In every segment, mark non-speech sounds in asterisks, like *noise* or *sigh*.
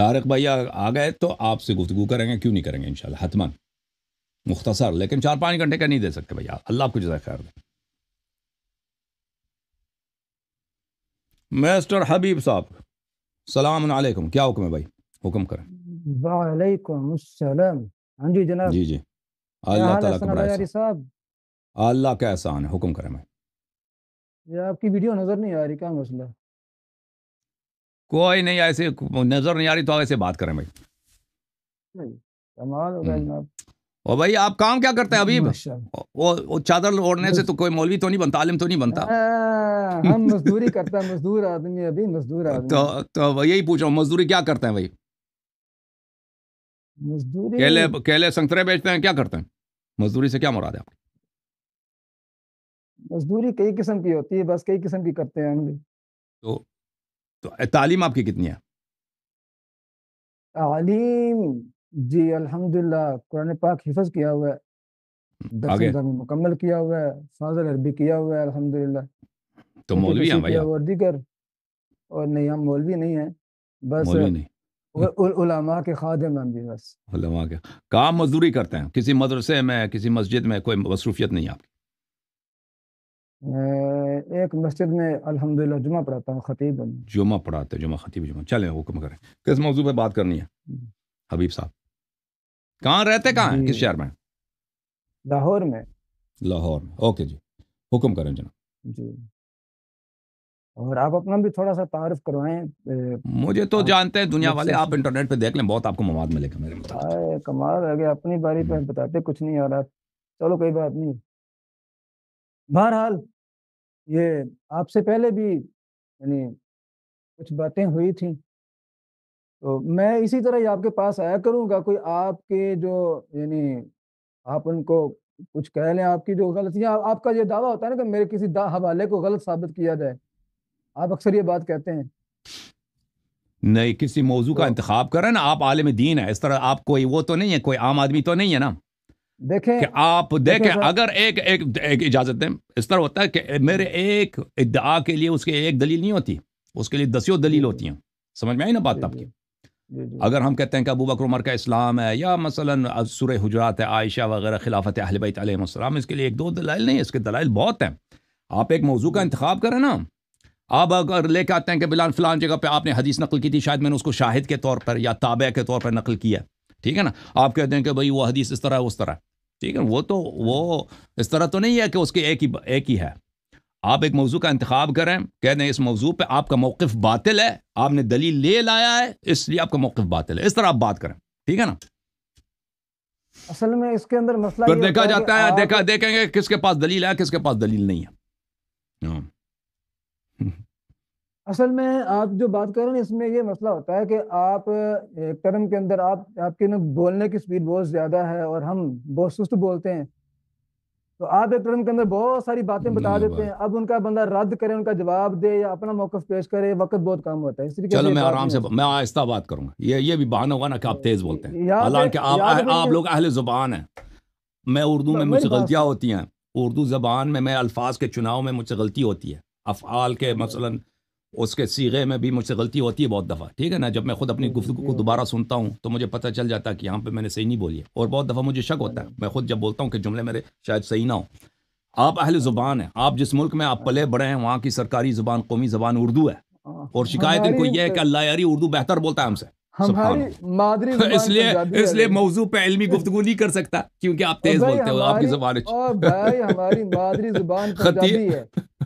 तारक भैया आ गए तो आपसे गुफ्तु करेंगे क्यों नहीं करेंगे इन हतमन मुख्तसर लेकिन चार पाँच घंटे का नहीं दे सकते भैया अल्लाह आपको जजा ख्याल दें मिस्टर हबीब साहब सलाम अलैकुम क्या हुक्म है भाई हुक्म करें वालेकुम अस्सलाम हाँ जी जनाब जी जी अल्लाह ताला का बड़ा साहब अल्लाह का एहसान है हुक्म करें भाई ये आपकी वीडियो नजर नहीं आ रही क्या मसला कोई नहीं ऐसे नजर नहीं आ रही तो ऐसे बात करें भाई हम्म। और भाई आप काम क्या करते हैं अभी वो, वो चादर ओढ़ने से तो कोई मौलवी तो नहीं बनता आलिम तो नहीं बनता आ, हम मजदूरी करते हैं मजदूर आदमी अभी मजदूर तो तो यही पूछ रहा हूँ मजदूरी क्या करते हैं भाई मजदूरी केले केले संतरे बेचते हैं क्या करते हैं मजदूरी से क्या मुराद है आपकी मजदूरी कई किस्म की होती है बस कई किस्म की करते हैं हम तो तो तालीम आपकी कितनी है तालीम जी अल्हम्दुलिल्लाह कुरान पाक हिफज किया हुआ है मुकम्मल किया हुआ है फाजल अरबी किया हुआ है अल्हम्दुलिल्लाह तो मौलवी हैं और दीगर और नहीं हम मौलवी नहीं हैं बस के बस के काम मजदूरी करते हैं किसी मदरसे में किसी मस्जिद में कोई मसरूफियत नहीं आपकी एक मस्जिद में अल्हम्दुलिल्लाह जुमा पढ़ाता हूँ खतीब जुमा पढ़ाते हैं जुमा खतीब जुमा चलें हुक्म करें किस मौजू पर बात करनी है हम्म। हबीब साहब कहाँ रहते कहाँ किस शहर में लाहौर में लाहौर में ओके जी हुक्म करें जनाब जी और आप अपना भी थोड़ा सा तारफ करवाएं मुझे तो जानते हैं दुनिया वाले आप इंटरनेट पे देख लें बहुत आपको मवाद मिलेगा मेरे मुताबिक कमाल अगर अपनी बारी पे हम्म। बताते कुछ नहीं आ रहा चलो कोई बात नहीं बहरहाल ये आपसे पहले भी यानी कुछ बातें हुई थी तो मैं इसी तरह ही आपके पास आया करूँगा कोई आपके जो यानी आप उनको कुछ कह लें आपकी जो गलतियाँ आपका ये दावा होता है ना कि मेरे किसी हवाले को गलत साबित किया जाए आप अक्सर ये बात कहते हैं नहीं किसी मौजू तो, का इंतखब करें ना आप आलम दीन है इस तरह आप कोई वो तो नहीं है कोई आम आदमी तो नहीं है ना देखें कि आप देखें अगर एक एक, एक इजाज़त दें इस तरह होता है कि मेरे एक इद्दा के लिए उसके एक दलील नहीं होती उसके लिए दसियों दलील होती हैं समझ में आई ना बात आपकी अगर हम कहते हैं कि अबू बकर उमर का इस्लाम है या मसला सुर हजरात है आयशा वगैरह खिलाफत अहलबैत आलम इसके लिए एक दो दलाइल नहीं इसके दलाइल बहुत हैं आप एक मौजू का इंतखब करें ना आप अगर लेके आते हैं कि बिलान फ़लान जगह पे आपने हदीस नकल की थी शायद मैंने उसको शाहिद के तौर पर या ताबे के तौर पर नकल किया ठीक है ना आप कहते हैं कि भाई वो हदीस इस तरह है उस तरह ठीक है वो तो वो इस तरह तो नहीं है कि उसके एक ही एक ही है आप एक मौजू का इंतखब करें कह दें इस मौजू पर आपका मौकफ बातिल है आपने दलील ले लाया है इसलिए आपका मौकफ बातिल है इस तरह आप बात करें ठीक है ना असल में इसके अंदर मसला देखा जाता है देखा देखेंगे किसके पास दलील है किसके पास दलील नहीं है हाँ। असल में आप जो बात कर रहे हैं इसमें ये मसला होता है कि आप एक टर्म के अंदर आप आपके ना बोलने की स्पीड बहुत ज़्यादा है और हम बहुत सुस्त बोलते हैं तो आप एक टर्म के अंदर बहुत सारी बातें बता देते हैं अब उनका बंदा रद्द करे उनका जवाब दे या अपना मौकफ पेश करे वक्त बहुत कम होता है इस तरीके चलो मैं आराम से मैं आहिस्ता बात करूंगा ये ये भी बहाना होगा ना कि आप तो तेज़ बोलते हैं हालांकि आप आप लोग अहले ज़ुबान है मैं उर्दू में मुझसे गलतियाँ होती हैं उर्दू ज़बान में मैं अल्फाज के चुनाव में मुझसे गलती होती है अफ़ाल के मसलन उसके सीगे में भी मुझसे गलती होती है बहुत दफ़ा ठीक है ना जब मैं खुद अपनी गुफ्तु को दोबारा सुनता हूँ तो मुझे पता चल जाता है कि यहाँ पे मैंने सही नहीं बोली है और बहुत दफ़ा मुझे शक होता है मैं खुद जब बोलता हूँ कि जुमले मेरे शायद सही ना हो आप अहल ज़ुबान है आप जिस मुल्क में आप पले बड़े हैं वहाँ की सरकारी ज़ुबान कौमी ज़बान उर्दू है हाँ। और शिकायत इनको यह है कि तो- अल्लाह यारी उर्दू बेहतर बोलता है हमसे *laughs* इसलिए तो इसलिए मौजू पे इल्मी *laughs* नहीं कर सकता क्योंकि आप तेज बोलते हो आपकी जबान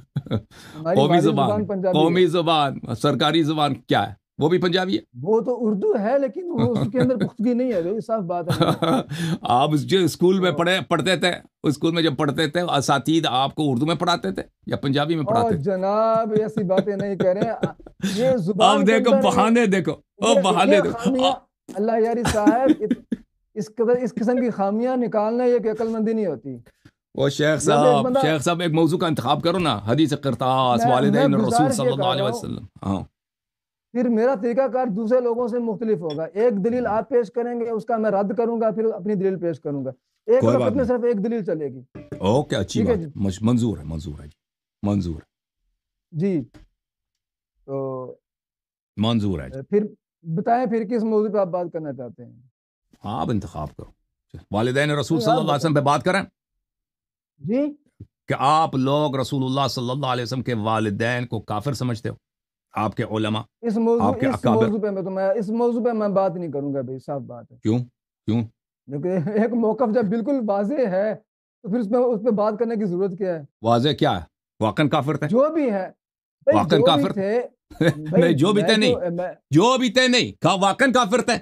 *laughs* कौमी जुबान कौमी जुबान सरकारी जुबान क्या है वो भी पंजाबी है वो तो उर्दू है लेकिन वो *laughs* उसके अंदर पुख्तगी नहीं है ये साफ बात है *laughs* आप जो स्कूल में हाँ। पढ़े पढ़ते थे स्कूल में जब पढ़ते थे असातीद आपको उर्दू में पढ़ाते थे या पंजाबी में पढ़ाते थे जनाब ऐसी बातें नहीं कह रहे *laughs* ये जुबान आप देखो बहाने देखो ओ बहाने देखो अल्लाह यारी साहब इस कदर इस किस्म की खामियां निकालना ये अकलमंदी नहीं होती वो शेख साहब शेख साहब एक मौजू का इंतखब करो ना हदीस करतास वाले वसल्लम फिर मेरा तरीकाकार दूसरे लोगों से मुख्तलिफ होगा एक दलील आप पेश करेंगे उसका मैं रद्द करूंगा फिर अपनी दलील पेश करूंगा एक वक्त में सिर्फ एक दलील चलेगी ओके अच्छी बात मंजूर है मंजूर है मंजूर जी तो मंजूर है फिर बताएं फिर किस मौजूद पे आप बात करना चाहते हैं आप इंतखब करो वालदेन रसूल तो सल्लल्लाहु अलैहि वसल्लम पे बात करें जी कि आप लोग रसूलुल्लाह सल्लल्लाहु अलैहि वसल्लम के वालदेन को काफिर समझते हो आपके उलमा इस आपके इस मौजू पे मैं तो मैं इस मौजू पे मैं बात नहीं करूंगा भाई साफ बात है क्यों क्यों क्योंकि *laughs* एक मौका जब बिल्कुल वाजे है तो फिर उसमें उस पर बात करने की जरूरत क्या है वाजे क्या है वाकन काफिर थे जो भी है वाकन काफिर थे *laughs* नहीं तो जो भी थे नहीं जो भी थे नहीं वाकन काफिर थे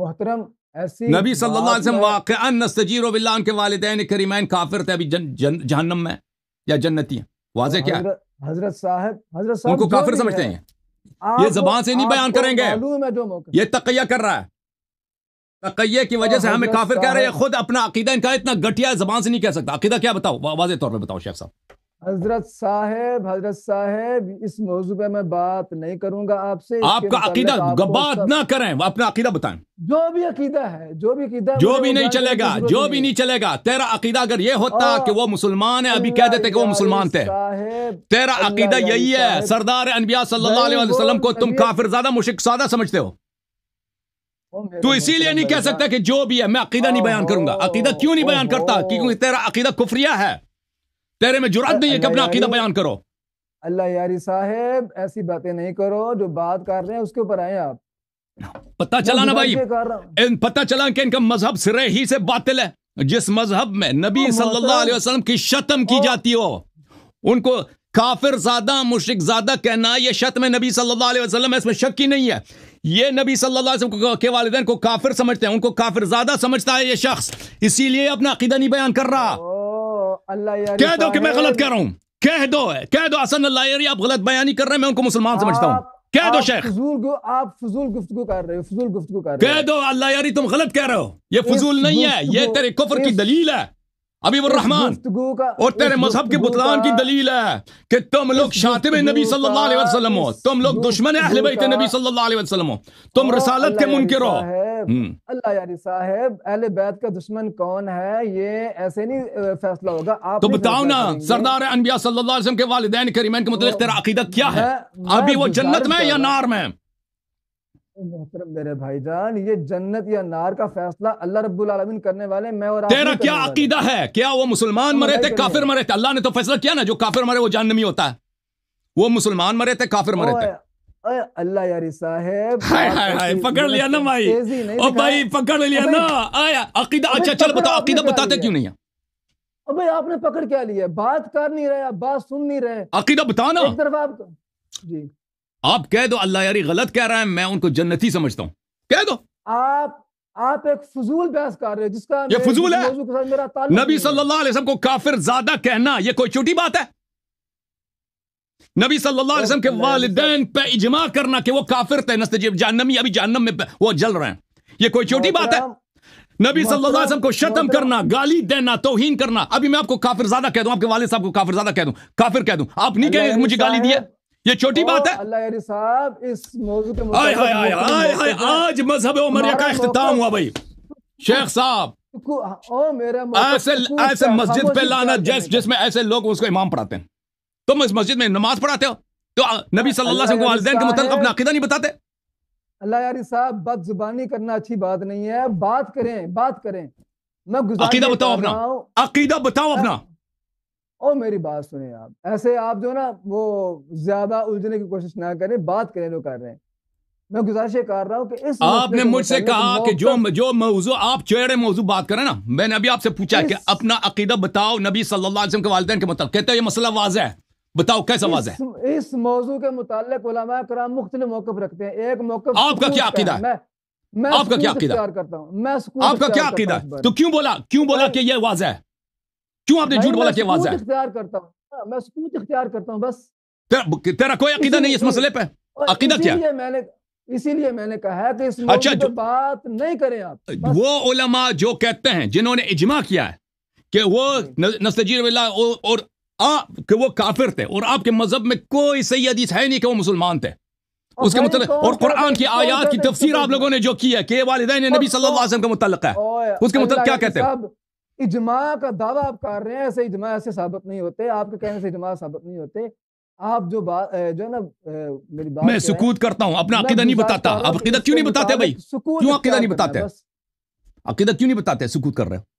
मोहतरम नबी सल्लल्लाहु अलैहि वसल्लम वाकन नस्तजीर बिल्ला उनके वालदेन करीमैन काफिर थे अभी जन, जहन्नम में या जन्नती हैं वाजे क्या हजरत साहब हजरत साहब उनको काफिर समझते हैं ये जबान से नहीं बयान करेंगे ये तकिया कर रहा है तकिया की वजह से हमें काफिर कह रहे हैं खुद अपना अकीदा इनका इतना घटिया जबान से नहीं कह सकता अकीदा क्या बताओ वाजे तौर पर बताओ शेख साहब हजरत साहेब हजरत साहेब इस मौजू पे मैं बात नहीं करूंगा आपसे आपका अकीदा बात सब... ना करें अपना अकीदा बताएं जो भी अकीदा है जो भी अकीदा जो भी नहीं चलेगा जो भी नहीं चलेगा तेरा अकीदा अगर ये होता कि वो मुसलमान है अभी कह देते कि वो मुसलमान थे तेरा अकीदा यही है सरदार अनबिया को तुम काफिर ज्यादा मुश्क सादा समझते हो तू इसीलिए नहीं कह सकता कि जो भी है मैं अकीदा नहीं बयान करूंगा अकीदा क्यों नहीं बयान करता क्योंकि तेरा अकीदा कुफरिया है तेरे में जुरात नहीं है अपना अकीदा बयान करो अल्लाह यारी साहब ऐसी बातें नहीं करो जो बात कर रहे हैं उसके ऊपर आए आप पता चला ना भाई इन पता चला कि इनका मजहब सिरे ही से बातिल है जिस मजहब में नबी सल्लल्लाहो अलैहि वसल्लम की शतम की जाती हो उनको काफिर ज्यादा मुश्रिक ज्यादा कहना यह शत में नबी सल्लल्लाहु अलैहि वसल्लम इसमें शक ही नहीं है ये नबी सल्लल्लाहु अलैहि वसल्लम के वालदेन को काफिर समझते हैं उनको काफिर ज्यादा समझता है ये शख्स इसीलिए अपना अकीदा नहीं बयान कर रहा अल्लाह यार कह दो कि मैं गलत कह रहा हूँ कह दो कह दो असन अल्लाह आप गलत बयानी कर रहे हैं मैं उनको मुसलमान समझता हूँ कह दो शेख फजूल आप फजूल गुफ्तु कर रहे हो फजूल गुफ्तु कर रहे हो कह दो अल्लाह यारी तुम गलत कह रहे हो ये फजूल नहीं है ये तेरे कुफर की दलील है अबीबुर रहमान और तेरे मजहब के बुतलान की दलील है कि तुम लोग शातिब नबी सल्लल्लाहु अलैहि वसल्लम हो तुम लोग दुश्मन अहल नबी सल्लल्लाहु अलैहि वसल्लम हो तुम रसालत के मुनकर हो अल्लाह यारी साहब हम्म। अहले बैत का दुश्मन कौन है ये ऐसे नहीं फैसला होगा आप तो बताओ ना सरदार अनबिया सल्लल्लाहु अलैहि वसल्लम के वालिदैन करीमैन के मतलब तेरा अकीदा क्या है अभी वो जन्नत में या नार में मोहतरम मेरे भाईजान ये जन्नत या नार का फैसला अल्लाह रब्बुल आलमीन करने वाले मैं और तेरा क्या अकीदा है क्या वो मुसलमान मरे थे काफिर मरे थे अल्लाह ने तो फैसला किया ना जो काफिर मरे वो जहनमी होता है वो मुसलमान मरे थे काफिर मरे थे अल्लाह यारी साहब हाय हाय हाय तो पकड़ लिया ना भाई ओ भाई पकड़ लिया ना आया अकीदा अच्छा चल बताओ अकीदा बताते क्यों नहीं है अबे आपने पकड़ क्या लिया बात कर नहीं रहे बात सुन नहीं रहे अकीदा बताना एक तरफ आप जी आप कह दो अल्लाह यारी गलत कह रहा है मैं उनको जन्नती समझता हूँ कह दो आप आप एक फजूल बहस कर रहे हो जिसका ये फजूल है नबी सल्लल्लाहु अलैहि वसल्लम को काफिर ज्यादा कहना ये कोई छोटी बात है नबी सल्लल्लाहु अलैहि वसल्लम के वालिदैन पे इजमा करना कि वो काफिर थे नस्तजीब जहन्नमी अभी जहन्नम में वो जल रहे हैं ये कोई छोटी बात है नबी सल्लल्लाहु अलैहि वसल्लम को शतम करना गाली देना तोहीन करना अभी मैं आपको काफिर ज्यादा कह दूं आपके वाले साहब को काफिर ज्यादा कह दूं काफिर कह दूं आप नहीं कहेंगे मुझे गाली दिया ये छोटी बात है अल्लाह साहब इस मौजूद के आज मजहब उमरिया का अख्ताम हुआ भाई शेख साहब ऐसे ऐसे मस्जिद पे लाना जिस जिसमें ऐसे लोग उसको इमाम पढ़ाते हैं तुम इस मस्जिद में नमाज पढ़ाते हो तो नबी सल्लल्लाह अलैहि वसल्लम के मतलब अपना अकीदा नहीं बताते अल्लाह यारी साहब बदजुबानी करना अच्छी बात नहीं है बात करें बात करें मैं अकीदा बताओ अपना अकीदा बताओ अपना और मेरी बात सुने आप ऐसे आप जो ना वो ज्यादा उलझने की कोशिश ना करें बात करें जो कर रहे हैं मैं गुजारिश कर रहा हूँ कि इस आपने मुझसे कहा कि जो जो मौजू आप चेहरे मौजू बात करें ना मैंने अभी आपसे पूछा कि अपना अकीदा बताओ नबी सल्लल्लाहु अलैहि वसल्लम के के मतलब कहते हैं ये मसला वाज है बताओ कैसा वाज है इस मौजू के मुतालिक कराम मुख्तलि मौकफ रखते हैं एक मौकफ आपका क्या अकीदा है मैं आपका क्या अकीदा करता हूँ मैं आपका क्या अकीदा तो क्यों बोला क्यों बोला कि यह वाज है क्यों आपने झूठ बोला क्या वाजा इख्तियार करता हूँ हाँ, मैं सुकूत इख्तियार करता हूँ बस तेरा, तेरा कोई अकीदा नहीं इस मसले पे अकीदा क्या मैंने इसीलिए मैंने कहा कि इस अच्छा जो, बात नहीं करें आप वो उलमा जो कहते हैं जिन्होंने इजमा किया है कि वो नस्तजी और आप कि वो काफिर थे और आपके मजहब में कोई सही हदीस है नहीं कि वो मुसलमान थे उसके मतलब और कुरान की आयात की तफसीर आप लोगों ने जो की है कि वालदेन नबी सल्लल्लाहु अलैहि वसल्लम का मुतल है उसके मतलब क्या कहते हैं इजमा का दावा आप कर रहे हैं ऐसे इजमा ऐसे साबित नहीं होते आपके कहने से इजमा साबित नहीं होते आप जो बात जो है ना मेरी बात मैं सुकूत करता हूं अपना अकीदा नहीं बताता आप अकीदा क्यों नहीं बताते भाई क्यों अकीदा नहीं बताते अकीदा क्यों नहीं बताते सुकूत कर रहे हो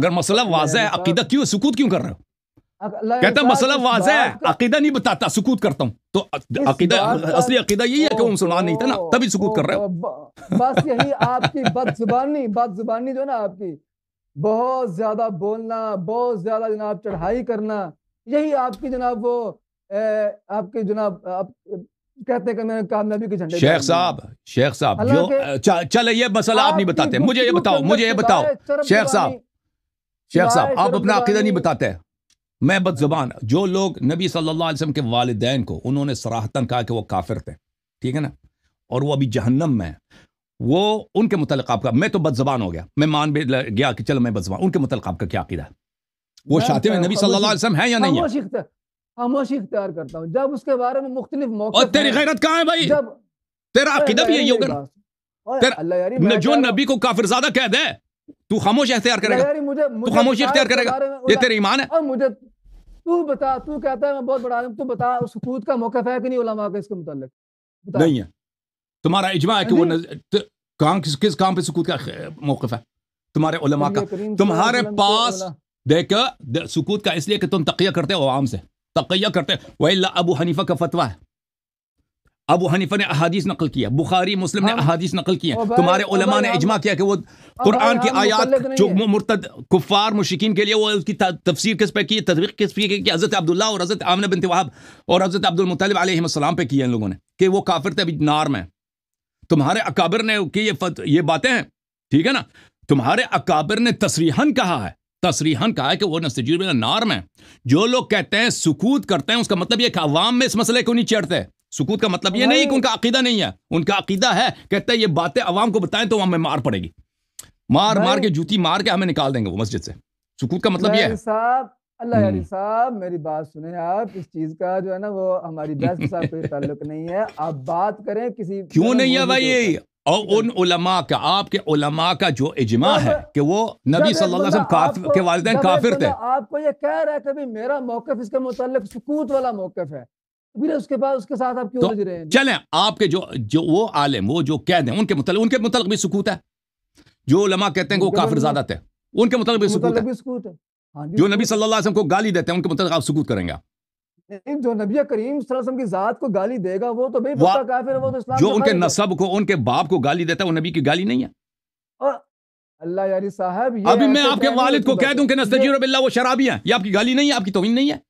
अगर मसला वाज है अकीदा क्यों सुकूत क्यों कर रहे हो कहता मसला वाज है अकीदा नहीं बताता सुकूत करता हूं तो अकीदा असली अकीदा यही है कि वो मुसलमान नहीं था ना तभी सुकूत कर रहे हो बस यही आपकी बदजुबानी बदजुबानी जो ना आपकी बहुत ज्यादा बोलना बहुत ज्यादा जनाब चढ़ाई करना यही आपकी जनाब वो ए, आपकी जनाब आप, कहते हैं कामयाबी के झंडे शेख साहब शेख साहब जो चले ये मसला आप नहीं बताते मुझे ये बताओ मुझे ये बताओ शेख साहब शेख साहब आप अपना अकीदा नहीं बताते मैं बद जुबान जो लोग नबी सल्लल्लाहु अलैहि वसल्लम के वालदेन को उन्होंने सराहतन कहा कि वो काफिर थे ठीक है ना और वो अभी जहन्नम में वो उनके मतलब आपका मैं तो बदजबान हो गया मैं मान भी गया कि चलो मैं बदजबान उनके मतलब आपका क्या अकीदा वो शाते शातिम नबी सल्लल्लाहु अलैहि वसल्लम है या नहीं है खामोशी इख्तियार करता हूँ जब उसके बारे में मुख्तलिफ मौके और तेरी गैरत कहाँ है भाई जब तेरा अकीदा भी यही होगा अल्लाह जो नबी को काफिर ज्यादा कह दे तू खामोश इख्तियार करेगा मुझे तू खामोशी इख्तियार करेगा ये तेरा ईमान है और मुझे तू बता तू कहता है मैं बहुत बड़ा तू बता सुकूत का मौका है कि नहीं उलमा का इसके मुतालिक नहीं है तुम्हारा इजमा है कि वो कहां किस किस काम पे सुकूत का मौकफ है तुम्हारे उलमा का तुम्हारे पास देखो सुकूत का इसलिए कि तुम तकिया करते हो आम से तकिया करते वही अबू हनीफा का फतवा है अबू हनीफा ने अहादीस नकल किया बुखारी मुस्लिम ने अहादीस नकल किया तुम्हारे उलमा ने इजमा किया कि वो कुरान की आयात जो मुर्त कुफार मुशिकीन के लिए वो उसकी तफसीर किस पे की तदवीक किस पे की हज़रत अब्दुल्ला और हज़रत आमन बिन वहाब और हज़रत अब्दुल मुतलब पे किया इन लोगों ने कि वो काफिर थे अभी नार में तुम्हारे अकाबर ने की ये फत, ये बातें हैं ठीक है ना तुम्हारे अकाबर ने तसरीहन कहा है तसरीहन कहा है कि वो नस्तर में नार्म है जो लोग कहते हैं सुकूत करते हैं उसका मतलब ये अवाम में इस मसले को नहीं चढ़ते सुकूत का मतलब ये नहीं कि उनका अकीदा नहीं है उनका अकीदा है कहते हैं ये बातें अवाम को बताएं तो हमें मार पड़ेगी मार मार के जूती मार के हमें निकाल देंगे वो मस्जिद से सुकूत का मतलब ये है साहब अल्लाह यारी हम्म। साहब मेरी बात सुने आप इस चीज का जो है ना वो हमारी बहस के साथ कोई ताल्लुक नहीं है आप बात करें किसी क्यों नहीं है भाई और उन उलमा का आपके उलमा का जो इजमा है कि वो नबी सल्लल्लाहु अलैहि वसल्लम के वालदेन काफिर थे आपको ये कह रहा है कि मेरा मौकफ इसके मुतलक सुकूत वाला मौकफ है फिर उसके बाद उसके साथ आप क्यों तो रहे हैं चलें आपके जो जो वो आलिम वो जो कह दें उनके मुतल उनके मुतल भी सुकूत है जो उलमा कहते हैं वो काफिर ज्यादा थे उनके मुतल भी सुकूत है हाँ जो तो नबी सल्लाम को गाली देते हैं उनके मुताबिक आप सुकूत करेंगे जो नबी करीम की जात को गाली देगा वो तो भाई वो तो इस्लाम जो उनके नसब को उनके बाप को गाली देता है वो नबी की गाली नहीं है अल्लाह यारी साहब अभी मैं आपके वालिद को कह दूं कि नस्तजीर वो शराबी है ये आपकी गाली नहीं है आपकी तोहिन नहीं है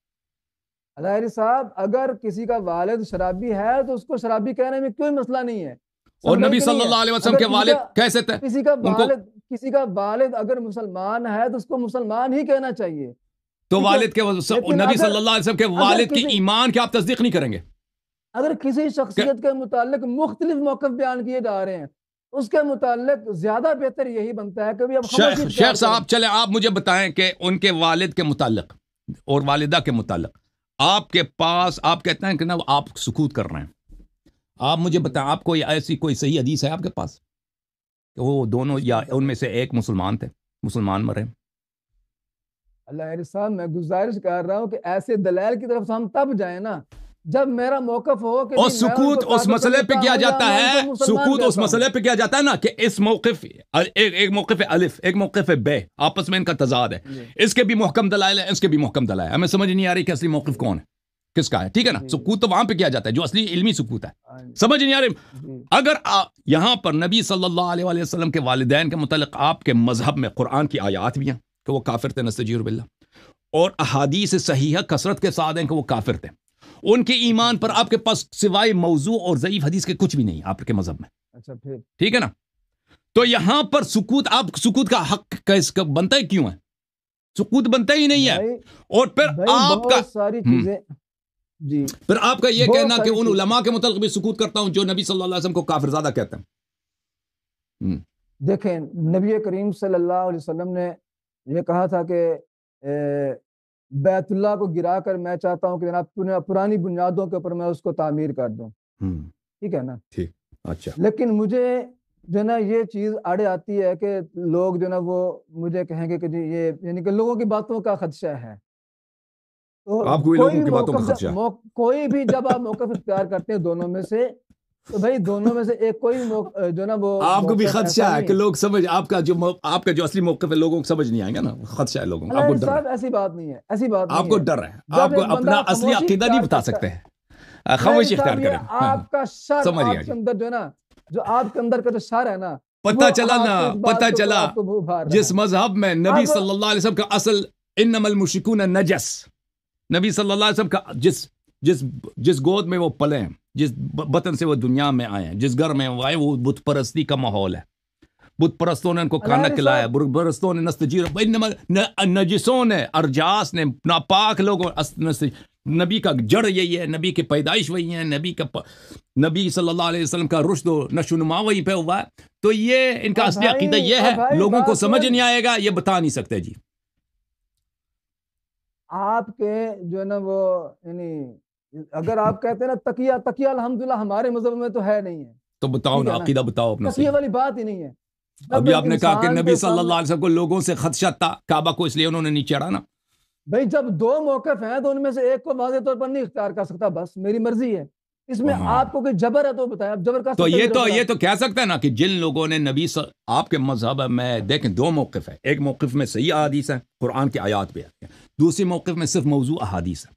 अल्लाह साहब अगर किसी का वालिद शराबी है तो उसको शराबी कहने में कोई मसला नहीं है और नबी सल्लल्लाहु अलैहि वसल्लम के वालिद सकते हैं किसी का वालिद किसी का वालिद अगर मुसलमान है तो उसको मुसलमान ही कहना चाहिए तो वालिद के नबी सल्लल्लाहु अलैहि वसल्लम के वालिद की ईमान की आप तस्दीक नहीं करेंगे अगर किसी शख्सियत के मुतालिक मुख्तलिफ मौकफ बयान किए जा रहे हैं उसके मुतालिक ज्यादा बेहतर यही बनता है कभी शेख शेख साहब चले आप मुझे बताएं कि उनके वालिद के मुतालिक और वालिदा के मुतालिक आपके पास आप कहते हैं कि ना आप सुकूत कर रहे हैं आप मुझे बताएं आप कोई ऐसी कोई सही हदीस है आपके पास वो दोनों या उनमें से एक मुसलमान थे मुसलमान मरे अल्लाह मैं गुजारिश कर रहा हूँ कि ऐसे दलैल की तरफ हम तब जाए ना जब मेरा मौकफ हो कि और सुकूत उस मसले पे किया जाता है सुकूत उस मसले पे किया जाता है ना कि इस मौकफ एक एक मौकफ अलिफ एक मौकफ बे आपस में इनका तजाद है इसके भी मोहकम दलाल है इसके भी मोहकम दलाल है हमें समझ नहीं आ रही कि असली मौकफ कौन है किसका है ठीक है ना सुकूत तो वहां पे किया जाता है जो असली इल्मी सुकूत है हाँ समझ नहीं आ रही अगर यहां पर नबी सल्लल्लाहु अलैहि वसल्लम के वालदेन के मतलब आपके मजहब में कुरान की आयात भी हैं कि वो काफिर थे नस्तजीर बिल्ला और अहादीस सही है कसरत के साथ हैं कि वो काफिर थे उनके ईमान पर आपके पास सिवाय मौजू और ज़यीफ हदीस के कुछ भी नहीं आपके मजहब में अच्छा फिर ठीक है ना तो यहां पर सुकूत आप सुकूत का हक का बनता है क्यों है सुकूत बनता ही नहीं है और फिर आपका सारी हम्म। चीजें जी फिर आपका यह कहना कि उन उलमा के मुतल भी सुकूत करता हूं जो नबी सल्लाम को काफिर ज्यादा कहते हैं हम्म। देखें नबी करीम सल्लल्लाहु अलैहि वसल्लम ने यह कहा था कि बैतुल्ला को गिरा कर मैं चाहता हूँ कि जनाब पुरानी बुनियादों के ऊपर मैं उसको तामीर कर दूँ हम्म। ठीक है ना ठीक अच्छा लेकिन मुझे जो है ना ये चीज आड़े आती है कि लोग जो है ना वो मुझे कहेंगे कि जी ये यानी कि लोगों की बातों का खदशा है तो आपको लोगों की बातों का खर्चा कोई भी जब आप मौका से प्यार करते हैं दोनों में से तो भाई दोनों में से एक कोई जो ना वो आपको भी खदशा है कि लोग समझ आपका जो आपका जो असली मौके पे लोगों को समझ नहीं आएगा ना खदशा है लोगों को आपको डर ऐसी बात नहीं है ऐसी बात आपको डर है आपको अपना असली अकीदा नहीं बता सकते हैं खामोशी इख्तियार करें हाँ। आपका शर समझिए अंदर जो ना जो आपके अंदर का जो शर है ना पता चला ना पता चला जिस मजहब में नबी सल्लल्लाहु अलैहि वसल्लम का असल इनमल मुशिकून नजस नबी सल्लल्लाहु अलैहि वसल्लम का जिस जिस जिस गोद में वो पले हैं जिस वतन से वो दुनिया में आए हैं जिस घर में वो आए वो बुत परस्ती का माहौल है बुत परस्तों ने उनको खाना खिलाया बुत परस्तों ने नस्तजीर नजिसों ने अरजास ने नापाक लोगों नबी का जड़ यही है नबी की पैदाइश वही है नबी का नबी सल्लल्लाहु अलैहि वसल्लम का रुश्द नशोनुमा वहीं पे हुआ है तो ये इनका असली अकीदा ये है लोगों को समझ नहीं आएगा ये बता नहीं सकते जी आपके जो है ना वो यानी अगर आप कहते हैं ना तकिया तकिया अलहमदुल्ला हमारे मजहब में तो है नहीं है तो बताओ ना अकीदा बताओ अपना तकिया वाली बात ही नहीं है अभी आपने कहा कि नबी सल्लल्लाहु अलैहि वसल्लम को लोगों से खदशा था काबा को इसलिए उन्होंने नहीं चढ़ा ना भाई जब दो मौकफ हैं तो उनमें से एक को वाजे तौर पर नहीं इख्तियार कर सकता बस मेरी मर्जी है इसमें हाँ। आपको कोई जबर है तो बताया जबर का तो ये तो ये तो कह सकते हैं ना कि जिन लोगों ने नबी सर, आपके मजहब में देखें दो मौकफ है एक मौकफ में सही अदीस है कुरान की आयात पे आती है दूसरी मौकफ में सिर्फ मौजू अहादीस है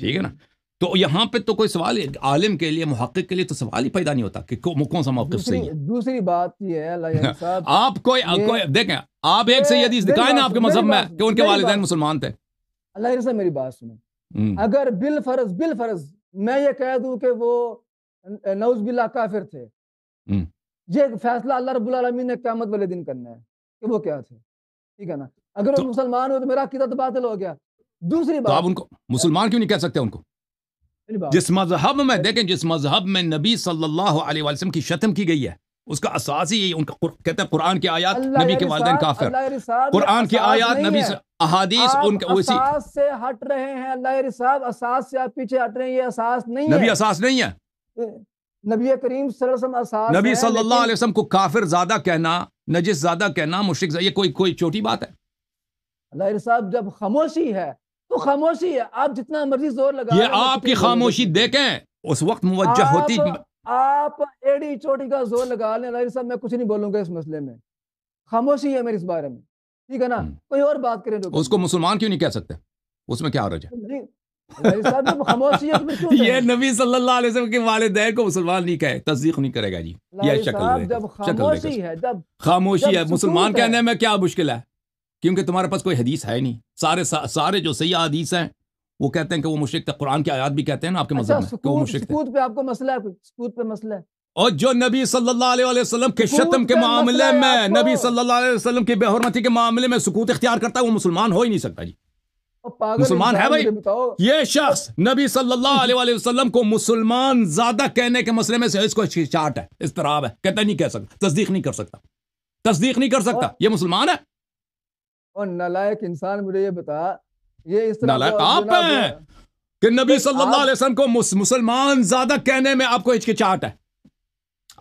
ठीक है ना तो यहाँ पे तो कोई सवाल आलिम के लिए मुहक के लिए तो सवाल ही पैदा नहीं होता कि कौन सा मौकफ सही है दूसरी बात ये है *laughs* आप कोई कोई देखें आप एक सही हदीस दिखाए ना आपके मजहब में कि उनके वालदेन मुसलमान थे अल्लाह मेरी बात सुनो हम्म। अगर बिल फर्ज बिल फर्ज मैं ये कह दूं कि वो नौज बिल्ला काफिर थे ये फैसला अल्लाह रब्बुल ने क्यामत वाले दिन करना है कि वो क्या थे ठीक है ना अगर तो, वो मुसलमान हो तो मेरा अकीदा तो बातिल हो गया दूसरी बात तो आप उनको मुसलमान क्यों नहीं कह सकते उनको जिस मजहब में देखें जिस मजहब में नबी सल्लल्लाहु अलैहि वसल्लम की शतम की गई है उसका असाज ही यही उनका कहते हैं कुरान की आयात नबी के वालदेन काफिर कुरान की आयात नबी से अहादीस उनके उसी से हट रहे हैं अल्लाह रिसाद असास से आप पीछे हट रहे हैं ये असास नहीं नबी असास नहीं है नबी करीम नबी सल्लल्लाहु अलैहि वसल्लम को काफिर ज्यादा कहना नजिस ज्यादा कहना मुश्किल ये कोई कोई छोटी बात है अल्लाह साहब जब खामोशी है तो खामोशी है आप जितना मर्जी जोर लगा ये आपकी खामोशी देखें उस वक्त मुवजह होती आप एड़ी चोटी का जोर लगा लें लारी साहब मैं कुछ नहीं बोलूंगा इस मसले में खामोशी है मेरे इस बारे में ठीक है ना हम्म। कोई और बात करें तो उसको मुसलमान क्यों नहीं कह सकते उसमें क्या है तो *laughs* ये नबी सल्लल्लाहु अलैहि वसल्लम के वालदैन को मुसलमान नहीं कहे तस्दीक नहीं करेगा जी ये शक्ल जब खामोशी है जब खामोशी है मुसलमान कहने में क्या मुश्किल है क्योंकि तुम्हारे पास कोई हदीस है नहीं सारे सारे जो सही हदीस हैं वो कहते हैं कि वो मुश्रिक था कुरान की आयात भी कहते हैं ना आपके अच्छा, मजहब में वो मुश्रिक पे आपको मसला है सूद पे मसला है और जो नबी सल्लल्लाहु अलैहि वसल्लम के शतम के मामले में नबी सल्लल्लाहु अलैहि वसल्लम की बेहरमती के मामले में सुकूत इख्तियार करता है वो मुसलमान हो ही नहीं सकता जी मुसलमान है भाई ये शख्स नबी सल्लल्लाहु अलैहि वसल्लम को मुसलमान ज्यादा कहने के मसले में से इसको चाट है इसतराब है कहता नहीं कह सकता तस्दीक नहीं कर सकता तस्दीक नहीं कर सकता ये मुसलमान है और नलायक इंसान मुझे ये बता ये इस तरह आप हैं कि नबी सल्लल्लाहु अलैहि वसल्म को मुस, मुसलमान ज्यादा कहने में आपको हिचकिचाहट है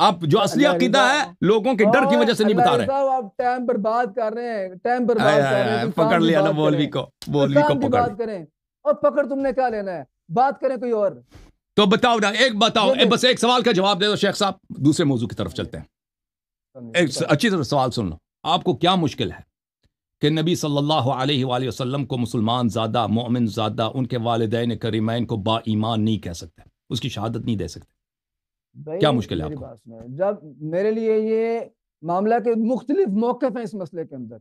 आप जो असली अकीदा है लोगों के डर की वजह से नहीं बता रहे आप टाइम बर्बाद कर रहे हैं टाइम बर्बाद कर रहे हैं तो पकड़ लिया ना बोलवी को तो बोलवी को पकड़ करें और पकड़ तुमने क्या लेना है बात करें कोई और तो बताओ ना एक बताओ ए, बस एक सवाल का जवाब दे दो शेख साहब दूसरे मौजू की तरफ चलते हैं एक अच्छी तरह सवाल सुन लो आपको क्या मुश्किल है कि नबी सल्लल्लाहु अलैहि वसल्लम को मुसलमान ज़्यादा मोमिन ज़्यादा उनके वालदेन करीमैन को बाईमान नहीं कह सकते उसकी शहादत नहीं दे सकते क्या मुश्किल है आपको जब मेरे लिए ये मामला के मुख्तलिफ मौक़ हैं इस मसले के अंदर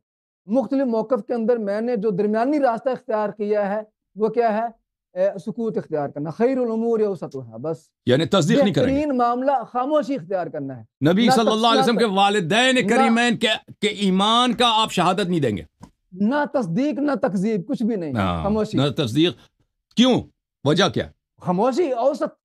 मुख्तलिफ मौक़ के अंदर मैंने जो दरमियानी रास्ता इख्तियार किया है वो क्या है सुकूत इख्तियार करना खैर उमूर उसतुहा बस यानी तस्दीक नहीं करेंगे मामला खामोशी इख्तियार करना है नबी सल्लल्लाहु अलैहि वसल्लम के वालदैन करीमैन के, के ईमान का आप शहादत नहीं देंगे ना तस्दीक ना तकजीब कुछ भी नहीं खामोशी ना तस्दीक क्यों वजह क्या खामोशी औसत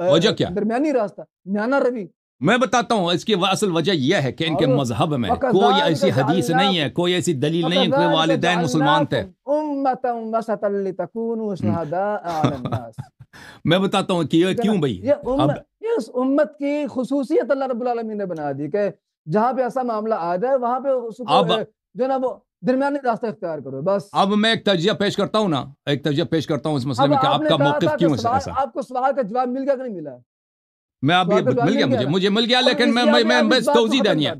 वजह क्या दरमियानी रास्ता म्याना रवि मैं बताता हूँ इसकी असल वजह यह है कि इनके मजहब में कोई ऐसी हदीस नहीं है कोई ऐसी दलील नहीं है वाले मुसलमान थे *laughs* मैं बताता हूँ कि ये क्यों भाई ये इस उम्मत की खसूसियत अल्लाह रब्बुल आलमीन ने बना दी कि जहाँ पे ऐसा मामला आ जाए वहाँ पे अब जो ना वो दरमियानी रास्ता इख्तियार करो बस अब मैं एक तजिया पेश करता हूँ ना एक तजिया पेश करता हूँ इस मसले में आपका मौकफ क्यों आपको सवाल का जवाब मिल गया कि नहीं मिला मैं आप ये मिल गया मुझे मुझे मिल गया लेकिन मैं मैं मैं बस तो देनी है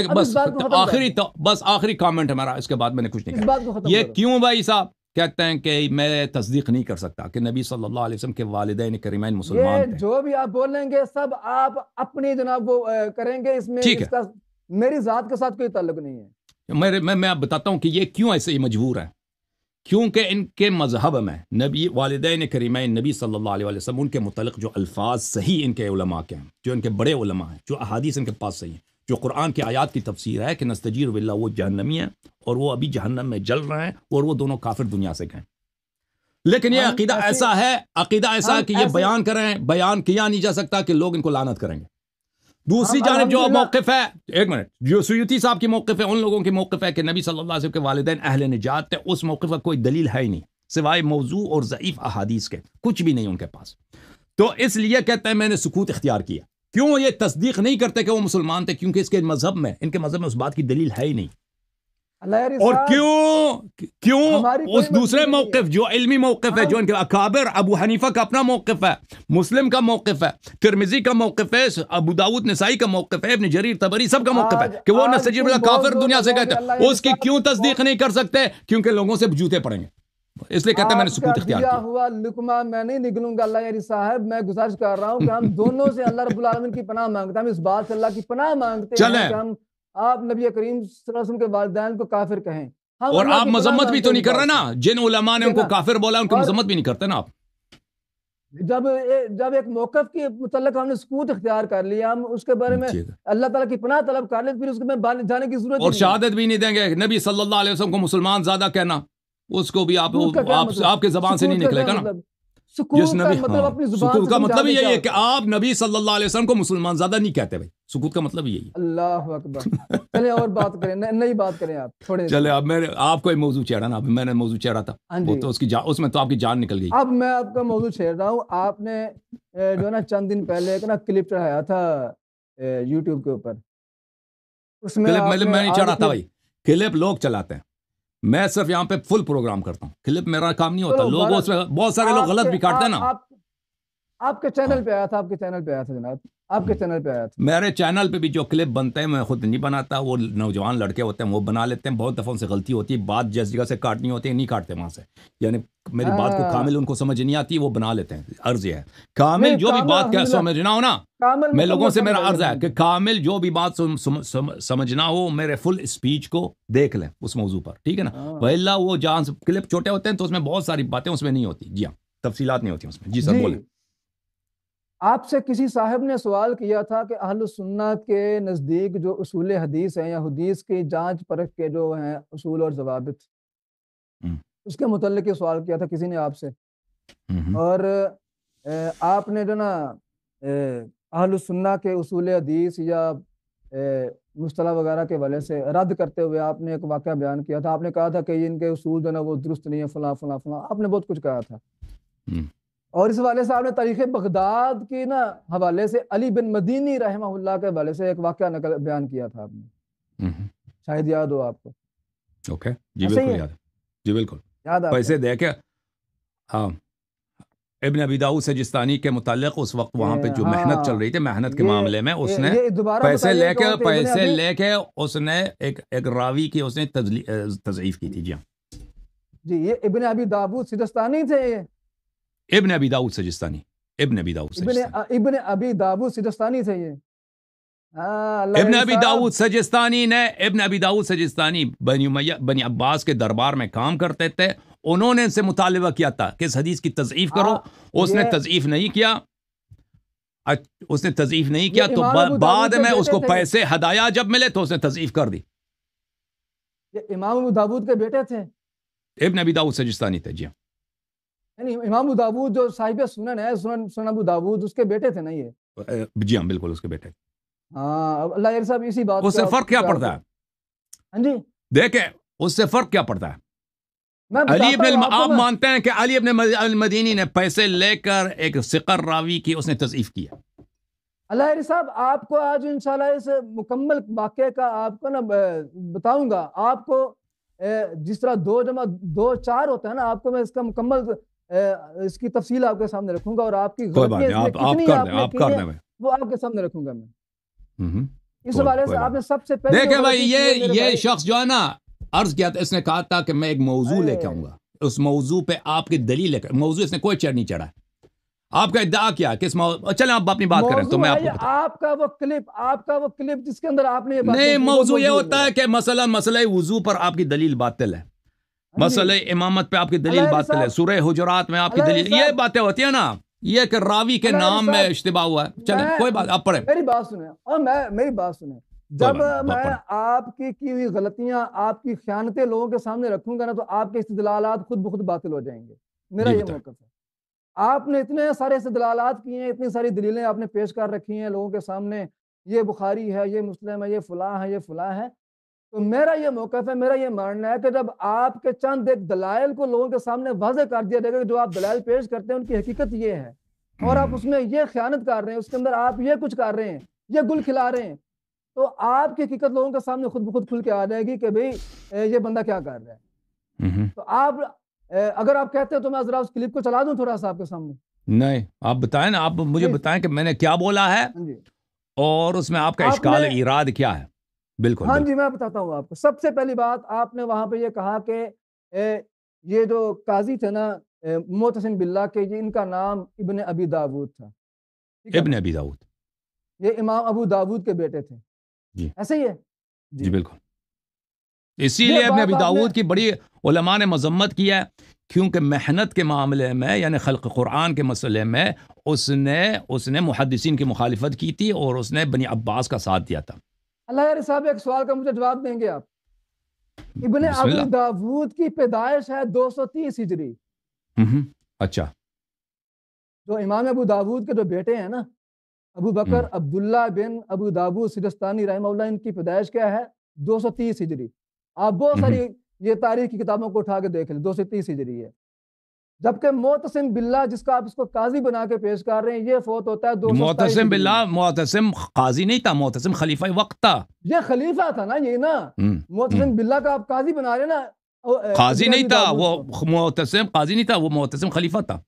एक बस आखिरी तो बस आखिरी कमेंट हमारा इसके बाद मैंने कुछ नहीं कहा ये क्यों भाई साहब कहते हैं कि मैं तस्दीक नहीं कर सकता कि नबी सल्लल्लाहु अलैहि वसल्लम के वालदेन करीमैन मुसलमान जो भी आप बोलेंगे सब आप अपनी जनाब वो करेंगे इसमें ठीक है मेरी जात के साथ कोई ताल्लुक नहीं है मेरे मैं मैं आप बताता हूँ कि ये क्यों ऐसे मजबूर है क्योंकि इनके मजहब में नबी ने करीम नबी सल्ला वसम उनके मुतलक जो अल्फाज सही इनके उलमा के हैं जो इनके बड़े उलमा हैं जो अहादीस इनके पास सही हैं जो कुरान के आयात की तफसीर है कि नस्तजीर बिल्ला वो जहनमी है और वो अभी जहन्नम में जल रहे हैं और वो दोनों काफिर दुनिया से गए लेकिन ये अकीदा ऐसा है अकीदा ऐसा है कि ये बयान करें बयान किया नहीं जा सकता कि लोग इनको लानत करेंगे दूसरी जानब जो मौकफ है एक मिनट जो सुयुति साहब की मौकफ है उन लोगों के मौकफ है कि नबी सल्लल्लाहु अलैहि वसल्लम के वालदे अहल निजात थे उस मौके का कोई दलील है ही नहीं सिवाय मौजू और ज़यीफ़ अहादीस के कुछ भी नहीं उनके पास तो इसलिए कहते हैं मैंने सकूत इख्तियार किया क्यों ये तस्दीक नहीं करते कि वो मुसलमान थे क्योंकि इसके मजहब में इनके मजहब में उस बात की दलील है ही नहीं और क्यों क्यों उस दूसरे मौकफ जो इलमी मौकफ है जो हाँ। इनके अकाबर अबू हनीफा का अपना मौकफ है मुस्लिम का मौकफ है तिरमिजी का मौकफ है अबू दाऊद नसाई का मौकफ है जरीर तबरी सब का मौकफ है हाँ, कि वो नसजीब हाँ, काफिर दुनिया से कहते हैं उसकी क्यों तस्दीक नहीं कर सकते क्योंकि लोगों से जूते पड़ेंगे इसलिए कहते हैं मैंने सुकूत अच्छा, इख्तियार किया हुआ लुकमा मैं नहीं निकलूंगा अल्लाह यारी साहब मैं गुजारिश कर रहा हूँ कि हम *laughs* दोनों से अल्लाह रब्बुल आलमीन की पनाह मांगते हैं हम इस बात से अल्लाह की पनाह मांगते हैं कि हम आप नबी करीम के वालदान को काफिर कहें और आप मजम्मत भी तो नहीं कर रहे ना जिन उलमा ने उनको काफिर बोला उनको मजम्मत भी नहीं करते ना आप जब ए, जब एक मौकफ के मतलब हमने सकूत इख्तियार कर लिया हम उसके बारे में अल्लाह ताला की पनाह तलब कर ले फिर उसके में जाने की जरूरत और शहादत भी नहीं देंगे नबी सल्लल्लाहु अलैहि वसल्लम को मुसलमान ज्यादा कहना उसको भी आप मतलब? आपके जबान से नहीं निकलेगा ना मतलब? मतलब हाँ, अपनी का मतलब यही है कि आप नबी सल्लल्लाहु अलैहि वसल्लम को मुसलमान ज्यादा नहीं कहते भाई सुकूत का मतलब यही अल्लाह चले और बात करें नई बात करें आप थोड़े चले अब मेरे आपको एक मौजू ना मैंने मौजू चेहरा था हाँ वो तो उसकी उसमें तो आपकी जान निकल गई अब मैं आपका मौजू छेड़ रहा हूँ आपने जो ना चंद दिन पहले एक ना क्लिप चढ़ाया था यूट्यूब के ऊपर उसमें मतलब मैंने चढ़ा था भाई क्लिप लोग चलाते हैं मैं सिर्फ यहाँ पे फुल प्रोग्राम करता हूँ क्लिप मेरा काम नहीं होता लोग बहुत सारे लोग गलत भी काटते हैं ना आपके चैनल पे आया था आपके चैनल पे आया था जनाब आपके चैनल पे आया था मेरे चैनल पे भी जो क्लिप बनते हैं मैं खुद नहीं बनाता वो नौजवान लड़के होते हैं वो बना लेते हैं बहुत दफ़ा उनसे गलती होती है बात जिस जगह से काटनी होती है नहीं काटते वहाँ से यानी मेरी बात को हाँ। कामिल उनको समझ नहीं आती वो बना लेते हैं अर्ज है कामिल जो भी बात क्या समझना हो ना मैं लोगों मतलब से मेरा अर्ज है कि कामिल जो भी बात समझना हो मेरे फुल स्पीच को देख लें उस मौजू पर ठीक है ना हाँ। पहला वो जहाँ क्लिप छोटे होते हैं तो उसमें बहुत सारी बातें उसमें नहीं होती जी हाँ तफसीलात नहीं होती उसमें जी सर बोले आपसे किसी साहब ने सवाल किया था कि अहल सुन्ना के नज़दीक जो असूल हदीस हैं या हदीस की जांच परख के जो हैं असूल और जवाबित हम्म। उसके मतलब सवाल किया था किसी ने आपसे हम्म। और आपने जो ना अहल सुन्ना के असूल हदीस या मुश्तला वगैरह के वाले से रद्द करते हुए आपने एक वाक़ बयान किया था आपने कहा था कि इनके असूल जो ना वो दुरुस्त नहीं है फला फला फला आपने बहुत कुछ कहा था हम्म। और इस वाले साहब ने तारीख बगदाद के ना हवाले से अली बिन मदीनी रहमल्ला के हवाले से एक वाक़ नकल बयान किया था आपने शायद याद हो आपको ओके जी बिल्कुल याद जी बिल्कुल याद पैसे देखे हाँ इबन अबी दाऊद सजिस्तानी के मुतालिक उस वक्त वहाँ पे जो मेहनत हाँ। चल रही थी मेहनत के मामले में उसने ये, ये पैसे लेके पैसे लेके उसने एक एक रावी की उसने तजीफ की थी जी हाँ। जी ये इबन अबी दाऊद सिदस्तानी थे ये इब्न अबी दाऊद सजिस्तानी इब्न अबी दाऊद इब्न अबी दाऊद सजिस्तानी थे ये इब्न अबी दाऊद सजिस्तानी ने इब्न अबी दाऊद सजिस्तानी बनी बनी अब्बास के दरबार में काम करते थे उन्होंने इनसे मुतालबा किया था कि इस हदीस की तजईफ हाँ, करो उसने तजईफ नहीं किया उसने तजईफ नहीं किया तो बाद में उसको पैसे हदाया जब मिले तो उसने तजईफ कर दी ये इमाम अबू दाऊद के बेटे थे इब्न अबी दाऊद सजिस्तानी थे जी हाँ। यानी इमाम दाऊद जो साहिब सुनन है सुनन सुन अबू दाऊद उसके बेटे थे ना ये जी हाँ बिल्कुल उसके बेटे हाँ अल्लाह साहब इसी बात हाँ उससे फर्क क्या पड़ता है हाँ जी देखे उससे फर्क क्या पड़ता है अली इब्न आप मानते हैं कि अली इब्न मदीनी ने पैसे लेकर एक सिकर रावी की उसने तजीफ किया अल्लाह साहब आपको आज इंशाल्लाह इस मुकम्मल वाक्य का आपको ना बताऊंगा आपको जिस तरह दो जमा दो चार होता है ना आपको मैं इसका मुकम्मल इसकी तफसील आपके सामने रखूंगा और आपकी वो आपके सामने रखूंगा मैं हम्म, हम्म। इस हवाले से आपने सबसे पहले देखे भाई ये ये शख्स जो है ना अर्ज किया था इसने कहा था कि मैं एक मौजू लेके आऊंगा उस मौजू पे आपकी दलील मौजू इसने कोई चढ़ नहीं चढ़ा आपका इद्दा क्या किस चले आप अपनी बात करें तो मैं आपको आपका वो क्लिप आपका वो क्लिप जिसके अंदर आपने नहीं मौजू ये होता है कि मसला मसला वजू पर आपकी दलील बातिल है मसले इमामत पे आपकी दलील बात करें सूर्य हुजरात में आपकी दलील ये बातें होती है ना ये कि रावी के नाम में इश्तबा हुआ है चले कोई बात आप पढ़े मेरी बात सुने और मैं मेरी बात सुने जब मैं आपकी की हुई गलतियां आपकी ख्यानतें लोगों के सामने रखूंगा ना तो आपके इस्तलालात खुद ब खुद बातिल हो जाएंगे मेरा ये तो मौकफ है आपने इतने सारे इस्तलालात किए हैं इतनी सारी दलीलें आपने पेश कर रखी हैं लोगों के सामने ये बुखारी है ये मुस्लिम है ये फुला है ये फुला है तो मेरा ये मौका है मेरा ये मानना है कि जब आपके चंद एक दलाइल को लोगों के सामने वाजह कर दिया जाएगा जो आप दलाइल पेश करते हैं उनकी हकीकत ये है और आप उसमें ये ख्यानत कर रहे हैं उसके अंदर आप ये कुछ कर रहे हैं ये गुल खिला रहे हैं तो आपकी हकीकत लोगों के सामने खुद ब खुद खुल के आ जाएगी कि भाई ये बंदा क्या कर रहा है तो आप अगर आप कहते हैं तो मैं जरा उस क्लिप को चला दूं थोड़ा सा आपके सामने नहीं आप बताएं ना आप मुझे बताएं कि मैंने क्या बोला है हाँ और उसमें आपका इश्काल इराद क्या है बिल्कुल हाँ जी मैं बताता हूँ आपको सबसे पहली बात आपने वहां पे ये कहा कि ये जो काजी थे ना मोहतसिम बिल्ला के ये इनका नाम इबन अबी दाऊद था इबन अबी दाऊद ये इमाम अबू दाऊद के बेटे थे जी ऐसे ही है जी, जी बिल्कुल इसीलिए इबन अबी दाऊद की बड़ी उलमा ने मजम्मत किया है क्योंकि मेहनत के मामले में यानी खल्क कुरान के मसले में उसने उसने मुहदसिन की मुखालफत की थी और उसने बनी अब्बास का साथ दिया था अल्लाह साहब एक सवाल का मुझे जवाब देंगे आप इबन अबू दाऊद की पैदाइश है 230 हिजरी हम्म, अच्छा जो इमाम अबू दाऊद के जो बेटे हैं ना अबू बकर हम्म। अब्दुल्ला बिन अबू दाऊद सिरस्तानी रही इनकी पैदाइश क्या है 230 हिजरी आप बहुत हम्म। सारी ये तारीख की किताबों को उठा के देख लें दो सौ तीस हिजरी है जबकि मोतसिम बिल्ला जिसका आप इसको काजी बना के पेश कर रहे हैं ये फोत होता है दो मोतसिम बिल्ला मोतसिम काजी नहीं था मोतसिम खलीफा वक्त था ये खलीफा था ना ये ना हम्म, मोतसिम हम्म। बिल्ला का आप काजी बना रहे ना काजी नहीं था वो मोतसिम काजी नहीं था वो मोतसिम खलीफा था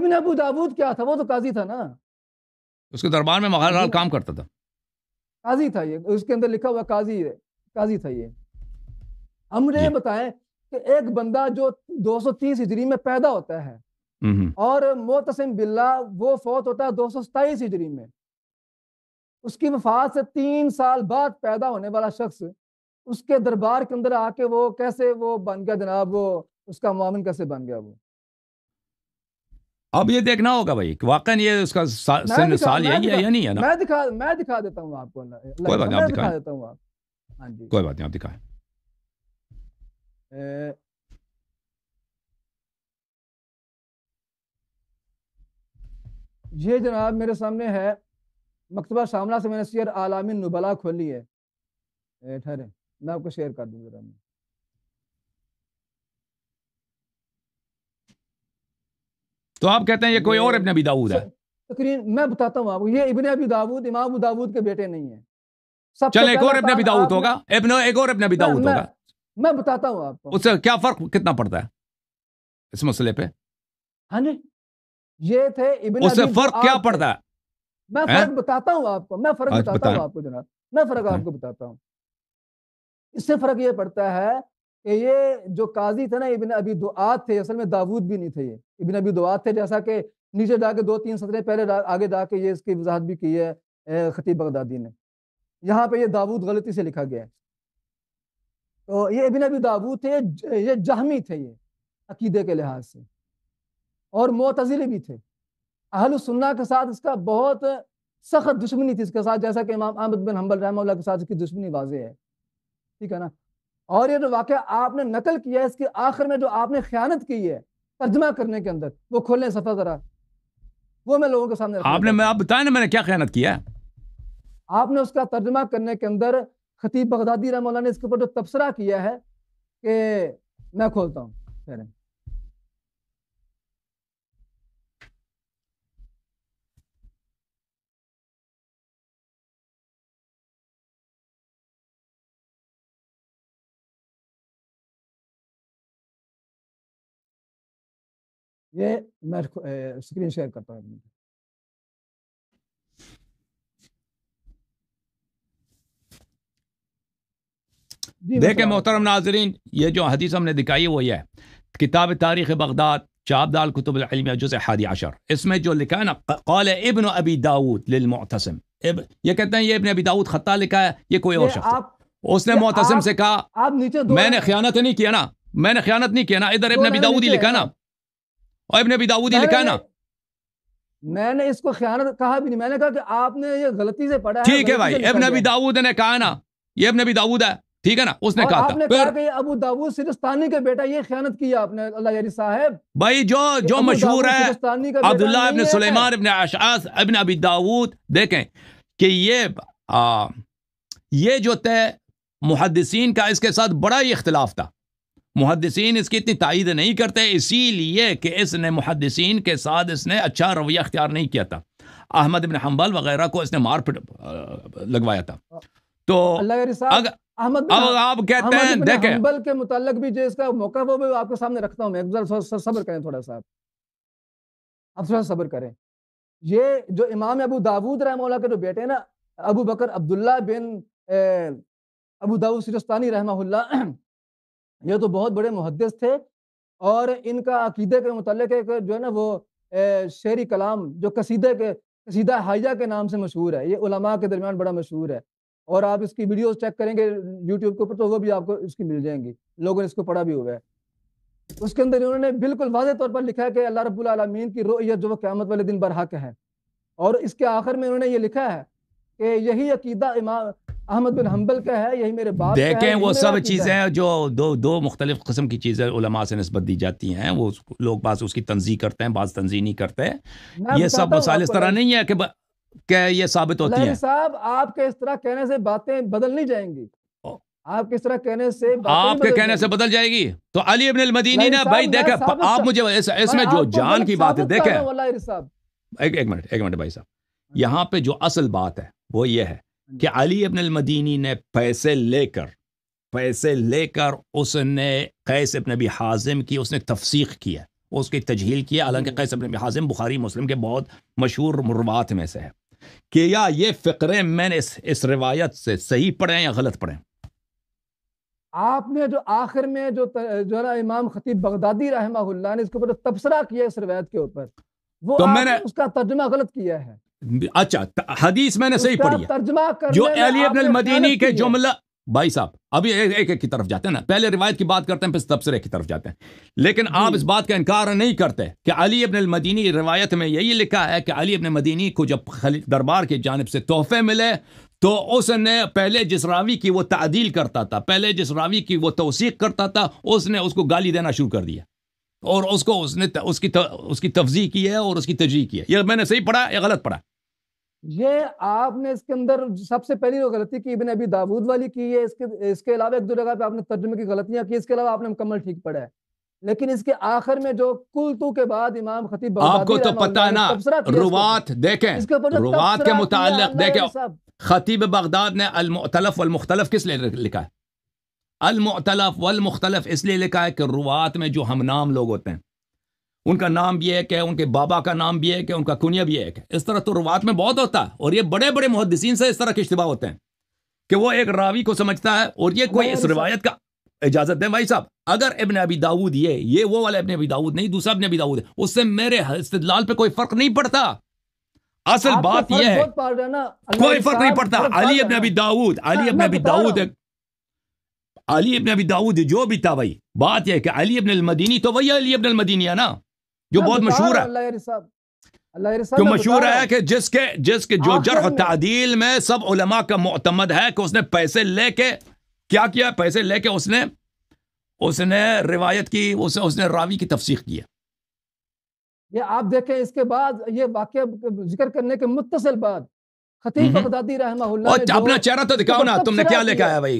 इबन अबू दाबूद क्या था वो तो काजी था ना उसके दरबार में महाराज काम करता था काजी था ये उसके अंदर लिखा हुआ काजी है काजी था ये हमने बताएं कि एक बंदा जो 230 हिजरी में पैदा होता है हम्म। और मोतसम बिल्ला वो फौत होता है दो हिजरी में उसकी वफात से तीन साल बाद पैदा होने वाला शख्स उसके दरबार के अंदर आके वो कैसे वो बन गया जनाब वो उसका मामन कैसे बन गया वो अब ये देखना होगा भाई वाकई ये उसका सा, मैं साल यही है या नहीं है ना मैं दिखा मैं दिखा देता हूँ आपको कोई बात नहीं आप दिखा देता हूँ आप हाँ कोई बात नहीं आप दिखाए ये जनाब मेरे सामने है मकतबा सामना से मैंने शेयर आलामी नुबला खोली है ठहरे मैं आपको शेयर कर दूँ जरा तो आप कहते हैं ये कोई और इबन अबी दाऊद है तकरीन मैं बताता हूँ आपको ये इबन अबी दाऊद इमाम दाऊद के बेटे नहीं है सब चल एक और इबन अबी दाऊद होगा इबन एक और इबन अबी दाऊद होगा मैं बताता हूँ आपको उससे क्या फर्क कितना पड़ता है इस मसले पे हाँ जी ये थे इबन उससे फर्क क्या पड़ता है मैं फर्क बताता हूँ आपको मैं फर्क बताता हूँ आपको जनाब मैं फर्क आपको बताता हूँ इससे फर्क ये पड़ता है कि ये जो काजी थे ना इबन अभी दुआत थे असल में दाऊद भी नहीं थे ये इबन अभी दुआत थे जैसा कि नीचे जाके दो तीन सतरें पहले आगे जाके ये इसकी वजाहत भी की है खतीब बगदादी ने यहाँ पे ये दाऊद गलती से लिखा गया है तो ये इबन अबी दाबू थे ये जहमी थे ये अकीदे के लिहाज से और मोतजिले भी थे अहलसन्ना के साथ इसका बहुत सख्त दुश्मनी थी इसके साथ जैसा कि इमाम अहमद बिन हम्बल रहमल्ला के साथ इसकी दुश्मनी वाजे है ठीक है ना और ये जो वाक़ आपने नकल किया है इसके आखिर में जो आपने ख्यानत की है तर्जमा करने के अंदर वो खोलने सफ़ा ज़रा वो मैं लोगों के सामने आपने मैं आप बताया ना मैंने क्या ख्यानत किया है आपने उसका तर्जमा करने के अंदर खतीब बगदादी रमौला ने इसके ऊपर जो तबसरा किया है कि मैं खोलता हूँ ये मैं स्क्रीन शेयर करता हूँ देखे मोहतरम नाजरीन ये जो हदीस हमने दिखाई वो ये किताब तारीख बगदाद चाबदाल कुतुब जुज हादी अशर इसमें जो लिखा है ना कौल इबन अबी दाऊद लिलमोतसम ये कहते हैं ये इबन अबी दाऊद खत्ता लिखा है ये कोई और शख्स उसने मोहतसम से कहा मैंने ख्यानत नहीं किया ना मैंने ख्यानत नहीं किया ना इधर इबन अबी दाऊद ही लिखा ना और इबन अबी दाऊद ही लिखा ना मैंने इसको खयानत कहा भी नहीं मैंने कहा कि आपने ये गलती से पढ़ा ठीक है भाई इबन अबी दाऊद ने कहा ना ये इबन अबी दाऊद है ठीक है ना उसने कहा था कहा अबू दाऊद सिरस्तानी का बेटा ये खयानत किया आपने अल्लाह यारी साहब भाई जो जो मशहूर है अब्दुल्ला इब्न सुलेमान इब्न अशास इब्न अबी दाऊद देखें कि ये आ, ये जो थे मुहदसिन का इसके साथ बड़ा ही इख्तलाफ था मुहदसिन इसकी इतनी तइद नहीं करते इसीलिए कि इसने मुहदसिन के साथ इसने अच्छा रवैया अख्तियार नहीं किया था अहमद इबन हम्बल वगैरह को इसने मार लगवाया था तो अगर अहमद हम्बल के मुतालक भी जो इसका मौका वो भी आपके सामने रखता हूँ मैं सब्र करें थोड़ा सा आप थोड़ा सब्र करें ये जो इमाम अबू दाऊद रहमोला के जो बेटे ना अबू बकर अब्दुल्ला बिन अबू दाऊद सिरस्तानी रहमहुल्ला ये तो बहुत बड़े मुहदस थे और इनका अकीदे के मतलब एक जो है ना वो शेरी कलाम जो कसीदे के कसीदा हाइजा के नाम से मशहूर है ये उलमा के दरमियान बड़ा मशहूर है और आप इसकी वीडियोस चेक करेंगे यूट्यूब के ऊपर तो वो भी आपको इसकी मिल जाएंगी लोगों ने इसको पढ़ा भी हुआ है उसके अंदर इन्होंने बिल्कुल वाज तौर पर लिखा है कि अल्लाह रब्बुल रबालमीन की रोयत जो क़यामत वाले दिन बरहक है और इसके आखिर में इन्होंने ये लिखा है कि यही अकीदा इमाम अहमद बिन हम्बल का है यही मेरे बाप देखें वो सब चीज़ें जो दो दो मुख्तलिफ कस्म की चीज़ें उलमा से नस्बत दी जाती हैं वो लोग बास उसकी तंजी करते हैं बाज तंजी नहीं करते ये सब मसाल इस तरह नहीं है कि के ये साबित होती है साहब आपके इस तरह कहने से बातें बदल नहीं जाएंगी आप किस तरह कहने से आपके कहने से बदल जाएगी तो अली अबिन मदीनी ने भाई देखे आप मुझे इसमें जो जान की बात है देखे एक एक मिनट एक मिनट भाई साहब यहाँ पे जो असल बात है वो ये है हाँ कि अली अबिन मदीनी ने पैसे लेकर पैसे लेकर उसने कैस अपन भी हाजिम की उसने तफसीक किया उसकी तजहील किया हाँ हालांकि कैस अपन भी हाजिम बुखारी मुस्लिम के बहुत मशहूर मुर्वात में से है कि या ये फ़िक्रे मैंने इस, इस रिवायत से सही पढ़े या गलत पढ़े आपने जो आखिर में जो जो ना इमाम खतीब बगदादी रहमा ने इसके ऊपर जो तबसरा किया इस रिवायत के ऊपर वो तो मैंने उसका तर्जमा गलत किया है अच्छा हदीस मैंने सही पढ़ी तर्जमा जो अली मदीनी के जुमला भाई साहब अभी एक एक, की तरफ जाते हैं ना पहले रिवायत की बात करते हैं फिर तबसरे की तरफ जाते हैं लेकिन आप इस बात का इनकार नहीं करते कि अली अबन मदीनी रिवायत में यही लिखा है कि अली अबन मदीनी को जब दरबार की जानब से तोहफे मिले तो उसने पहले जिस रावी की वो तदील करता था पहले जिस रावी की वो तोसीक करता था उसने उसको गाली देना शुरू कर दिया और उसको उसने उसकी उसकी तफजी की है और उसकी तजी की है यह मैंने सही पढ़ा या गलत पढ़ा ये आपने इसके अंदर सबसे पहली जो तो गलती की इबन अभी दाऊद वाली की है इसके इसके अलावा एक दो जगह पे आपने तर्जुमे की गलतियां की इसके अलावा आपने मुकम्मल ठीक पढ़ा है लेकिन इसके आखिर में जो कुलतू के बाद इमाम खतीब आपको तो पता ना रुवात देखें रुवात के मुतालिक देखें खतीब बगदाद ने अलमुतलफ वलमुख्तलफ किस लिए लिखा है अलमुतलफ वलमुख्तलफ इसलिए लिखा है कि रुवात में जो हम नाम लोग होते हैं उनका नाम भी एक है उनके बाबा का नाम भी एक है उनका कुनिया भी एक है इस तरह तो रुवात में बहुत होता है और ये बड़े बड़े मुहदसिन से इस तरह के इश्तबा होते हैं कि वो एक रावी को समझता है और ये कोई इस रिवायत का इजाजत दें भाई साहब अगर इबन अबी दाऊद ये ये वो वाला इबन अबी दाऊद नहीं दूसरा इबन अबी दाऊद है उससे मेरे इस्तलाल पर कोई फर्क नहीं पड़ता असल तो बात यह है कोई फर्क नहीं पड़ता अली इबन अबी दाऊद अली इबन अबी दाऊद अली इबन अबी दाऊद जो भी था भाई बात यह कि अली इबन मदीनी तो वही अली इबन मदीनी है ना जो बहुत मशहूर है जो मशहूर है कि जिसके जिसके जो जर तदील में सब उलमा का मतमद है कि उसने पैसे लेके क्या किया पैसे लेके उसने उसने रिवायत की उसने उसने रावी की तफसीक किया ये आप देखें इसके बाद ये वाक्य जिक्र करने के मुतसल बाद अपना चेहरा तो दिखाओ ना तुमने क्या लेके आया भाई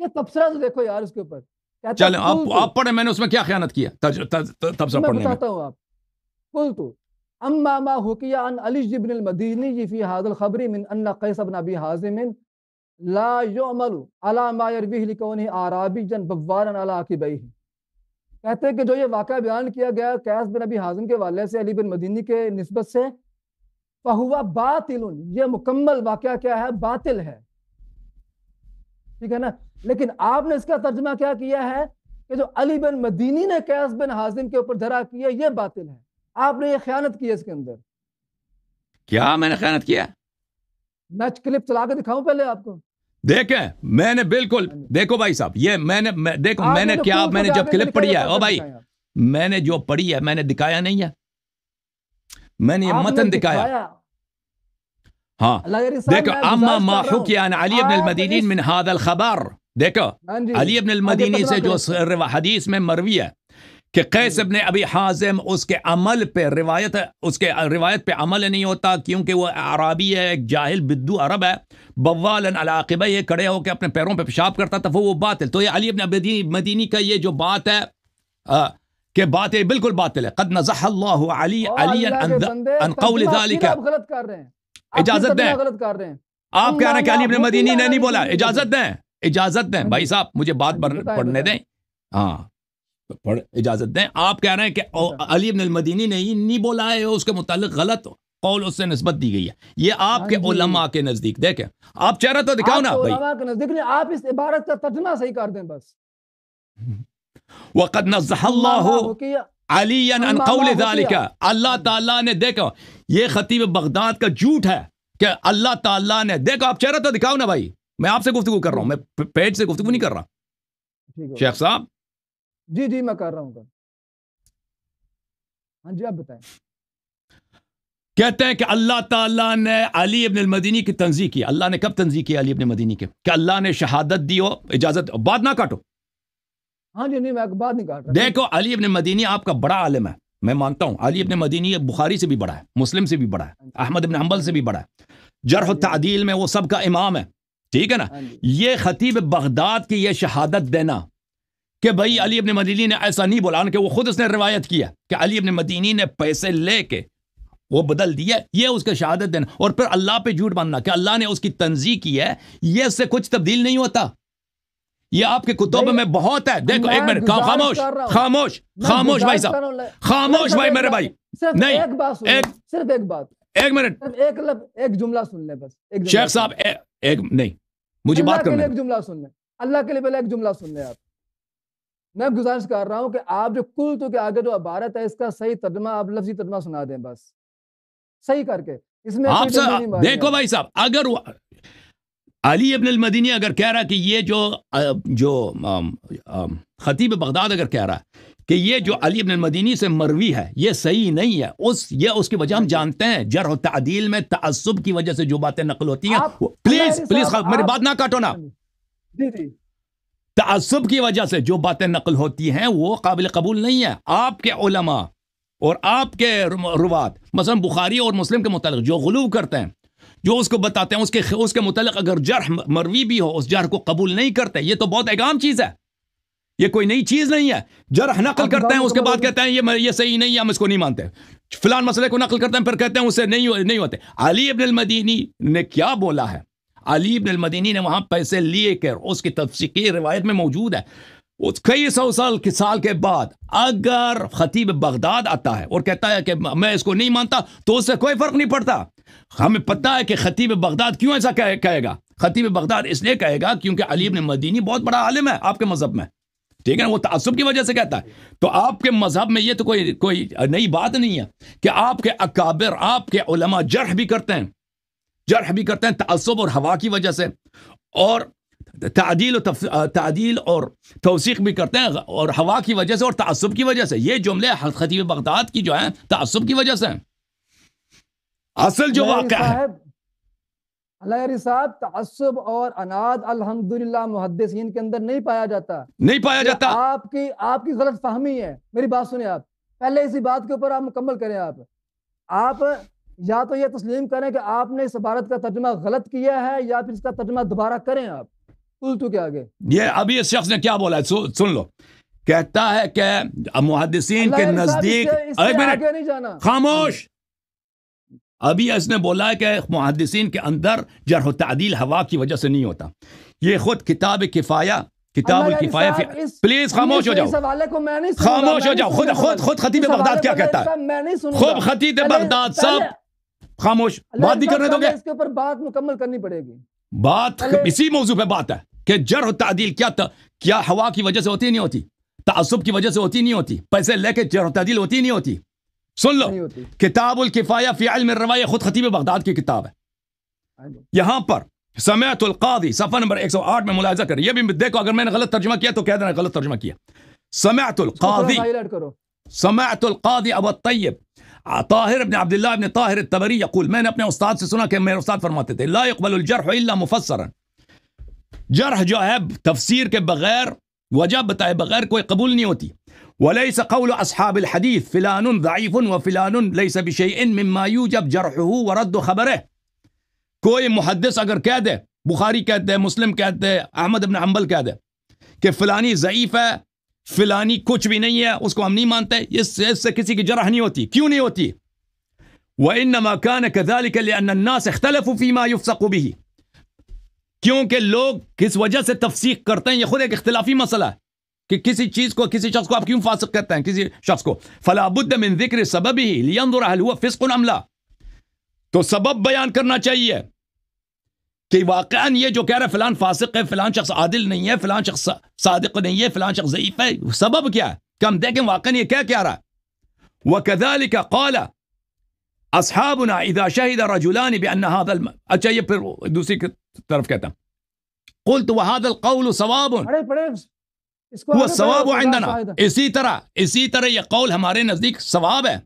ये तबसरा तो देखो यार इसके ऊपर चले आप आप पढ़े मैंने उसमें क्या खयानत किया तज, तज, तबसा पढ़ने में आप कुल अम्मा मा हुकिया अन अली इब्न अल मदीनी जी फी हादल खबरी मिन अन्न कैस इब्न अबी हाजिम ला युमल अला मा यरवीह लिकौनी आराबी जन बवारन अला अकीबैह कहते हैं कि जो ये वाक़ा बयान किया गया कैस बिन अभी हाजम के वाले से अली बिन मदीनी के नस्बत से फहुआ बातिल ये मुकम्मल वाक़ क्या है बातिल है ठीक है ना लेकिन आपने इसका तर्जमा क्या किया है कि जो अली बिन मदीनी ने कैस बिन हाजिम के ऊपर धरा किया ये बातिल है आपने ये ख्यानत की है इसके अंदर क्या मैंने ख्यानत किया मैं क्लिप चला के दिखाऊं पहले आपको देखे मैंने बिल्कुल देखो भाई साहब ये मैंने मैं, देखो मैंने क्या मैंने जब क्लिप पढ़ी है ओ भाई मैंने जो पढ़ी है मैंने दिखाया नहीं है मैंने ये मतन दिखाया हाँ देखो अम्मा माहुकिया अली अब्दुल मदीन मिन हादल खबर देखो हाँ अली अबन मदीनी से जो हदीस में मरवी है कि कैस अपने हाँ अभी हाजम उसके अमल पे रिवायत उसके रिवायत पे अमल नहीं होता क्योंकि वो अरबी है एक जाहिल बिद्दू अरब है बवालन ये खड़े होकर अपने पैरों पे पेशाब करता था वो वो बातिल तो ये अली अबन मदीनी का ये जो बात है आ, के बात बिल्कुल बातिल है कद नजहल्लाजत दें आप कह रहे हैं कि अली अबन मदीनी ने नहीं बोला इजाजत दें इजाजत दें भाई हाँ साहब मुझे बात हाँ तो पढ़ने दें हाँ तो पढ़ इजाजत दें आप कह रहे हैं कि तो अली अब नलमदीनी ने ही नहीं बोला है उसके मुतालिक गलत कौल उससे नस्बत दी गई है ये हाँ आपके उलमा के नजदीक देखें आप चेहरा तो दिखाओ ना भाई के नजदीक आप इस इबारत का तर्जमा सही कर दें बस वक़द नज़हल्लाहु अन क़ौल अलीन अल्लाह ताला ने देखो ये खतीब बगदाद का झूठ है कि अल्लाह ताला ने देखो आप चेहरा तो दिखाओ ना भाई मैं आपसे गुफ्तु कर रहा हूँ मैं पेज से गुफ्तु नहीं कर रहा शेख साहब जी जी मैं कर रहा हूँ हाँ जी आप बताएं कहते हैं कि अल्लाह ताला ने अली अबन मदीनी की तंजी की अल्लाह ने कब तंजी की अली अबन मदीनी के कि अल्लाह ने शहादत दी हो इजाजत बात ना काटो हाँ जी नहीं मैं बात नहीं काट रहा देखो अली अबन मदीनी आपका बड़ा आलम है मैं मानता हूँ अली अबन मदीनी बुखारी से भी बड़ा है मुस्लिम से भी बड़ा है हाँ अहमद अबन हम्बल से भी बड़ा है जरह हाँ तदील में वो सब का इमाम है ठीक है ना हाँ ये खतीब बगदाद की ये शहादत देना कि भाई अली अपने मदीनी ने ऐसा नहीं बोला कि वो खुद उसने रिवायत किया कि अली अपने मदीनी ने पैसे लेके वो बदल दिया ये उसका शहादत देना और फिर अल्लाह पे झूठ बांधना कि अल्लाह ने उसकी तंजी की है ये इससे कुछ तब्दील नहीं होता ये आपके कुतुब में बहुत है देखो एक मिनट खामोश खामोश खामोश खामोश भाई साहब खामोश भाई मेरे भाई नहीं एक बात सिर्फ एक बात एक मिनट एक जुमला सुन ले बस शेख साहब एक नहीं मुझे बात करने एक जुमला सुन लें अल्लाह के लिए पहले एक जुमला सुन लें आप मैं गुजारिश कर रहा हूँ कि आप जो कुल तो के आगे जो अबारत है इसका सही तर्जमा आप लफ्जी तर्जमा सुना दें बस सही करके इसमें आप सर, देखो भाई साहब अगर अली अबन मदीनी अगर कह रहा कि ये जो जो खतीब बगदाद अगर कह रहा है कि ये जो अली अबिन मदीनी से मरवी है ये सही नहीं है उस ये उसकी वजह हम जानते हैं जर तदील में तअसब की वजह से जो बातें नकल होती हैं प्लीज प्लीज मेरी बात ना काटो ना तसुब की वजह से जो बातें नकल होती हैं वो काबिल कबूल नहीं है आपके उलमा और आपके रुवात मसलन बुखारी और मुस्लिम के मुतल जो गलू करते हैं जो उसको बताते हैं उसके उसके मुतल अगर जर मरवी भी हो उस जर को कबूल नहीं करते ये तो बहुत एगाम चीज़ है ये कोई नई चीज नहीं है जरा नकल करते हैं उसके बाद कहते हैं ये ये सही नहीं है हम इसको नहीं मानते फिलहाल मसले को नकल करते हैं फिर कहते हैं उससे नहीं नहीं होते अली इब्न मदीनी ने क्या बोला है अली इब्न मदीनी ने वहां पैसे लिए कर उसकी तफसी रिवायत में मौजूद है उस कई सौ साल के साल के बाद अगर खतीब बगदाद आता है और कहता है कि मैं इसको नहीं मानता तो उससे कोई फर्क नहीं पड़ता हमें पता है कि खतीब बगदाद क्यों ऐसा कहेगा खतीब बगदाद इसलिए कहेगा क्योंकि अलीब ने मदीनी बहुत बड़ा आलिम है आपके मजहब में ठीक है वो तसब की वजह से कहता है तो आपके मजहब में ये तो कोई कोई नई बात नहीं है कि आपके अकाबिर आपके उलमा जरह भी करते हैं जरह भी करते हैं तसब और हवा की वजह से और तादील तादील और तोसीक भी करते हैं और हवा की वजह से और तसब की वजह से ये जुमले खतीब बगदाद की जो है तसब की वजह से असल जो वाक़ है अल्लाह साहब तसब और अनाद अल्हम्दुलिल्लाह मुहदसिन के अंदर नहीं पाया जाता नहीं पाया जाता आपकी आपकी गलत फहमी है मेरी बात सुने आप पहले इसी बात के ऊपर आप मुकम्मल करें आप आप या तो यह तस्लीम करें कि आपने इस भारत का तर्जमा गलत किया है या फिर इसका तर्जमा दोबारा करें आप उल्टू के आगे ये अभी इस शख्स ने क्या बोला है सु, सुन लो कहता है कि मुहदसिन के नजदीक नहीं जाना खामोश अभी इसने बोला है कि मुहदसिन के अंदर जरह तदील हवा की वजह से नहीं होता ये खुद किताब किफ़ाया किताब किफाया प्लीज खामोश हो जाओ खामोश हो जाओ खुद खुद खुद खतीब बगदाद क्या कहता है खुद खतीब बगदाद सब खामोश बात नहीं करने दोगे इसके ऊपर बात मुकम्मल करनी पड़ेगी बात इसी मौजू पे बात है कि जर तदील क्या था क्या हवा की वजह से होती नहीं होती तसब की वजह से होती नहीं होती पैसे लेके जर तदील होती नहीं होती سن لو أيوة. کتاب الکفایہ فی علم الرواية خود خطیب بغداد کی کتاب ہے یہاں پر سمعت القاضي صفحہ نمبر 108 میں ملاحظہ کر یہ بھی دیکھو اگر میں نے غلط ترجمہ کیا تو کہہ دینا غلط ترجمہ کیا سمعت القاضي سمعت القاضي ابو الطيب طاہر بن عبد الله بن طاهر التبری يقول میں نے اپنے استاد سے سنا کہ میرے استاد فرماتے تھے لا يقبل الجرح الا مفسرا جرح جو ہے تفسیر کے بغیر وجہ بتائے بغیر کوئی قبول نہیں ہوتی وليس قول أصحاب الحديث فلان ضعيف وفلان ليس بشيء مما يوجب جرحه ورد خبره كوي محدث اگر كاده بخاري كاده مسلم كاده احمد بن عمبل كاده كي فلاني ضعيف ہے فلاني کچھ بھی نہیں ہے اس کو ہم نہیں مانتے جرح نہیں ہوتی کیوں نہیں ہوتی وَإِنَّمَا كَانَ كَذَلِكَ لِأَنَّ النَّاسِ اختلفوا فِيمَا يُفْسَقُ بِهِ کیونکہ لوگ کس وجہ سے تفسیق کرتے ہیں یہ خود ایک اختلافی مسئلہ ہے कि किसी चीज को किसी शख्स को आप क्यों फासिक कहते हैं किसी शख्स को फलाबुद्ध मिन जिक्र सबब ही लियंदुर हुआ फिस्कुन अमला तो सबब बयान करना चाहिए कि वाकान ये जो कह रहे फिलहान फासिक है फिलहान शख्स आदिल नहीं है फिलहान शख्स सादिक नहीं है फिलहान शख्स ज़यीफ है सबब क्या है कि हम देखें वाकन ये क्या कह रहा है वह कदाली का कौला असहाबना इदा शाहिद रजुलानी भी अन्ना अच्छा ये फिर दूसरी तरफ कहता हूँ कुल तो वहादल कौल सवाब هو الصواب عندنا اسی طرح اسی طرح یہ قول ہمارے نزدیک ثواب ہے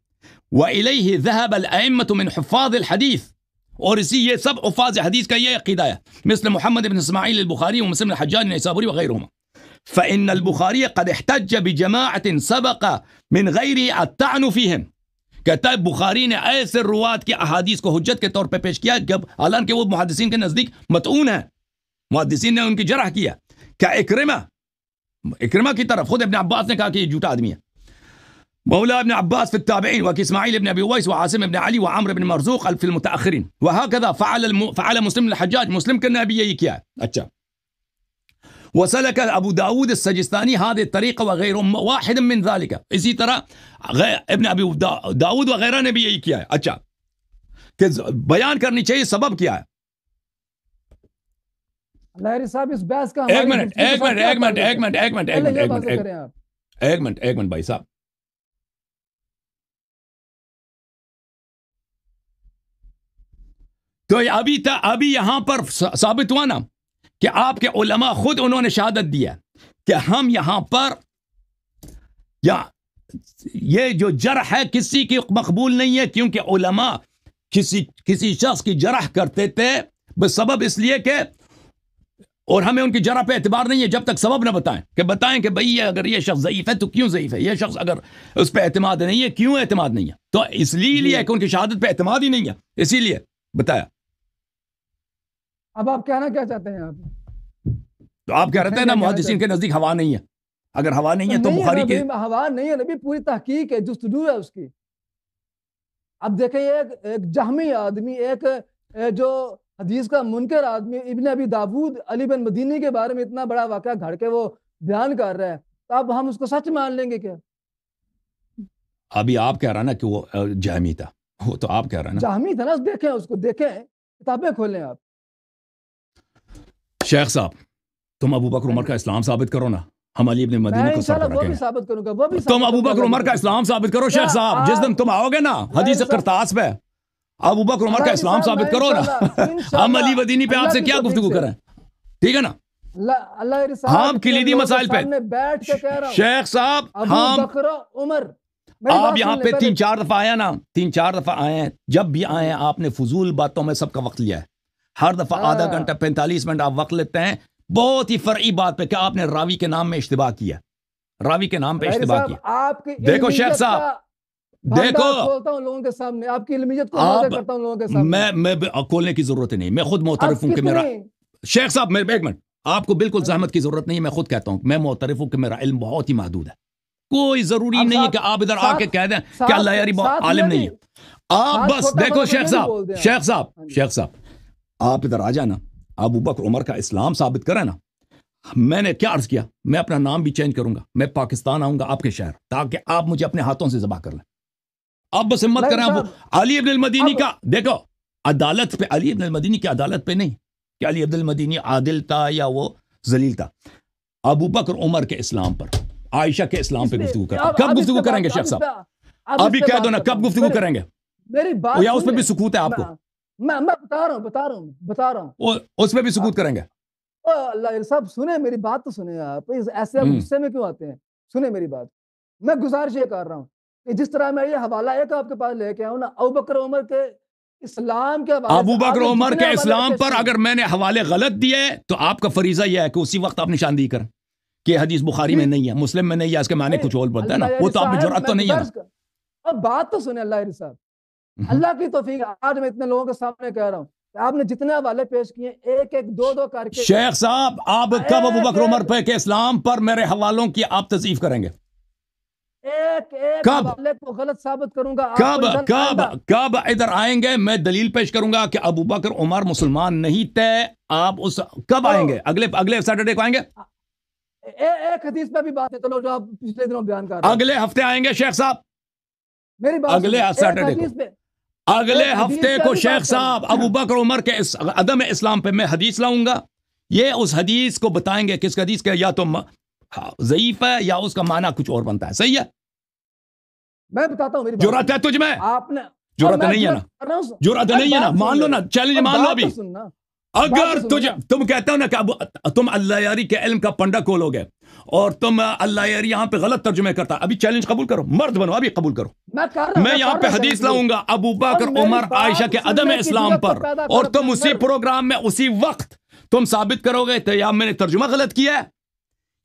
وإليه ذهب الأئمة من حفاظ الحديث اور اسی یہ سب حفاظ حدیث کا یہ عقیدہ ہے مثل محمد بن اسماعیل البخاري ومسلم الحجاج النسابوري وغيرهما فإن البخاري قد احتج بجماعة سبق من غير الطعن فيهم کہتا ہے بخاری نے ایسے روات کی احادیث کو حجت کے طور پر پیش کیا جب حالانکہ وہ محدثین کے نزدیک متعون ہیں محدثین نے ان کی جرح کیا کہ اکرمہ اكرما کی طرف خود ابن عباس نے کہا کہ یہ جھوٹا آدمی ہے مولى ابن عباس في التابعين اسماعيل بن أبي ويس وعاصم بن علي وعمرو بن مرزوق في المتأخرين وهكذا فعل الم... فعل مسلم الحجاج مسلم كان نبي اتشا وسلك أبو داود السجستاني هذه الطريقة وغير واحد من ذلك इसी ترى ابن أبي داوود وغيره نبي ने اتشا بيان किया है سبب कि बयान लहरी साहब इस बहस का एक मिनट एक मिनट एक मिनट एक मिनट एक मिनट एक मिनट एक मिनट एक मिनट भाई साहब तो अभी तक अभी यहां पर साबित हुआ ना कि आपके उलमा खुद उन्होंने शहादत दिया कि हम यहां पर या ये जो जर है किसी की मकबूल नहीं है क्योंकि उलमा किसी किसी शख्स की जरह करते थे बस सबब इसलिए कि और हमें उनकी जरा पे एतबार नहीं है जब तक सबब ना बताएं कि बताएं कि भाई अगर ये शख्स ज़यीफ़ है तो क्यों ज़यीफ़ है ये शख्स अगर उस पर अतमाद नहीं है क्यों अतमाद नहीं है तो इसलिए लिया कि उनकी शहादत पर अतमाद ही नहीं है इसीलिए बताया अब आप कहना क्या चाहते हैं आप तो आप कह रहे थे ना मुहदसिन के नज़दीक हवा नहीं है अगर हवा नहीं है तो बुखारी के हवा नहीं है नबी पूरी तहकीक है जस्तजू है उसकी अब देखे एक जहमी आदमी एक जो हदीस का मुनकर आदमी इबन अभी दाबूद अली बन मदीनी के बारे में इतना बड़ा वाक़ घर के वो बयान कर रहा है तो अब हम उसको सच मान लेंगे क्या अभी आप कह रहा ना कि वो जहमी था वो तो आप कह रहा ना जहमी था ना देखें उसको देखें किताबें खोलें आप शेख साहब तुम अबू बकर उमर हाँ का इस्लाम साबित करो ना हम अली इब्ने मदीना को साबित वो भी साबित करूंगा वो भी तुम अबू बकर उमर का इस्लाम साबित करो शेख साहब जिस दिन तुम आओगे ना हदीस करतास पे अब उबक उमर का इस्लाम साबित करो ना *laughs* हम अली मदीनी पे आपसे क्या गुफ्तु करें ठीक है ना हम हाँ, किलीदी मसाइल पे शेख साहब हम उमर आप यहाँ पे तीन चार दफा आया ना तीन चार दफा आए हैं जब भी आए हैं आपने फजूल बातों में सबका वक्त लिया है हर दफा हाँ। आधा घंटा पैंतालीस मिनट आप वक्त लेते हैं बहुत ही फर्ई बात पे क्या आपने रावी के नाम में इश्तबा किया रावी के नाम पे इश्तबा किया आपके देखो शेख साहब देखो खोलता हूँ लोगों के सामने आपकी इलमियत को आप, करता लोगों के सामने मैं मैं खोलने की जरूरत नहीं मैं खुद मोहतरफ हूँ कि मेरा शेख साहब मेरे एक मिनट आपको बिल्कुल जहमत की जरूरत नहीं मैं खुद कहता हूँ मैं मोहतरफ हूँ कि मेरा इल्म बहुत ही महदूद है कोई जरूरी नहीं है कि आप इधर आके कह दें कि अल्लाह यारी आलिम नहीं है आप बस देखो शेख साहब शेख हाँ साहब शेख साहब आप इधर आ जाना अबू बकर उमर का इस्लाम साबित करें ना मैंने क्या अर्ज किया मैं अपना नाम भी चेंज करूंगा मैं पाकिस्तान आऊंगा आपके शहर ताकि आप मुझे अपने हाथों से जबा कर लें आप बस हिम्मत करें आप अली अब्दुल मदीनी का देखो अदालत पे अली अब्दुल मदीनी की अदालत पे नहीं कि अली अब्दुल मदीनी आदिल था या वो जलील था अबू बकर उमर के इस्लाम पर आयशा के इस्लाम पे गुफ्तु करें कब गुफ्तु करेंगे शेख साहब अभी कह दो ना कब गुफ्तु करेंगे मेरी बात या उसमें भी सुकूत है आपको मैं मैं बता रहा हूँ बता रहा हूँ बता रहा हूँ उसमें भी सुकूत करेंगे अल्लाह सुने मेरी बात तो सुने आप ऐसे हम्म। गुस्से में क्यों आते हैं सुने मेरी बात मैं गुजारिश ये कर रहा हूँ कि जिस तरह मैं ये हवाला एक आपके पास लेके आऊँ ना अबू बकर उमर के इस्लाम के अबू बकर उमर के इस्लाम पर अगर मैंने हवाले गलत दिए तो आपका फरीजा यह है कि उसी वक्त आप निशानदी कर कि हदीस बुखारी में नहीं है मुस्लिम में नहीं है इसके माने कुछ और बोलता है ना वो तो आप जरूरत तो नहीं है अब बात तो सुने अल्लाह साहब हम्म। अल्लाह की तोफीक आज मैं इतने लोगों के सामने कह रहा हूँ आपने जितने हवाले पेश किए एक एक दो दो करके शेख साहब आप कब अबू बकर उमर पे के इस्लाम पर मेरे हवालों की आप तजीफ करेंगे एक एक कब को गलत साबित करूंगा कब कब कब इधर आएंगे मैं दलील पेश करूंगा कि अबू बकर उमर मुसलमान नहीं थे आप उस कब आएंगे अगले अगले सैटरडे को आएंगे ए, एक हदीस पे भी बात है चलो जो आप पिछले दिनों बयान कर रहे अगले हफ्ते आएंगे शेख साहब मेरी बात अगले सैटरडे को अगले हफ्ते को शेख साहब अबू बकर उमर के अदम इस्लाम पे मैं हदीस लाऊंगा ये उस हदीस को बताएंगे किस हदीस के या तो हाँ जयीफ है या उसका माना कुछ और बनता है सही है मैं बताता हूँ मेरी है तुझमें आपने जरूरत नहीं है ना जरूरत नहीं है ना मान लो ना चैलेंज मान लो अभी तो अगर तो तुझे तुम कहते हो ना कि तुम अल्लाह यारी के इल्म का पंडा खोलोगे और तुम अल्लाह यारी यहाँ पे गलत तर्जुमे करता अभी चैलेंज कबूल करो मर्द बनो अभी कबूल करो मैं, मैं यहाँ पे हदीस लाऊंगा अबू बकर उमर आयशा के अदम इस्लाम पर और तुम उसी प्रोग्राम में उसी वक्त तुम साबित करोगे तो या मैंने तर्जुमा गलत किया है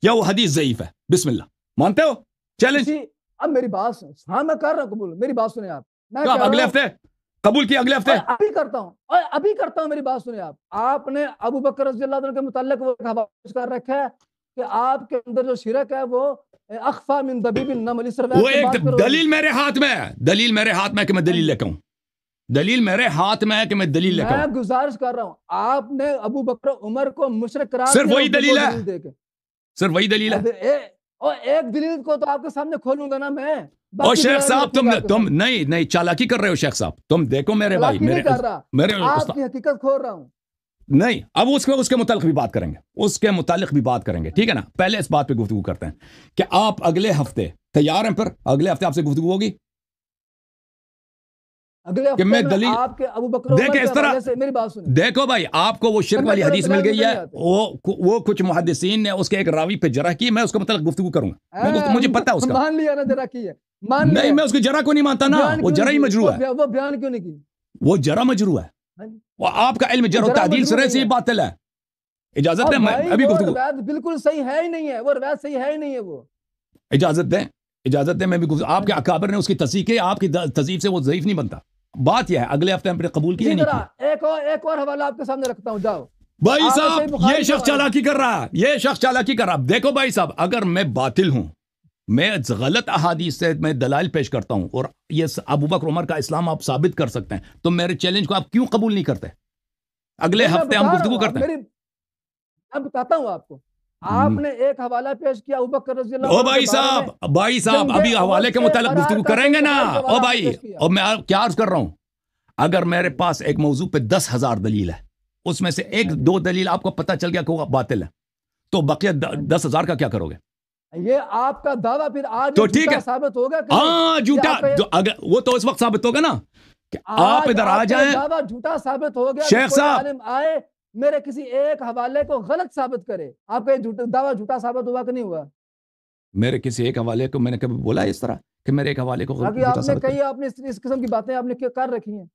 या वो हदीस जयीफ है बिस्मिल्ला मानते हो चैलेंज अब मेरी बात सुन हाँ मैं कर रहा हूँ कबूल मेरी बात सुने आप मैं तो अगले हफ्ते कबूल की अगले हफ्ते अभी करता हूँ अभी करता हूँ मेरी बात सुने आप आपने अबू बकर के मुतल कर रखा है कि आपके अंदर जो शिरक है वो अखफा मिन दबीब नमल वो एक दलील मेरे हाथ में है दलील मेरे हाथ में कि मैं दलील लेकर दलील मेरे हाथ में है कि मैं दलील लेकर गुजारिश कर रहा हूँ आपने अबू बकर उमर को मुशरक करार सिर्फ वही दलील है सर वही दलील है और एक दलील को तो आपके सामने खोलूंगा ना मैं और शेख साहब तुम तुम नहीं नहीं चालाकी कर रहे हो शेख साहब तुम देखो मेरे भाई मेरे मेरे हकीकत खोल रहा हूँ नहीं अब उसमें उसके मुतालिक भी बात करेंगे उसके मुतालिक भी बात करेंगे ठीक है ना पहले इस बात पे गुफ्तु करते हैं कि आप अगले हफ्ते तैयार हैं फिर अगले हफ्ते आपसे गुफ्तु होगी अगले मैं दलील आपके अबू बकर देखे इस तरह मेरी बात सुनिए देखो भाई आपको वो शिरक वाली हदीस मिल गई है वो वो कुछ मुहदसिन ने उसके एक रावी पे जरा की मैं उसको मतलब गुफ्तु करूंगा मैं मुझे पता है उसका मान लिया ना जरा की है मान नहीं मैं उसकी जरा को नहीं मानता ना वो जरा ही मजरू है वो बयान क्यों नहीं की वो जरा मजरू है हाँ वो आपका इल्म जरा तहदील सर से बातिल है इजाजत दें मैं अभी गुफ्तु बिल्कुल सही है ही नहीं है वो रवायत सही है ही नहीं है वो इजाजत दें इजाजत दें मैं भी आपके हाँ अकाबर ने उसकी तस्दीक है आपकी तजीब से वो जयीफ नहीं बनता बात यह है अगले हफ्ते हमने कबूल किया नहीं एक और एक और हवाला आपके सामने रखता हूँ जाओ भाई साहब ये शख्स चालाकी कर रहा है ये शख्स चालाकी कर रहा है देखो भाई साहब अगर मैं बातिल हूं मैं गलत अहादीस से मैं दलाल पेश करता हूं और ये अबू बकर उमर का इस्लाम आप साबित कर सकते हैं तो मेरे चैलेंज को आप क्यों कबूल नहीं करते अगले हफ्ते हम गुफ्तगु करते हैं मैं बताता हूं आपको हम्म। आपने एक हवाला पेश किया बकर ओ भाई साहब भाई साहब अभी हवाले के मुताबिक गुफ्तु करेंगे ना ओ भाई और मैं क्या अर्ज कर रहा हूँ अगर मेरे पास एक मौजू पे दस हजार दलील है उसमें से एक हाँ दो दलील आपको पता चल गया कि बातिल है तो बकिया हाँ दस हजार का क्या करोगे ये आपका दावा फिर आज तो ठीक है साबित होगा हाँ झूठा अगर वो तो उस वक्त साबित होगा ना कि आप इधर आ जाए झूठा साबित हो गया शेख साहब आए मेरे किसी एक हवाले को गलत साबित करे आपका दावा झूठा साबित हुआ कि नहीं हुआ मेरे किसी एक हवाले को मैंने कभी बोला इस तरह कि मेरे एक हवाले को आपने कही आपने इस, किस्म की बातें आपने कर रखी हैं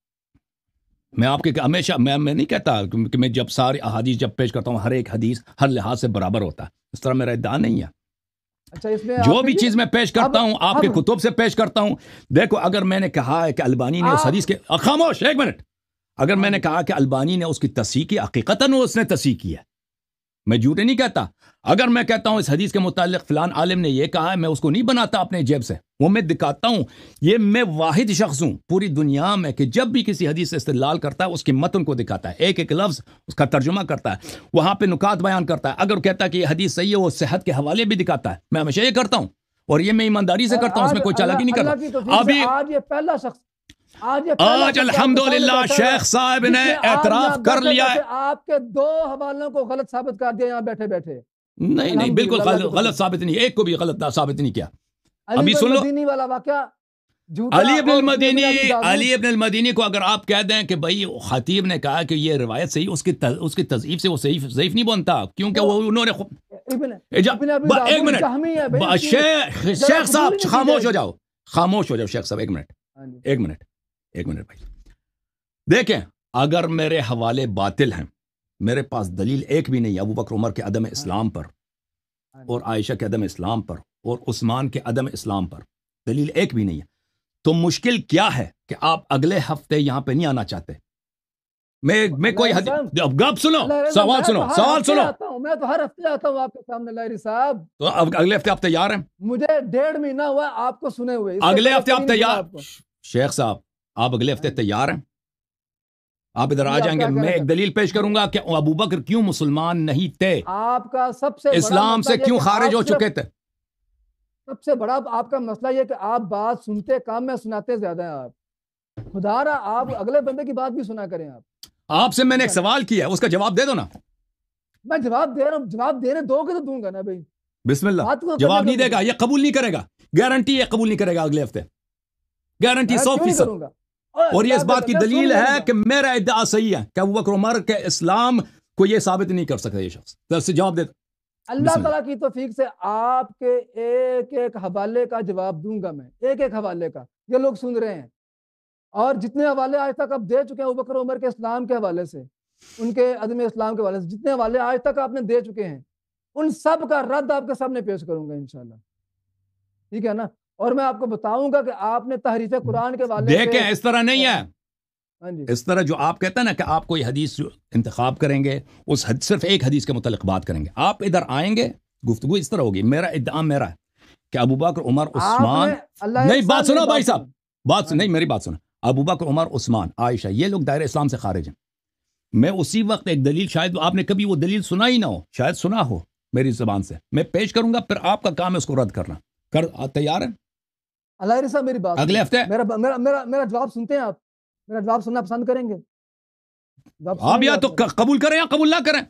मैं आपके हमेशा मैं मैं नहीं कहता कि मैं जब सारी अहादीस जब पेश करता हूँ हर एक हदीस हर लिहाज से बराबर होता है इस तरह मेरा इदा नहीं है अच्छा इसमें जो भी चीज मैं पेश करता हूँ आपके कुतुब से पेश करता हूँ देखो अगर मैंने कहा है कि अल्बानी ने उस हदीस के खामोश एक मिनट अगर मैंने कहा कि अल्बानी ने उसकी तसी की हकीकता वो उसने तसी की है मैं झूठे नहीं कहता अगर मैं कहता हूं इस हदीस के मुतालिक फिलहान आलिम ने यह कहा है मैं उसको नहीं बनाता अपने जेब से वो मैं दिखाता हूं ये मैं वाहिद शख्स हूं पूरी दुनिया में कि जब भी किसी हदीस से इस्तेलाल करता है उसके मतन को दिखाता है एक एक लफ्ज उसका तर्जुमा करता है वहां पर नुकात बयान करता है अगर कहता है कि यह हदीस सही है वो सेहत के हवाले भी दिखाता है मैं हमेशा ये करता हूं और ये मैं ईमानदारी से करता हूं उसमें कोई चालाकी नहीं करता अभी पहला शख्स आज अल्हम्दुलिल्लाह शेख साहब ने एतराफ कर लिया आपके दो हवालों को गलत साबित कर दिया यहाँ बैठे बैठे नहीं नहीं बिल्कुल गलत साबित नहीं एक को भी गलत साबित नहीं किया अभी सुन लो वाला वाक्य अली अबन मदीनी अली अबन मदीनी को अगर आप कह दें कि भाई खतीब ने कहा कि ये रिवायत सही उसकी तज, उसकी तजीफ से वो सही जयीफ नहीं बनता क्योंकि वो तो उन्होंने एक मिनट शेख साहब खामोश हो जाओ खामोश हो जाओ शेख साहब एक मिनट हाँ एक मिनट एक मिनट भाई देखें अगर मेरे हवाले बातिल हैं मेरे पास दलील एक भी नहीं अबू बकर उमर के अदम हाँ इस्लाम पर हाँ और आयशा के अदम इस्लाम पर और उस्मान के अदम इस्लाम पर दलील एक भी नहीं है तो मुश्किल क्या है कि आप अगले हफ्ते यहां पे नहीं आना चाहते मैं मैं कोई हद अब गप सुनो सवाल सुनो तो सवाल सुनो मैं तो हर हफ्ते आता हूँ आपके सामने लायरी साहब तो अब अगले हफ्ते आप तैयार हैं मुझे डेढ़ महीना हुआ आपको सुने हुए अगले हफ्ते आप तैयार शेख साहब आप अगले हफ्ते हाँ तैयार हैं आप इधर आ जाएंगे मैं एक दलील पेश करूंगा कि अबू बकर क्यों मुसलमान नहीं थे आपका सबसे इस्लाम से क्यों खारिज हो चुके थे सबसे बड़ा आपका मसला यह कि आप बात सुनते काम में सुनाते ज्यादा हैं आप खुदारा आप अगले बंदे की बात भी सुना करें आप आपसे मैंने एक अच्छा। सवाल किया है उसका जवाब दे दो ना मैं जवाब दे रहा हूँ जवाब देने दोगे तो दूंगा ना भाई बिस्मिल्लाह जवाब नहीं देगा मतलब ये कबूल नहीं करेगा गारंटी ये कबूल नहीं करेगा अगले हफ्ते गारंटी सौ फीसद और ये इस बात की दलील है कि मेरा इद्दा सही है क्या वक्र उमर के इस्लाम को ये साबित नहीं कर सकता ये शख्स तो जवाब देता अल्लाह तला की तोफीक से आपके एक एक हवाले का जवाब दूंगा मैं एक एक हवाले का ये लोग सुन रहे हैं और जितने हवाले आज तक आप दे चुके हैं बकर उमर के इस्लाम के हवाले से उनके अदम इस्लाम के हवाले से जितने हवाले आज तक आपने दे चुके हैं उन सब का रद्द आपके सामने पेश करूंगा इनशाला ठीक है ना और मैं आपको बताऊंगा कि आपने तहरीफ कुरान के वाले देखें इस तरह नहीं है हाँ इस तरह जो आप कहते हैं ना कि आप कोई हदीस इंतखब करेंगे उस हद, सिर्फ एक हदीस के मुतल बात करेंगे आप इधर आएंगे गुफ्तु इस तरह होगी मेरा इदाम मेरा है कि अबू बकर उमर उस्मान नहीं बात सुनो भाई साहब बात हाँ नहीं मेरी बात सुनो अबू बकर उमर उस्मान आयशा ये लोग दायरे इस्लाम से खारिज हैं मैं उसी वक्त एक दलील शायद आपने कभी वो दलील सुना ही ना हो शायद सुना हो मेरी जुबान से मैं पेश करूंगा फिर आपका काम है उसको रद्द करना कर तैयार है अलायरी साहब मेरी बात अगले हफ्ते मेरा मेरा मेरा, मेरा जवाब सुनते हैं आप मेरा जवाब सुनना पसंद करेंगे आप या तो कबूल करें या कबूल ना करें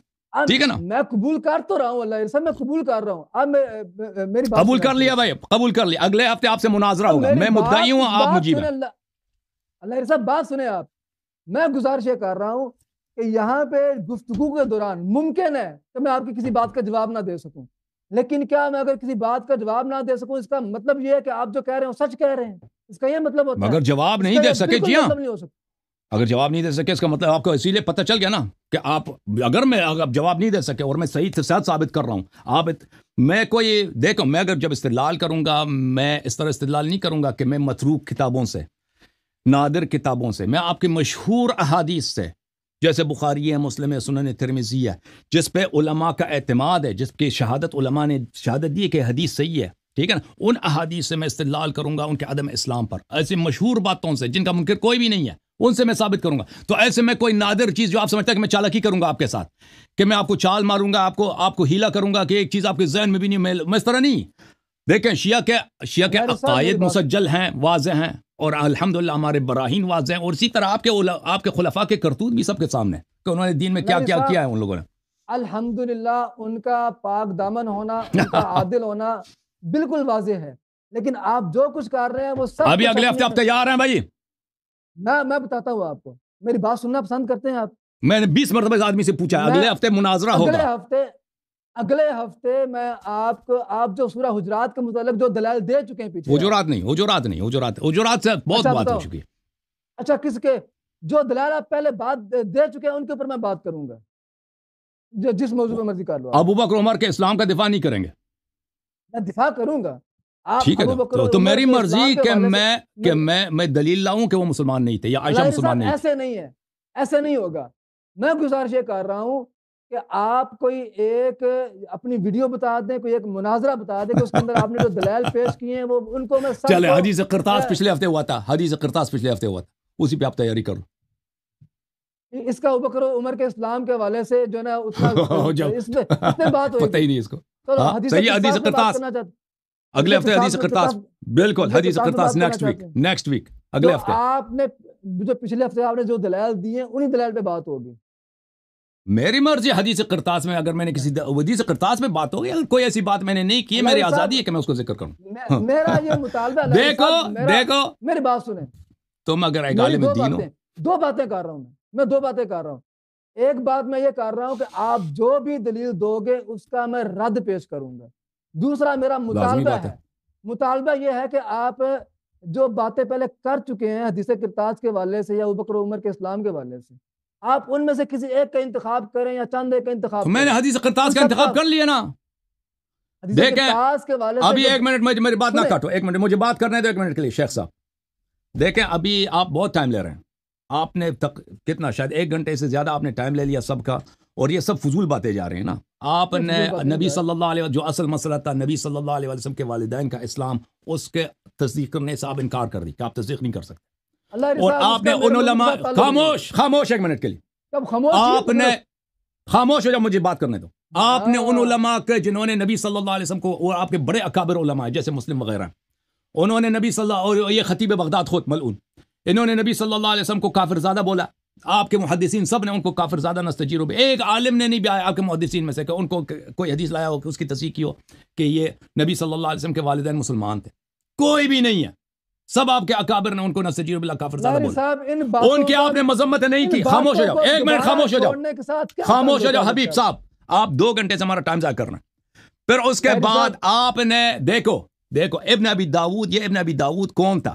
ठीक है ना मैं कबूल कर तो रहा हूँ अल्लाह साहब मैं कबूल कर रहा हूँ अब मे, मेरी बात कबूल कर लिया भाई कबूल कर लिया अगले हफ्ते आपसे मुनाजरा होगा मैं मुद्दा ही हूँ आप मुझे अल्लाह साहब बात सुने आप मैं गुजारिश ये कर रहा हूँ कि यहाँ पे गुफ्तगु के दौरान मुमकिन है कि मैं आपकी किसी बात का जवाब ना दे सकूँ लेकिन क्या मैं अगर किसी बात का जवाब ना दे सकूं इसका मतलब यह है कि आप जो कह रहे हो सच कह रहे हैं इसका यह मतलब होता मगर जवाब नहीं दे सके जी मतलब नहीं हो सकता अगर जवाब नहीं दे सके इसका मतलब आपको इसीलिए पता चल गया ना कि आप अगर मैं अगर जवाब नहीं दे सके और मैं सही से सच साबित कर रहा हूँ आप इत, मैं कोई देखो मैं अगर जब इस्तेलाल करूंगा मैं इस तरह इस्तेलाल नहीं करूंगा कि मैं मथरूक किताबों से नादिर किताबों से मैं आपकी मशहूर अहादीस से जैसे बुखारी है मुस्लिम है सुनन तिरमिज़ी है जिस पे उलमा का अतमाद है जिसके शहादत उलमा ने शहादत दी है कि हदीस सही है ठीक है ना उन अहादीस से मैं इस्तेलाल करूंगा उनके अदम इस्लाम पर ऐसी मशहूर बातों से जिनका मुनकर कोई भी नहीं है उनसे मैं साबित करूंगा तो ऐसे में कोई नादिर चीज़ जो आप समझते हैं कि मैं चालाकी करूंगा आपके साथ कि मैं आपको चाल मारूंगा आपको आपको हीला करूंगा कि एक चीज़ आपके जहन में भी नहीं मैं इस तरह नहीं देखें शिया के शिया के अकायद मुसजल हैं वाज हैं और अल्हम्दुलिल्लाह हमारे बराहन वाज हैं और इसी तरह आपके आपके खुलफा के करतूत भी सबके सामने कि उन्होंने दिन में क्या क्या किया है उन लोगों ने अल्हम्दुलिल्लाह उनका पाक दामन होना *laughs* उनका आदिल होना बिल्कुल वाज है लेकिन आप जो कुछ कर रहे हैं वो सब अभी अगले हफ्ते आप तैयार हैं भाई मैं मैं बताता हूँ आपको मेरी बात सुनना पसंद करते हैं आप मैंने बीस मरतबा आदमी से पूछा अगले हफ्ते मुनाजरा होगा अगले हफ्ते अगले हफ्ते मैं आपको आप जो सूरह हुजरात के मुतालिक जो दलाल दे चुके हैं पीछे हुजरात नहीं हुजरात नहीं हुजरात हुजरात से बहुत अच्छा, बात हो चुकी है अच्छा किसके जो दलाल आप पहले बात दे चुके हैं उनके ऊपर मैं बात करूंगा जो जिस मौजूद पर मर्जी कर लो अबू बकर उमर के इस्लाम का दिफा नहीं करेंगे मैं दिफा करूंगा ठीक है तो, तो, तो मेरी मर्जी के मैं के मैं मैं दलील लाऊं कि वो मुसलमान नहीं थे या आयशा मुसलमान नहीं ऐसे नहीं है ऐसे नहीं होगा मैं गुजारिश कर रहा हूं कि आप कोई एक अपनी वीडियो बता दें कोई एक मुनाजरा बता दें कि उसके अंदर आपने जो दलाल पेश किए हैं वो उनको मैं चले हाजी जकरतास पिछले हफ्ते हुआ था हाजी जकरतास पिछले हफ्ते हुआ था उसी पे आप तैयारी करो इसका बकर उमर के इस्लाम के हवाले से जो ना उसका *laughs* इसमें बात *laughs* पता ही नहीं इसको हाँ, अगले हफ्ते हदीस करतास बिल्कुल हदीस करतास नेक्स्ट वीक नेक्स्ट वीक अगले तो हफ्ते आपने जो पिछले हफ्ते आपने जो दलाल दिए उन्हीं दलाल पे बात होगी मेरी मर्जी हदी से करताज में अगर मैंने किसी वदी से करताज में बात होगी अगर कोई ऐसी बात मैंने नहीं की मेरी आजादी है कि मैं उसको जिक्र करूं हाँ। मेरा ये मुतालबा देखो देखो मेरी बात सुने तुम अगर में दो बातें कर रहा हूँ मैं मैं दो बातें कर रहा हूँ एक बात मैं ये कर रहा हूँ कि आप जो भी दलील दोगे उसका मैं रद्द पेश करूंगा दूसरा मेरा मुतालबा है मुतालबा यह है कि आप जो बातें पहले कर चुके हैं हदीस करताज के वाले से या उबकर उमर के इस्लाम के वाले से आप उनमें से किसी एक का इंतखब करें या चंद एक का इंतखब तो मैंने हदीस करताज का इंतखब कर लिया ना देखें अभी एक मिनट मेरी बात ना काटो एक मिनट मुझे बात करने दो एक मिनट के लिए शेख साहब देखें अभी आप बहुत टाइम ले रहे हैं आपने तक कितना शायद एक घंटे से ज़्यादा आपने टाइम ले लिया सबका और ये सब फजूल बातें जा रहे हैं ना आपने नबी सल्लल्लाहु अलैहि जो असल मसला था नबी सल्लल्लाहु अलैहि वसल्लम के वालदेन का इस्लाम उसके तस्दीक करने से आप इनकार कर दी कि आप तस्दीक नहीं कर सकते और आपने उन खामोश खामोश एक मिनट के लिए तो आपने खामोश हो जाओ मुझे बात करने दो हाँ। आपने उन उलमा के जिन्होंने नबी सल्लल्लाहु अलैहि वसल्लम को और आपके बड़े अकाबर उलमा है जैसे मुस्लिम वगैरह उन्होंने नबी सल्लल्लाहु और ये खतीब बगदाद खुद मलून इन्होंने नबी सल्लल्लाहु अलैहि वसल्लम को काफिर ज़्यादा बोला आपके मुहदसिन सब ने उनको काफिर ज़्यादा नस्तजीर एक आलिम ने नहीं भी आया आपके मुहदसिन में से कि उनको कोई हदीस लाया हो कि उसकी तस्दीक की हो कि ये नबी सल्लल्लाहु अलैहि वसल्लम के वालदे मुसलमान थे कोई भी नहीं है सब आपके अकाबर ने उनको नसीर काफर साहब इन उनकी आपने मजम्मत नहीं की खामोश हो जाओ एक मिनट खामोश हो जाओ खामोश हो जाओ हबीब साहब आप दो घंटे से हमारा टाइम जाया करना फिर उसके बाद आपने देखो देखो इबन अबी दाऊद ये इबन अबी दाऊद कौन था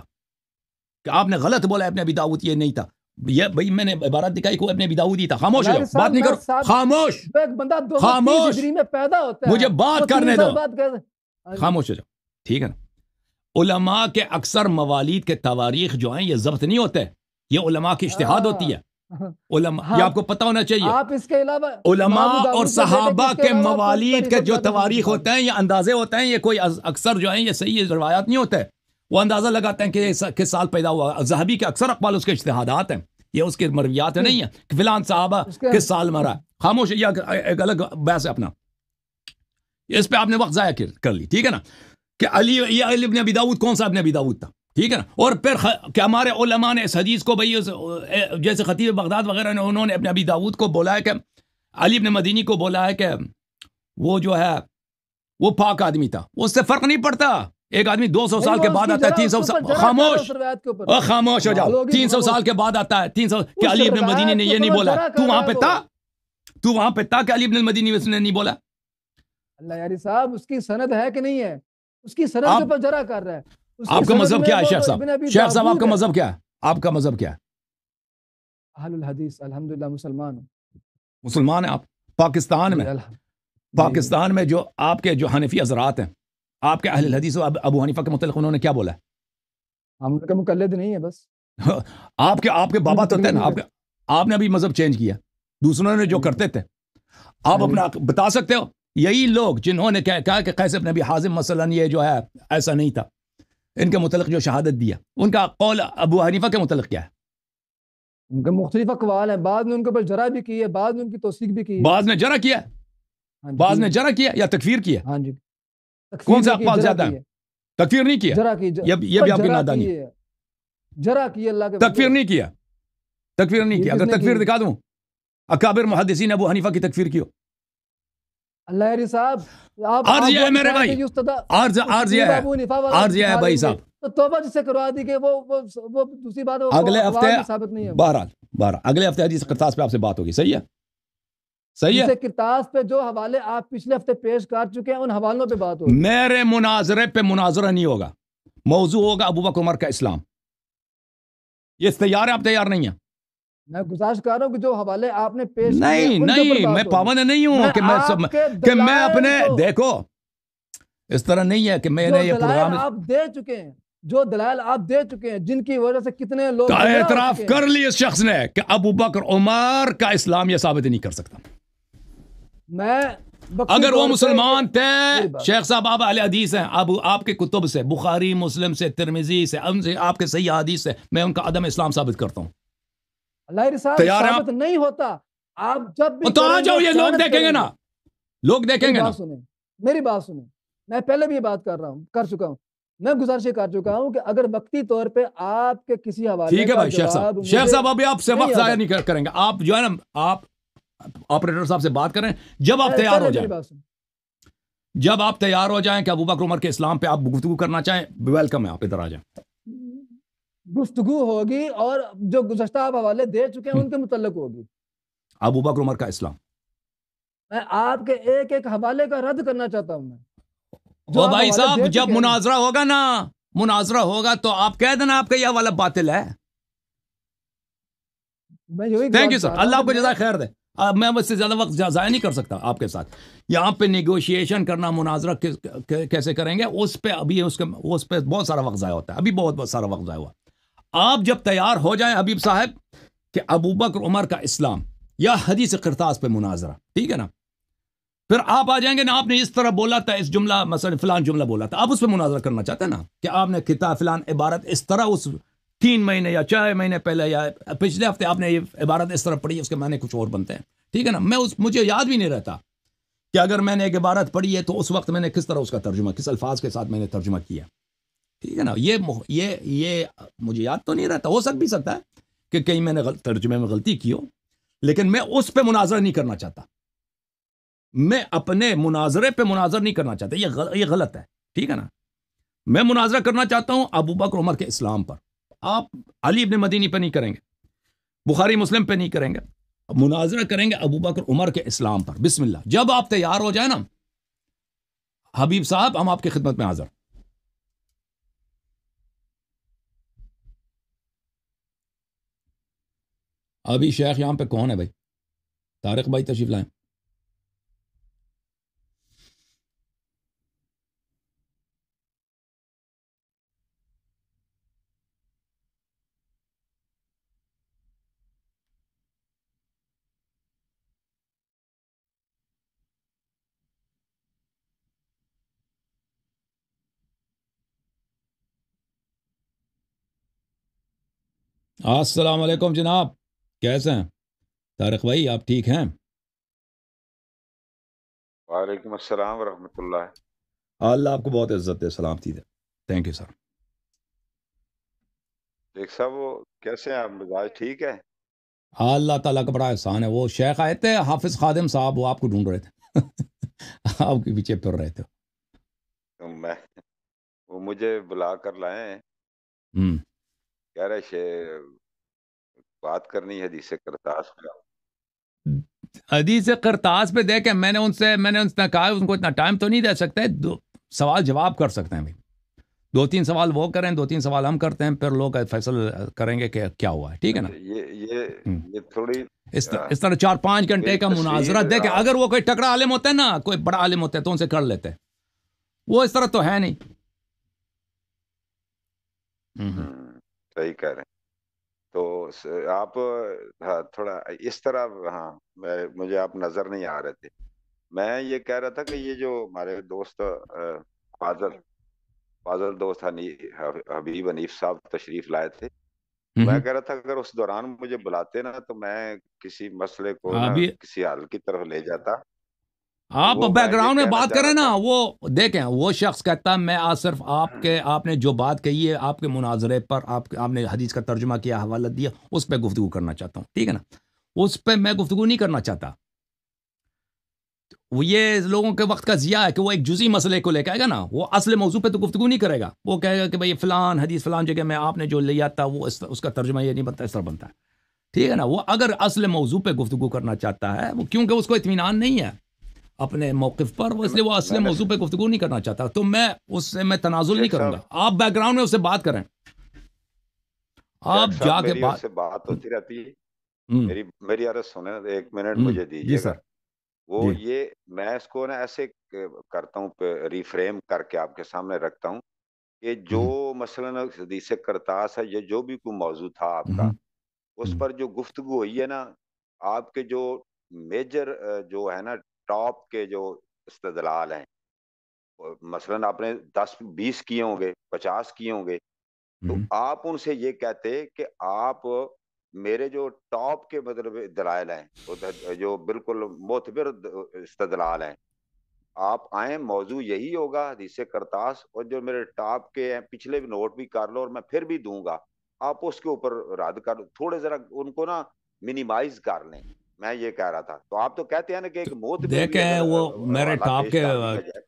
कि आपने गलत बोला इबन अबी दाऊद ये नहीं था ये भाई मैंने इबारत दिखाई को इबन अबी दाऊद ही था खामोश हो बात नहीं करो खामोश तो खामोश में पैदा होता है मुझे बात तो करने दो खामोश हो जाओ ठीक है ना उलमा के अक्सर मवालिद के तवारीख जो हैं ये जब्त नहीं होते ये उलमा की इश्तहाद हाँ। होती है *laughs* हाँ, ये आपको पता होना चाहिए आप इसके अलावा उलमा और सहाबा के मवालिद के जो तवारीख होते हैं ये अंदाजे होते हैं ये कोई अक्सर जो है ये सही रवायात नहीं होते वो अंदाजा लगाते हैं कि किस साल पैदा हुआ जहाबी के अक्सर अकबाल उसके इश्तहादात हैं ये उसके मरवियात नहीं है कि फिलहान साहबा किस साल मरा खामोश या एक अलग बहस है अपना इस पर आपने वक्त ज़ाया कर ली ठीक है ना कि अली ये अली अबी दाऊद कौन सा अपने अबी दाऊद था ठीक है ना और फिर क्या हमारे उलमा ने इस हदीस को भाई जैसे खतीब बगदाद वगैरह ने उन्होंने अपने अबी दाऊद को बोला है कि अली ने मदीनी को बोला है कि वो जो है वो पाक आदमी था उससे फर्क नहीं पड़ता एक आदमी 200 साल के बाद आता है तीन सौ खामोश खामोश हो जाओ तीन सौ साल के बाद आता है तीन सौ क्या अली इब्न मदीनी ने ये नहीं बोला तू वहां पे था तू वहां पे था क्या अली इब्न मदीनी उसने नहीं बोला अल्लाह यारी साहब उसकी सनद है कि नहीं है उसकी सरहद आप... पर जरा कर रहा है आपका मजहब क्या है शेख साहब शेख साहब आपका मजहब क्या है आपका मजहब क्या है अहलुल हदीस अल्हम्दुलिल्लाह मुसलमान मुसलमान है आप पाकिस्तान में पाकिस्तान में जो आपके जो हनफी हजरात हैं आपके अहल हदीस अबू हनीफा के मतलब उन्होंने क्या बोला हम उनका मुकलद नहीं है बस *laughs* आपके आपके बाबा तो थे ना आपके आपने अभी मजहब चेंज किया दूसरों ने जो करते थे आप हाँ अपना बता सकते हो यही लोग जिन्होंने कह कहा कि कैसे नबी हाजिम मसलन ये जो है ऐसा नहीं था इनके मुतलक जो शहादत दिया उनका कौल अबू हनीफा के मुतलक क्या है उनके मुख्तलिफ अकवाल हैं बाद में उनके ऊपर जरा भी की है बाद में उनकी तोसीक भी की बाद में जरा किया हाँ बाद में जरा किया या तकफीर किया हाँ जी कौन सा अकवाल ज्यादा तकफीर नहीं किया जरा की ये भी आपकी नादानी जरा की अल्लाह के तकफीर नहीं किया तकफीर नहीं किया अगर तकफीर दिखा दू अकाबिर मुहदसिन अबू हनीफा की तकफीर की हो लहरी साहब आप है मेरे भाई है है भाई साहब तो तोबा करवा दी वो वो वो दूसरी बात अगले हफ्ते साबित नहीं है बहरहाल बहरहाल अगले हफ्ते पे आपसे बात होगी सही है सही है किरतास पे जो हवाले आप पिछले हफ्ते पेश कर चुके हैं उन हवालों पे बात होगी मेरे मुनाजरे पे मुनाजरा नहीं होगा मौजू होगा अबू बकर का इस्लाम ये तैयार है आप तैयार नहीं है मैं गुजारिश कर रहा हूँ कि जो हवाले आपने पेश नहीं नहीं मैं पाबंद नहीं हूँ कि मैं सब कि मैं अपने देखो इस तरह नहीं है कि मैंने ये प्रोग्राम आप दे चुके हैं जो दलाल आप दे चुके हैं जिनकी वजह से कितने लोग एतराफ कर लिए इस शख्स ने कि अबू बकर उमर का इस्लाम यह साबित नहीं कर सकता मैं अगर वो मुसलमान थे शेख साहब आप अल हदीस हैं अब आपके कुतुब से बुखारी मुस्लिम से तिरमिजी से आपके सही हदीस से मैं उनका अदम इस्लाम साबित करता हूँ लाहिर तैयार आप नहीं होता आप जब भी तो, तो आ जाओ ये लोग देखेंगे ना लोग देखेंगे ना सुने मेरी बात सुने मैं पहले भी ये बात कर रहा हूँ कर चुका हूँ मैं गुजारिश कर चुका हूँ कि अगर वक्ती तौर पे आपके किसी हवाले ठीक है भाई शेख साहब शेख साहब अभी आपसे वक्त जाया नहीं करेंगे आप जो है ना आप ऑपरेटर साहब से बात करें जब आप तैयार हो जाए जब आप तैयार हो जाएं कि अबू बकर उमर के इस्लाम पे आप गुफ्तु करना चाहें वेलकम है आप इधर आ जाएं गुफ्तु होगी और जो गुजश्ता आप हवाले दे चुके हैं हम्म। उनके मुतल होगी अबू बकर उमर का इस्लाम मैं आपके एक एक हवाले का रद्द करना चाहता हूँ मैं भाई साहब जब मुनाजरा होगा ना मुनाजरा होगा तो आप कह देना आपका यह वाला बातिल है मैं थैंक यू सर अल्लाह आपको जजा खैर दे अब मैं मुझसे ज़्यादा वक्त ज़ाया नहीं कर सकता आपके साथ यहाँ पे निगोशिएशन करना मुनाजरा कैसे करेंगे उस पर अभी उसके उस पर बहुत सारा वक्त जया होता है अभी बहुत बहुत सारा वक्त ज़ाया हुआ आप जब तैयार हो जाए हबीब साहब कि अबू बकर उमर का इस्लाम या हदीस करताज पर मुनाजरा ठीक है ना फिर आप आ जाएंगे ना आपने इस तरह बोला था इस जुमला मसल फिलान जुमला बोला था आप उस पर मुनाजरा करना चाहते हैं ना कि आपने किताब फिलान इबारत इस तरह उस तीन महीने या चार महीने पहले या पिछले हफ्ते आपने ये इबारत इस तरह पढ़ी है उसके मायने कुछ और बनते हैं ठीक है ना मैं उस मुझे याद भी नहीं रहता कि अगर मैंने एक इबारत पढ़ी है तो उस वक्त मैंने किस तरह उसका तर्जुमा किस अल्फाज के साथ मैंने तर्जुमा किया ठीक है ना ये ये ये मुझे याद तो नहीं रहता हो सक भी सकता है कि कहीं मैंने तर्जुमे में गलती की हो लेकिन मैं उस पर मुनाजर नहीं करना चाहता मैं अपने मुनाजरे पे मुनाजर नहीं करना चाहता ये गल, ये गलत है ठीक है ना मैं मुनाजरा करना चाहता हूं अबू बकर उमर के इस्लाम पर आप अली इब्ने मदीनी पे नहीं करेंगे बुखारी मुस्लिम पे नहीं करेंगे मुनाजरा करेंगे अबू बकर उमर के इस्लाम पर बिस्मिल्लाह जब आप तैयार हो जाए ना हबीब साहब हम आपकी खिदमत में हाजिर अभी शेख यहाँ पे कौन है भाई तारक भाई तशीफ लाए अस्सलाम जनाब कैसे हैं तारक भाई आप ठीक हैं वालेकुम अस्सलाम वरहमतुल्लाह अल्लाह आपको बहुत इज्जत दे सलामती दे थैंक यू सर देख साहब वो कैसे हैं आप मिजाज ठीक है अल्लाह ताला का बड़ा एहसान है वो शेख आए थे हाफिज खादिम साहब वो आपको ढूंढ रहे थे *laughs* आपके पीछे फिर रहे थे तो मैं वो मुझे बुला कर लाए हम्म कह रहे शेख बात करनी है हदीस करतास में हदीस करतास पे देखे मैंने उनसे मैंने उनसे कहा उनको इतना टाइम तो नहीं दे सकते दो सवाल जवाब कर सकते हैं दो तीन सवाल वो करें दो तीन सवाल हम करते हैं फिर लोग फैसल करेंगे कि क्या हुआ है ठीक है ना अच्छा, ये ये हम्म। ये थोड़ी इस तर, इस तरह चार पांच घंटे का मुनाजरा देखे अगर वो कोई टकरा आलिम होता है ना कोई बड़ा आलिम होता है तो उनसे कर लेते हैं वो इस तरह तो है नहीं हम्म। हम्म, सही कह रहे हैं तो आप हाँ थोड़ा इस तरह हाँ मुझे आप नजर नहीं आ रहे थे मैं ये कह रहा था कि ये जो हमारे दोस्त फाजल फाजल दोस्त हबीब हनीफ साहब तशरीफ लाए थे मैं कह रहा था अगर उस दौरान मुझे बुलाते ना तो मैं किसी मसले को हाँ, किसी हल की तरफ ले जाता आप बैकग्राउंड में बात करें ना वो देखें वो शख्स कहता है मैं आज सिर्फ आपके आपने जो बात कही है आपके मुनाजरे पर आप आपने हदीस का तर्जुमा किया हवाला दिया उस पर गुफ्तु करना चाहता हूँ ठीक है ना उस पर मैं गुफ्तु नहीं करना चाहता वो ये लोगों के वक्त का जिया है कि वो एक जुजी मसले को लेकर आएगा ना वो असल मौजू पर तो गुफ्तु नहीं करेगा वो कहेगा कि भाई फ़लान हदीस फ़लान जगह में आपने जो लिया था वो उसका तर्जमा ये नहीं बनता इस तरह बनता है ठीक है ना वो अगर असल मौजू पर गुफ्तु करना चाहता है वो क्योंकि उसको इतमान नहीं है अपने मौके पर वो इसलिए वो असले मौजू पर गुफ्तु नहीं करना चाहता तो मैं उससे मैं तनाजुल नहीं करूंगा आप बैकग्राउंड में उससे बात करें आप जाके बात बात होती रहती है हम्म। मेरी मेरी अरज सुने एक मिनट हम्म। मुझे दीजिए सर वो ये मैं इसको ना ऐसे करता हूँ रिफ्रेम करके आपके सामने रखता हूँ कि जो हम्म। मसलन हदीस करतास है या जो भी कोई मौजू था आपका उस पर जो गुफ्तगु हुई है ना आपके जो मेजर जो है ना टॉप के जो इस्तलाल हैं मसलन आपने दस बीस किए होंगे पचास किए होंगे तो हम्म। आप उनसे ये कहते कि आप मेरे जो टॉप के मतलब दलाल हैं जो बिल्कुल मोतबिर इस्तलाल हैं आप आए मौजू यही होगा हदीसे करतास और जो मेरे टॉप के हैं पिछले भी नोट भी कर लो और मैं फिर भी दूंगा आप उसके ऊपर रद्द कर थोड़े ज़रा उनको ना मिनिमाइज कर लें मैं ये कह रहा था तो आप तो कहते हैं ना कि एक तो मोत देखे हैं वो मेरे टॉप के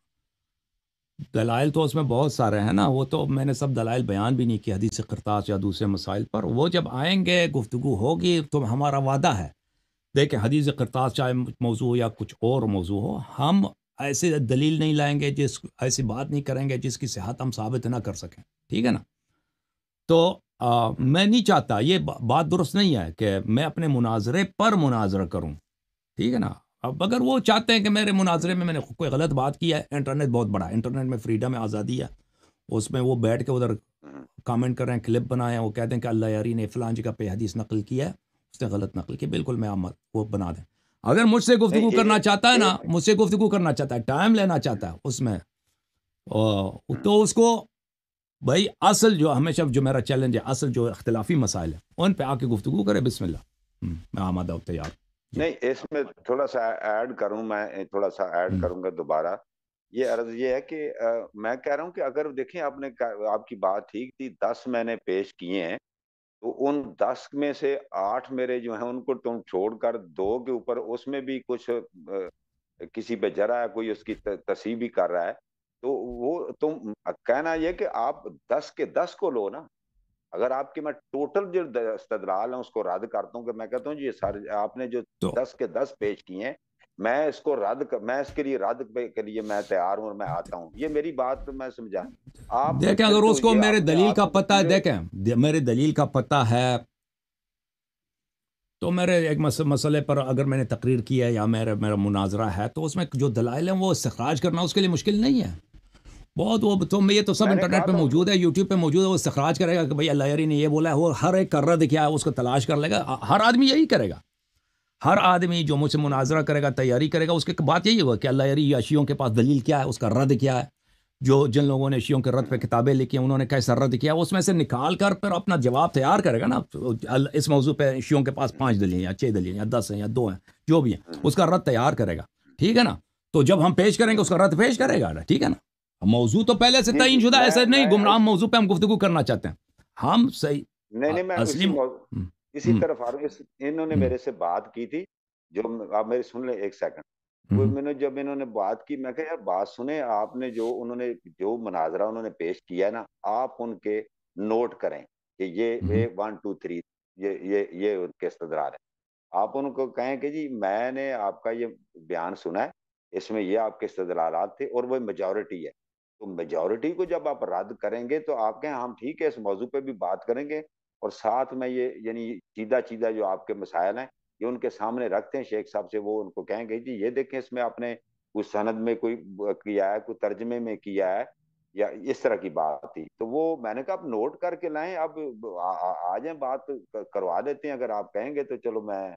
दलाइल तो उसमें बहुत सारे हैं ना वो तो मैंने सब दलाइल बयान भी नहीं किया हदीस करताज या दूसरे मसाइल पर वो जब आएंगे गुफ्तु होगी तो हमारा वादा है देखें हदीस करताज चाहे मौजू हो या कुछ और मौजू हो हम ऐसे दलील नहीं लाएंगे जिस ऐसी बात नहीं करेंगे जिसकी सेहत हम साबित ना कर सकें ठीक है ना तो आ, मैं नहीं चाहता ये बा, बात दुरुस्त नहीं है कि मैं अपने मुनाजरे पर मुनाजरा करूँ ठीक है ना अब अगर वो चाहते हैं कि मेरे मुनाजरे में मैंने कोई गलत बात की है इंटरनेट बहुत बड़ा इंटरनेट में फ्रीडम है आज़ादी है उसमें वो बैठ के उधर कमेंट कर रहे हैं क्लिप बनाए हैं वो कहते हैं कि अल्लाह यारी ने फ़लान जगह पे हदीस नकल की है उसने गलत नकल की बिल्कुल मैं आमद वो बना दें अगर मुझसे गुफ्तु करना चाहता है ना मुझसे गुफ्तु करना चाहता है टाइम लेना चाहता है उसमें तो उसको भाई असल जो हमेशा जो मेरा चैलेंज है असल जो अख्तिलाफी मसाइल है उन पर आके गुफ्तु करे बिसमिल्ला हम्म, मैं आमादा हूँ तैयार नहीं इसमें थोड़ा सा ऐड करूं मैं थोड़ा सा ऐड हम्म। करूंगा दोबारा ये अर्ज ये है कि आ, मैं कह रहा हूं कि अगर देखें आपने आपकी बात ठीक थी दस मैंने पेश किए हैं तो उन दस में से आठ मेरे जो हैं उनको तुम छोड़कर दो के ऊपर उसमें भी कुछ आ, किसी पे जरा है कोई उसकी तसी भी कर रहा है तो वो तुम कहना यह कि आप दस के दस को लो ना अगर आपकी मैं टोटल जो इस्तदलाल है उसको रद्द करता हूँ कि मैं कहता हूँ जी सारे आपने जो तो, दस के दस पेश किए हैं मैं इसको रद्द मैं इसके लिए रद्द के लिए मैं तैयार हूँ और मैं आता हूँ ये मेरी बात तो मैं समझा आप देखें अगर तो उसको मेरे दलील का पता है देखें मेरे दलील का पता है तो मेरे एक मस, मसले पर अगर मैंने तकरीर की है या मेरा मेरा मुनाजरा है तो उसमें जो दलाइल हैं वो इस्तराज करना उसके लिए मुश्किल नहीं है बहुत वो तो मैं ये तो सब इंटरनेट पे मौजूद है यूट्यूब पे मौजूद है वो इस्तखराज करेगा कि भाई अल्लाह ने ये बोला है वो हर एक कर्रा क्या है उसको तलाश कर लेगा हर आदमी यही करेगा हर आदमी जो मुझसे मुनाजरा करेगा तैयारी करेगा उसके बात यही होगा कि अल्लाह या के पास दलील क्या है उसका रद्द क्या है जो जिन लोगों ने शियों के रद्द पर किताबें लिखी उन्होंने कैसा रद्द किया उसमें से निकाल कर फिर अपना जवाब तैयार करेगा ना तो इस मौजू पर शियों के पास पाँच दलीलें या छः दलील या दस हैं या दो हैं जो भी हैं उसका रद्द तैयार करेगा ठीक है ना तो जब हम पेश करेंगे उसका रद्द पेश करेगा ठीक है ना मौजू तो पहले से तयन शुदा है सर नहीं गुमराह मौजू पे हम गुफ्तु करना चाहते हैं हम सही नहीं नहीं मैं असली हम्म, इसी हम्म। तरफ आ रहा हूँ इन्होंने हम्म। मेरे से बात की थी जो आप मेरी सुन ले एक सेकंड वो मैंने जब इन्होंने बात की मैं यार बात सुने आपने जो उन्होंने जो मुनाजरा उन्होंने पेश किया ना आप उनके नोट करें कि ये ये वन टू थ्री ये ये ये उनके सदरार है आप उनको कहें कि जी मैंने आपका ये बयान सुना है इसमें ये आपके सदरारात थे और वो मेजोरिटी है तो मेजोरिटी को जब आप रद्द करेंगे तो आप कहें हम ठीक है इस मौजू पे भी बात करेंगे और साथ में ये यानी सीधा चीदा जो आपके मसायल हैं ये उनके सामने रखते हैं शेख साहब से वो उनको कहेंगे जी ये देखें इसमें आपने उस सनद में कोई किया है कोई तर्जमे में किया है या इस तरह की बात थी तो वो मैंने कहा आप नोट करके लाएं अब आ, आ, आ जाए बात करवा देते हैं अगर आप कहेंगे तो चलो मैं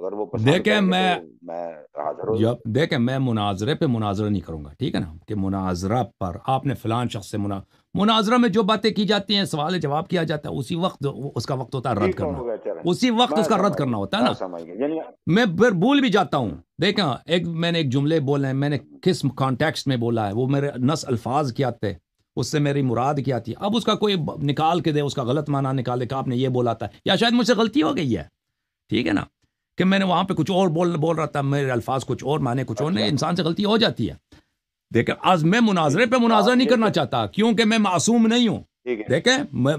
अगर वो देखे मैं तो मैं देखे मैं मुनाजरे पे मुनाजरा नहीं करूंगा ठीक है ना कि मुनाजरा पर आपने फिलहान शख्स से मुना मुनाजरा में जो बातें की जाती हैं सवाल जवाब किया जाता है उसी वक्त उसका वक्त होता है रद्द करना उसी वक्त उसका रद्द करना होता है ना मैं फिर भूल भी जाता हूँ देखा एक मैंने एक जुमले बोले हैं मैंने किस कॉन्टेक्स्ट में बोला है वो मेरे नस अल्फाज क्या थे उससे मेरी मुराद क्या थी अब उसका कोई निकाल के दे उसका गलत माना निकाल दे आपने ये बोला था या शायद मुझसे गलती हो गई है ठीक है ना कि मैंने वहां पे कुछ और बोल बोल रहा था मेरे अल्फाज कुछ और माने कुछ और नहीं इंसान से गलती हो जाती है देखे आज मैं मुनाजरे पे मुनाजरा नहीं करना चाहता क्योंकि मैं मासूम नहीं हूँ देखे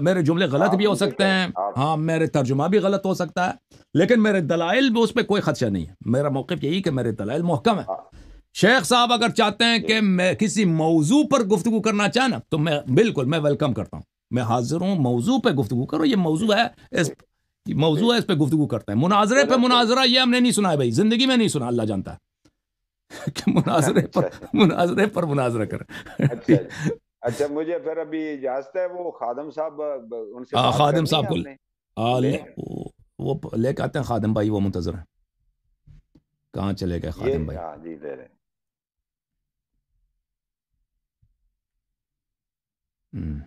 मेरे जुमले गलत भी हो सकते हैं हाँ मेरे तर्जुमा भी गलत हो सकता है लेकिन मेरे दलाइल में उस पर कोई खदशा नहीं है मेरा मौकफ यही कि मेरे दलाइल मोहकम है हाँ। शेख साहब अगर चाहते हैं कि मैं किसी मौजू पर गुफ्तु करना चाहना ना तो मैं बिल्कुल मैं वेलकम करता हूँ मैं हाजिर हूँ मौजू पर गुफ्तु करो ये मौजू है इस मौजू है इस पर गुफ्तु करते हैं मुनाजरे पे मुनाजरा ये हमने नहीं सुना है भाई जिंदगी में नहीं सुना अल्लाह जानता है *laughs* कि मुनाजरे अच्छा, पर अच्छा। मुनाजरे पर मुनाजरा कर अच्छा, अच्छा मुझे फिर अभी इजाजत है वो खादम साहब उनसे आ, हाँ, खादम साहब को ले वो लेके आते हैं खादम भाई वो मुंतजर है कहाँ चले गए खादम भाई हाँ जी ले रहे हम्म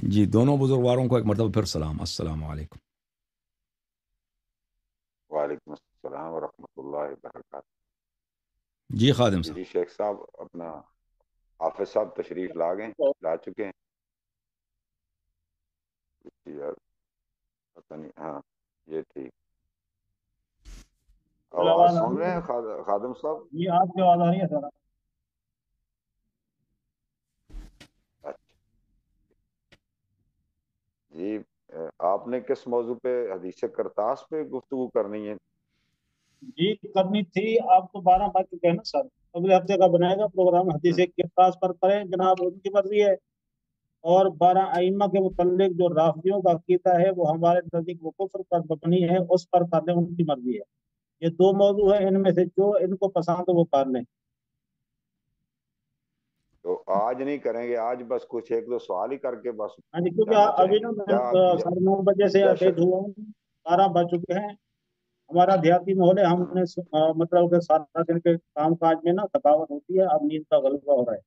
जी दोनों बुजुर्गवारों को एक मरतबा फिर सलाम अस्सलाम वालेकुम वालेकुम अस्सलाम जी खादिम साहब जी शेख साहब अपना हाफिज साहब तशरीफ ला गए ला चुके हैं यार पता नहीं हाँ ये ठीक आवाज सुन रहे हैं खादिम साहब जी आपकी आवाज आ रही है सर जी आपने किस मौजू पे हदीस करतास पे गुफ्तु करनी है जी करनी थी आप तो बारह बज चुके हैं ना सर अगले हफ्ते का बनाएगा प्रोग्राम हदीस करतास पर पढ़े जनाब उनकी मर्जी है और बारह आइमा के मुतालिक जो राफियों का अकीदा है वो हमारे नजदीक वो पर बनी है उस पर कर लें उनकी मर्जी है ये दो मौजू है इनमें से जो इनको पसंद है वो कर लें तो आज नहीं करेंगे आज बस कुछ एक दो सवाल ही करके बस हाँ क्योंकि अभी ना मैं साढ़े नौ बजे से अपडेट हुआ हूँ बारह बज चुके हैं हमारा देहाती माहौल है हमने मतलब के सारा दिन के काम काज में ना थकावट होती है अब नींद का गलबा हो रहा है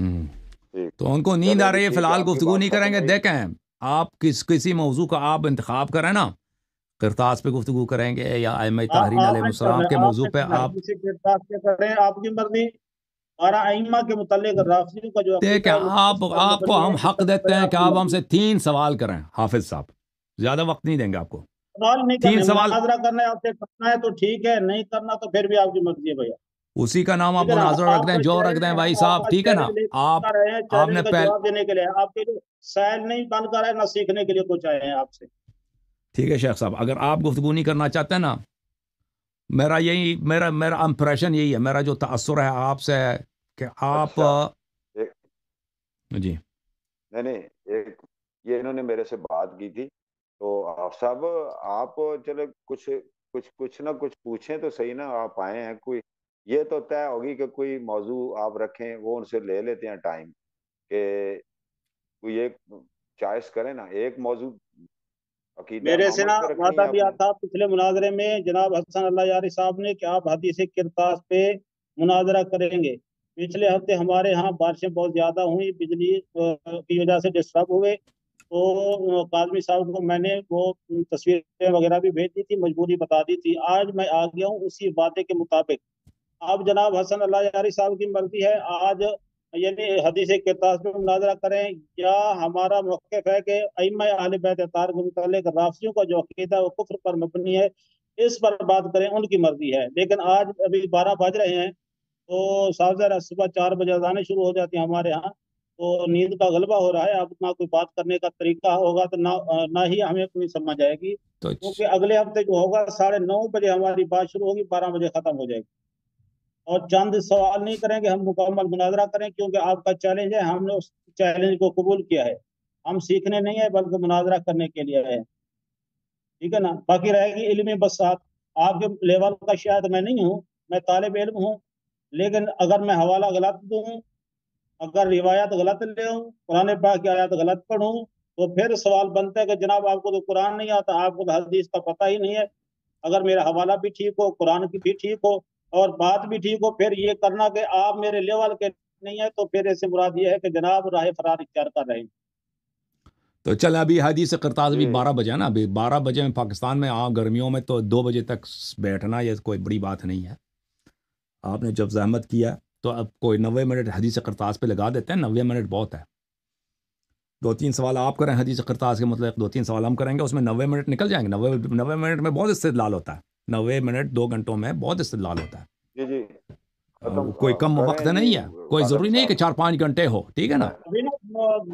हम्म। तो उनको नींद आ रही है फिलहाल गुफ्तु नहीं करेंगे देखें आप किस किसी मौजू का आप इंतखब करें ना किरतास पे गुफ्तु करेंगे या आई एम आई तहरीन के मौजू पे आप किसी किरतास पे करें आपकी मर्जी के का जो ठीक आप आपको हम हक देते हैं कि आप हमसे तीन सवाल करें हाफिज साहब ज्यादा वक्त नहीं देंगे आपको सवाल नहीं तीन सवाल करना है आपसे करना है तो ठीक है नहीं करना तो फिर भी आपकी मर्जी है भैया उसी का नाम आप मुनाजरा रख दें जो रख दें भाई साहब ठीक है ना आप आपने जवाब देने के लिए आपके लिए सैल नहीं बनकर है ना सीखने के लिए कुछ आए हैं आपसे ठीक है शेख साहब अगर आप गुफ्तगु नहीं करना चाहते हैं ना मेरा यही मेरा मेरा इम्प्रेशन यही है मेरा जो तअसर है आपसे है कि आप अच्छा, जी नहीं नहीं एक ये इन्होंने मेरे से बात की थी तो आप साहब आप चले कुछ कुछ कुछ ना कुछ पूछें तो सही ना आप आए हैं कोई ये तो तय होगी कि कोई मौजू आप रखें वो उनसे ले लेते हैं टाइम कि ये चॉइस करें ना एक मौजू मेरे से ना वादा दिया था पिछले मुनाजरे में जनाब हसन अल्लाह यारी साहब ने कि आप हदीस किरतास पे मुनाजरा करेंगे पिछले हफ्ते हमारे यहाँ बारिशें बहुत ज़्यादा हुई बिजली की वजह से डिस्टर्ब हुए तो काजमी साहब को मैंने वो तस्वीरें वगैरह भी भेज दी थी मजबूरी बता दी थी आज मैं आ गया हूँ उसी वादे के मुताबिक आप जनाब हसन अल्लाह यारी साहब की मर्जी है आज यानी हदीस के तासम मुनाजरा करें या हमारा मौकफ है कि अम आल के मतलब राफियों का जो अकीदा वो कुफर पर मबनी है इस पर बात करें उनकी मर्जी है लेकिन आज अभी बारह बज रहे हैं तो साहब सुबह चार बजे अजाने शुरू हो जाती है हमारे यहाँ तो नींद का गलबा हो रहा है अब ना कोई बात करने का तरीका होगा तो ना ना ही हमें कोई समझ आएगी तो क्योंकि तो अगले हफ्ते जो होगा साढ़े नौ बजे हमारी बात शुरू होगी बारह बजे खत्म हो जाएगी और चंद सवाल नहीं करेंगे हम मुकम्मल मुनाजरा करें क्योंकि आपका चैलेंज है हमने उस चैलेंज को कबूल किया है हम सीखने नहीं है बल्कि मुनाजरा करने के लिए आए ठीक है ना बाकी रहेगी इलमी बसात आपके लेवल का शायद मैं नहीं हूँ मैं तालब इलम हूँ लेकिन अगर मैं हवाला गलत दूँ अगर रिवायत गलत ले कुरान पाक की आयात गलत पढ़ूँ तो फिर सवाल बनता है कि जनाब आपको तो कुरान नहीं आता आपको तो हदीस का पता ही नहीं है अगर मेरा हवाला भी ठीक हो कुरान की भी ठीक हो और बात भी ठीक हो फिर ये करना कि आप मेरे लेवल के नहीं है तो फिर ऐसे मुराद ये है कि जनाब राह फरार इख्तियार कर रहे हैं तो चल अभी हदीस करताज अभी बारह बजे ना अभी बारह बजे में पाकिस्तान में आ गर्मियों में तो दो बजे तक बैठना ये कोई बड़ी बात नहीं है आपने जब जहमत किया तो अब कोई नबे मिनट हदीस करताज पे लगा देते हैं नबे मिनट बहुत है दो तीन सवाल आप करें हदीस करताज के मतलब दो तीन सवाल हम करेंगे उसमें नबे मिनट निकल जाएंगे नबे नबे मिनट में बहुत इससे लाल होता है नब्बे मिनट दो घंटों में बहुत इस्तेलाल होता है जी जी हाँ, कोई कम हाँ, वक्त नहीं है कोई जरूरी नहीं कि चार पाँच घंटे हो ठीक है ना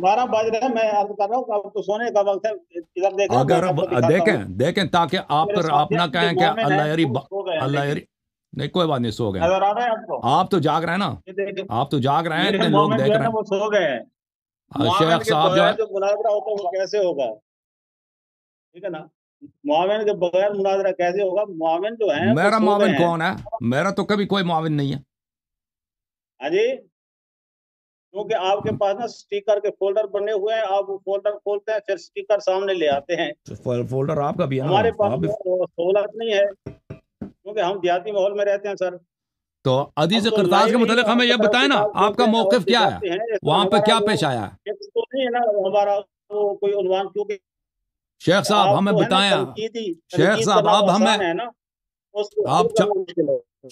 बारह बज रहे हैं मैं अर्ज कर रहा हूँ तो सोने का वक्त है इधर देखें अगर देखें देखें ताकि आप आप ना कहें कि अल्लाह अल्लाह नहीं कोई बात नहीं सो गए आप तो जाग रहे हैं ना आप तो जाग रहे हैं इतने लोग देख रहे हैं सो गए हाँ, शेख साहब जो है कैसे होगा ठीक है ना मुआविन के बगैर मुनाजरा कैसे होगा मुआविन जो है मेरा मुआविन कौन है मेरा तो कभी कोई मुआविन नहीं है अजी हाँ क्योंकि आपके पास ना स्टिकर के फोल्डर बने हुए हैं आप वो फोल्डर खोलते हैं फिर स्टिकर सामने ले आते हैं तो फोल्डर आपका भी है हमारे पास तो सहूलत नहीं है क्योंकि हम देहाती माहौल में रहते हैं सर तो अदीज तो करताज के मतलब हमें यह बताए ना आपका मौकफ क्या है वहाँ पे क्या पेश आया है ना हमारा वो कोई उन्वान क्योंकि शेख साहब हमें बताया शेख साहब आप हमें तो आप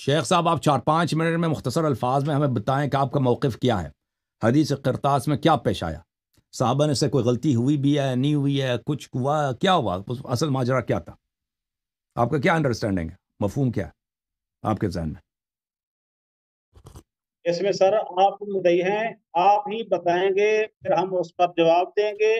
शेख साहब आप चार पाँच मिनट में मुख्तर अल्फाज में हमें बताएं कि आपका मौक़ क्या है हदीस करतास में क्या पेश आया साहबा ने से कोई गलती हुई भी है नहीं हुई है कुछ हुआ क्या हुआ असल माजरा क्या था आपका क्या अंडरस्टैंडिंग है मफहम क्या है आपके जहन में इसमें सर आप मुदई हैं आप ही बताएंगे फिर हम उस पर जवाब देंगे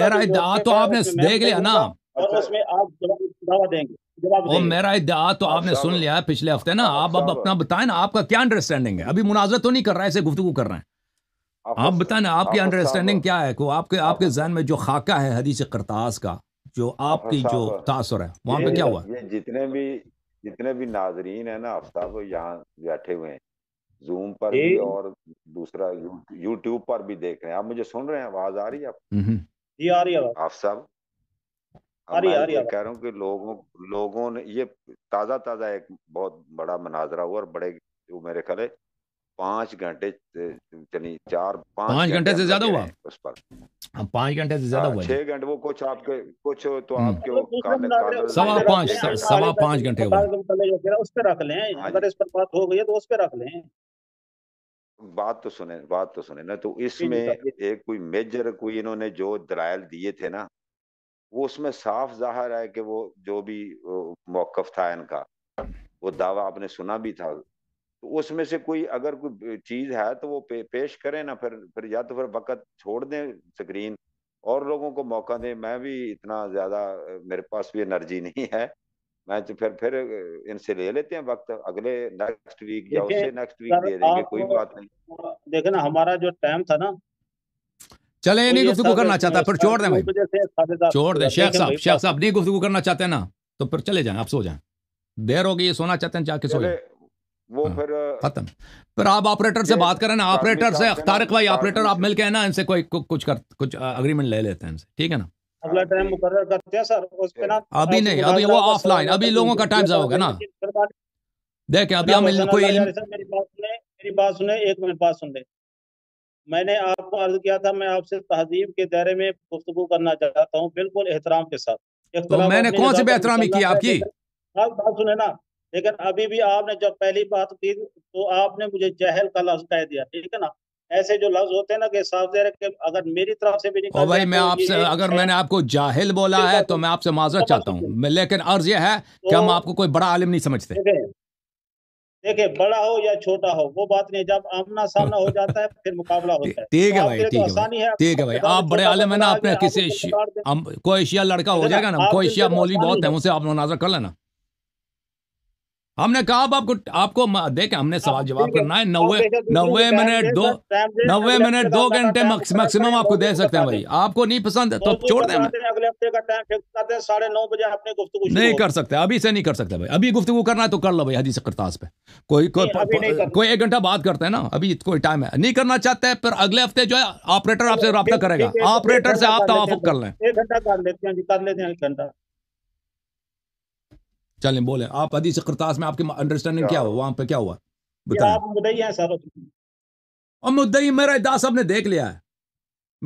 मेरा इद्दा हाँ, तो आपने देख लिया ना और अच्छा। उसमें आप जवाब देंगे और मेरा इद्दा हाँ, तो आपने अच्छा, सुन तो- लिया पिछले हफ्ते ना आप अब अच्छा, तो- अपना बताएं ना आपका क्या अंडरस्टैंडिंग है अभी मुनाजरा तो नहीं कर रहा है ऐसे गुफ्तु कर रहे हैं आप बताएं ना आपकी अंडरस्टैंडिंग क्या है को आपके आपके जहन में जो खाका है हदीस करतास का जो आपकी जो तो- तासर है वहाँ पे क्या हुआ ये जितने भी जितने भी नाजरीन है ना आफ्ताब यहाँ बैठे हुए हैं जूम पर भी और दूसरा यूट्यूब पर भी देख रहे हैं आप मुझे सुन रहे हैं आवाज आ रही है आप जी आ रही है आप सब अरे अरे कह रहा हूँ कि लोगों लोगों ने ये ताजा ताजा एक बहुत बड़ा मनाजरा हुआ और बड़े वो मेरे ख्याल पांच घंटे चली चार पांच हाँ, घंटे से ज्यादा हुआ हाँ, उस पर पांच घंटे से ज्यादा हुआ छह घंटे वो कुछ आपके कुछ तो हम्म। आपके सवा पांच सवा पांच घंटे उस पर रख लें हाँ अगर इस पर बात हो गई है तो उस पर रख लें बात तो सुने बात तो सुने ना तो इसमें एक कोई मेजर कोई इन्होंने जो दलायल दिए थे ना वो उसमें साफ जाहिर है कि वो जो भी मौकफ था इनका वो दावा आपने सुना भी था तो उसमें से कोई अगर कोई चीज है तो वो पे, पेश करें ना फिर फिर या तो फिर वक्त छोड़ दें स्क्रीन और लोगों को मौका दें मैं भी इतना ज्यादा मेरे पास भी एनर्जी *laughs* नहीं है मैं तो फिर फिर इनसे ले लेते हैं वक्त अगले नेक्स्ट वीक या उससे नेक्स्ट वीक दे देंगे कोई बात नहीं देखे ना हमारा जो टाइम था ना चले नहीं तो गुफ्तु करना चाहता फिर छोड़ दें भाई छोड़ दें शेख साहब शेख साहब नहीं गुफ्तु करना चाहते ना तो फिर चले जाएं आप सो जाएं देर हो गई सोना चाहते हैं जाके सो जाएं वो हाँ, फिर खत्म फिर आप ऑपरेटर से बात करें ना ऑपरेटर से तारिक भाई ऑपरेटर आप मिलके है ना इनसे कोई कुछ कर कुछ अग्रीमेंट ले लेते हैं इनसे ठीक है ना अगला टाइम हाँ, मुकर करते हैं सर उस पे ना अभी नहीं अभी वो ऑफलाइन अभी तो लोगों का टाइम जाओगे ना देखे अभी हम कोई मेरी बात सुने मेरी बात सुने एक मिनट बात सुन ले मैंने आपको अर्ज किया था मैं आपसे तहजीब के दायरे में गुफ्तु करना चाहता हूँ बिल्कुल एहतराम के साथ तो मैंने कौन सी बेहतरामी की आपकी आप बात सुने ना लेकिन अभी भी आपने जब पहली बात की तो आपने मुझे जहल का लफ्ज कह दिया ठीक है ना ऐसे जो लफ्ज होते हैं ना कि साफ जहर के अगर मेरी तरफ से भी नहीं भाई मैं तो आपसे अगर मैंने आपको जाहिल बोला है तो, तो मैं आपसे माजरत चाहता हूँ लेकिन अर्ज यह है कि हम तो आपको कोई बड़ा आलिम नहीं समझते देखिए बड़ा हो या छोटा हो वो बात नहीं जब आमना सामना हो जाता है फिर मुकाबला होता है ठीक है भाई ठीक है ठीक है भाई आप बड़े आलम है ना आपने किसी कोई एशिया लड़का हो जाएगा ना कोई एशिया मौलवी बहुत है उसे आप मुनाजा कर लेना हमने कहा अब आपको आपको देखें हमने हाँ, सवाल जवाब करना है नब्बे नब्बे मिनट दो नब्बे मिनट दो घंटे मैक्सिमम आपको दे सकते हैं भाई आपको नहीं पसंद है तो छोड़ दें नहीं कर सकते अभी से नहीं कर सकते भाई अभी गुफ्तु करना है तो कर लो भाई हदीस करताज पे कोई कोई एक घंटा बात करते हैं ना अभी कोई टाइम है नहीं करना चाहते हैं पर अगले हफ्ते जो है ऑपरेटर आपसे रब्ता करेगा ऑपरेटर से आप तवाफुक कर लें एक घंटा कर लेते हैं कर लेते हैं एक घंटा चलें बोले आप हदीस करतास में आपके अंडरस्टैंडिंग क्या हुआ हाँ। वहां पे क्या हुआ बताइए और मुद्दई मेरा इदा सबने देख लिया है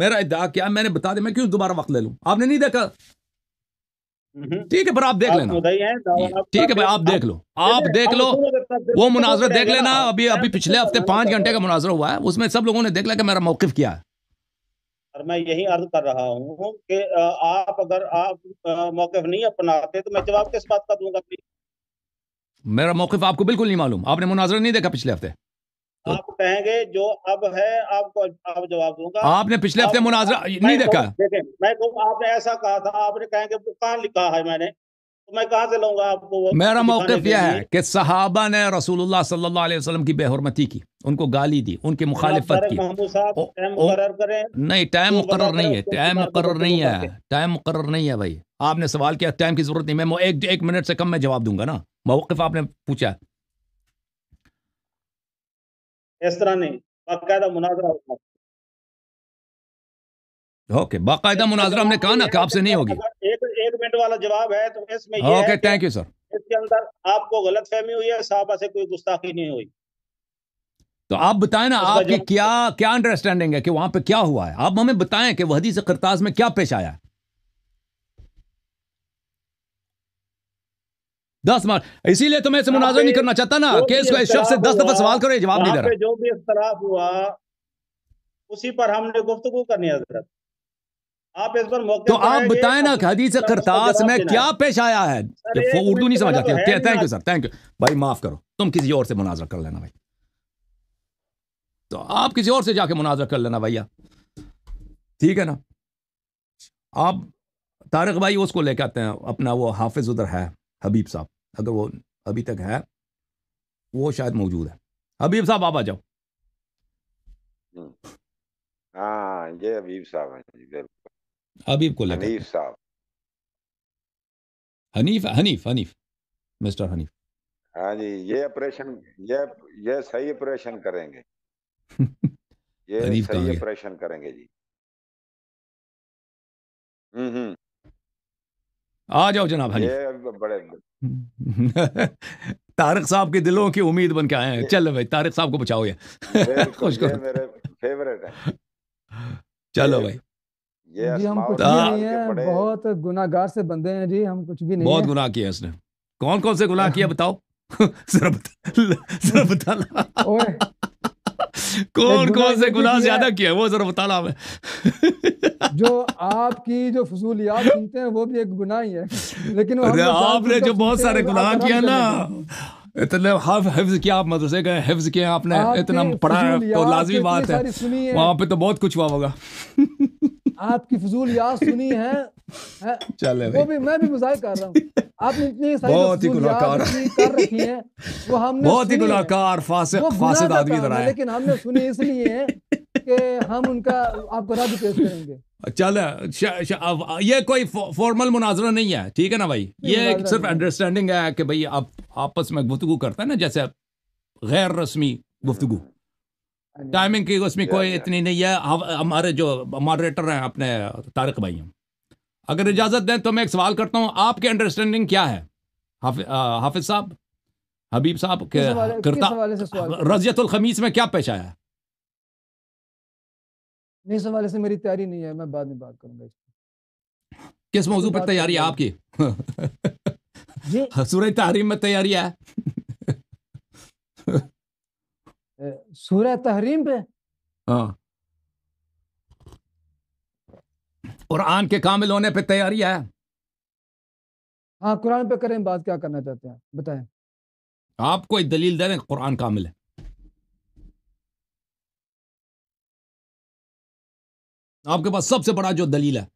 मेरा इदा क्या मैंने बता दिया मैं क्यों दोबारा वक्त ले लूं आपने नहीं देखा हम्म। ठीक है पर आप देख लेना ठीक है भाई आप देख लो आप देख लो वो मुनाजरा देख लेना अभी अभी पिछले हफ्ते पांच घंटे का मुनाजरा हुआ है उसमें सब लोगों ने देख लिया कि मेरा मौकफ क्या है और मैं यही अर्ज कर रहा हूँ कि आप अगर आप मौके नहीं अपनाते तो मैं जवाब किस बात का दूंगा मेरा मौकफ आपको बिल्कुल नहीं मालूम आपने मुनाजरा नहीं देखा पिछले हफ्ते तो आप कहेंगे जो अब है आपको आप जवाब दूंगा आपने पिछले हफ्ते मुनाजरा नहीं देखा मैं तो आपने ऐसा कहा था आपने कहेंगे कहा लिखा है मैंने तो मैं कहाँ से लूंगा आपको मेरा मौकफ यह है कि सहाबा ने रसूलुल्लाह सल्लल्लाहु अलैहि वसल्लम की बेहरमती की उनको गाली दी उनकी मुखालिफत की नहीं टाइम मुकर नहीं है टाइम मुकर नहीं है टाइम मुकर नहीं है भाई आपने सवाल किया टाइम की जरूरत नहीं मैं एक एक मिनट से कम मैं जवाब दूंगा ना मौकफ आपने पूछा इस तरह नहीं बाकायदा मुनाजरा होगा ओके बाकायदा मुनाजरा हमने कहा ना कि आपसे नहीं होगी एक मिनट वाला जवाब है तो इसमें ओके थैंक यू सर इसके अंदर आपको गलत फहमी हुई है साहबा से कोई गुस्ताखी नहीं हुई तो आप बताएं ना तो आपकी क्या क्या अंडरस्टैंडिंग है कि वहां पे क्या हुआ है आप हमें बताएं कि वहदी से करताज में क्या पेश आया दस मार इसीलिए तो मैं इसे मुनाजर नहीं करना चाहता ना केस को इस शख्स से दस दफा सवाल करो जवाब नहीं दे रहा जो भी इख्तराफ हुआ उसी पर हमने गुफ्तु करनी है आप इस पर मौके तो आप बताएं ना हदीस करतास में क्या पेश आया है उर्दू नहीं समझ आती thank you sir thank you भाई माफ करो तुम किसी और से मुनाजरा कर लेना भाई तो आप किसी और से जाके मुनाजरा कर लेना भैया ठीक है ना आप तारक भाई उसको लेके आते हैं अपना वो हाफिज उधर है हबीब साहब अगर वो अभी तक है वो शायद मौजूद है हबीब साहब आप आ जाओ हम्म। हाँ ये हबीब साहब हैं हबीब को लेकर हनीफ साहब हनीफ हनीफ हनीफ मिस्टर हनीफ हाँ जी ये ऑपरेशन ये ये सही ऑपरेशन करेंगे *laughs* ये सही ऑपरेशन करेंगे जी हम्म, हम्म आ जाओ जनाब हनीफ बड़े *laughs* तारक साहब के दिलों की उम्मीद बन के आए हैं चलो भाई तारक साहब को बचाओ ये *laughs* खुश करो मेरे फेवरेट है चलो भाई ये जी हम कुछ भी नहीं है बहुत गुनागार से बंदे हैं जी हम कुछ भी नहीं बहुत गुनाह किया इसने कौन कौन से गुनाह किया बताओ *laughs* जरा बता कौन कौन से गुनाह ज्यादा किया वो जरा बता ला *laughs* जो आपकी जो फजूलियात सुनते हैं वो भी एक गुनाह ही है लेकिन आपने जो बहुत सारे गुनाह किया ना इतने हिफ्ज किया आप मदरसे गए हिफ्ज किया आपने इतना पढ़ा तो लाजमी बात है वहां पे तो बहुत कुछ हुआ होगा आपकी फजूल याद सुनी है, है चले वो भी मैं भी मजाक कर रहा हूँ आपने इतनी बहुत ही गुनाहगार कर रखी है वो हमने बहुत ही गुनाहगार फासिद आदमी लेकिन हमने सुनी इसलिए कि हम उनका आपको रद्द पेश करेंगे चल ये कोई फॉर्मल मुनाजरा नहीं है ठीक है ना भाई ये सिर्फ अंडरस्टैंडिंग है कि भाई आप आपस में गुफ्तु करते हैं ना जैसे गैर रस्मी गुफ्तु टाइमिंग हाँ, हाँ। की उसमें कोई इतनी नहीं है हमारे जो मॉडरेटर हैं अपने तारक भाई हम अगर इजाज़त दें तो मैं एक सवाल करता हूँ आपके अंडरस्टैंडिंग क्या है हाफिज साहब हबीब साहब के करता रजियतुल खमीस में क्या पेश आया नहीं इस हवाले से मेरी तैयारी नहीं है मैं बाद में बात करूंगा किस मौजू पर तैयारी है आपकी *laughs* सूरह तहरीम में तैयारी है *laughs* सूरह तहरीम पे और हाँ। कुरान के कामिल होने पे तैयारी है हाँ कुरान पे करें बात क्या करना चाहते हैं बताएं आप कोई दलील दे रहे कुरान कामिल है आपके पास सबसे बड़ा जो दलील है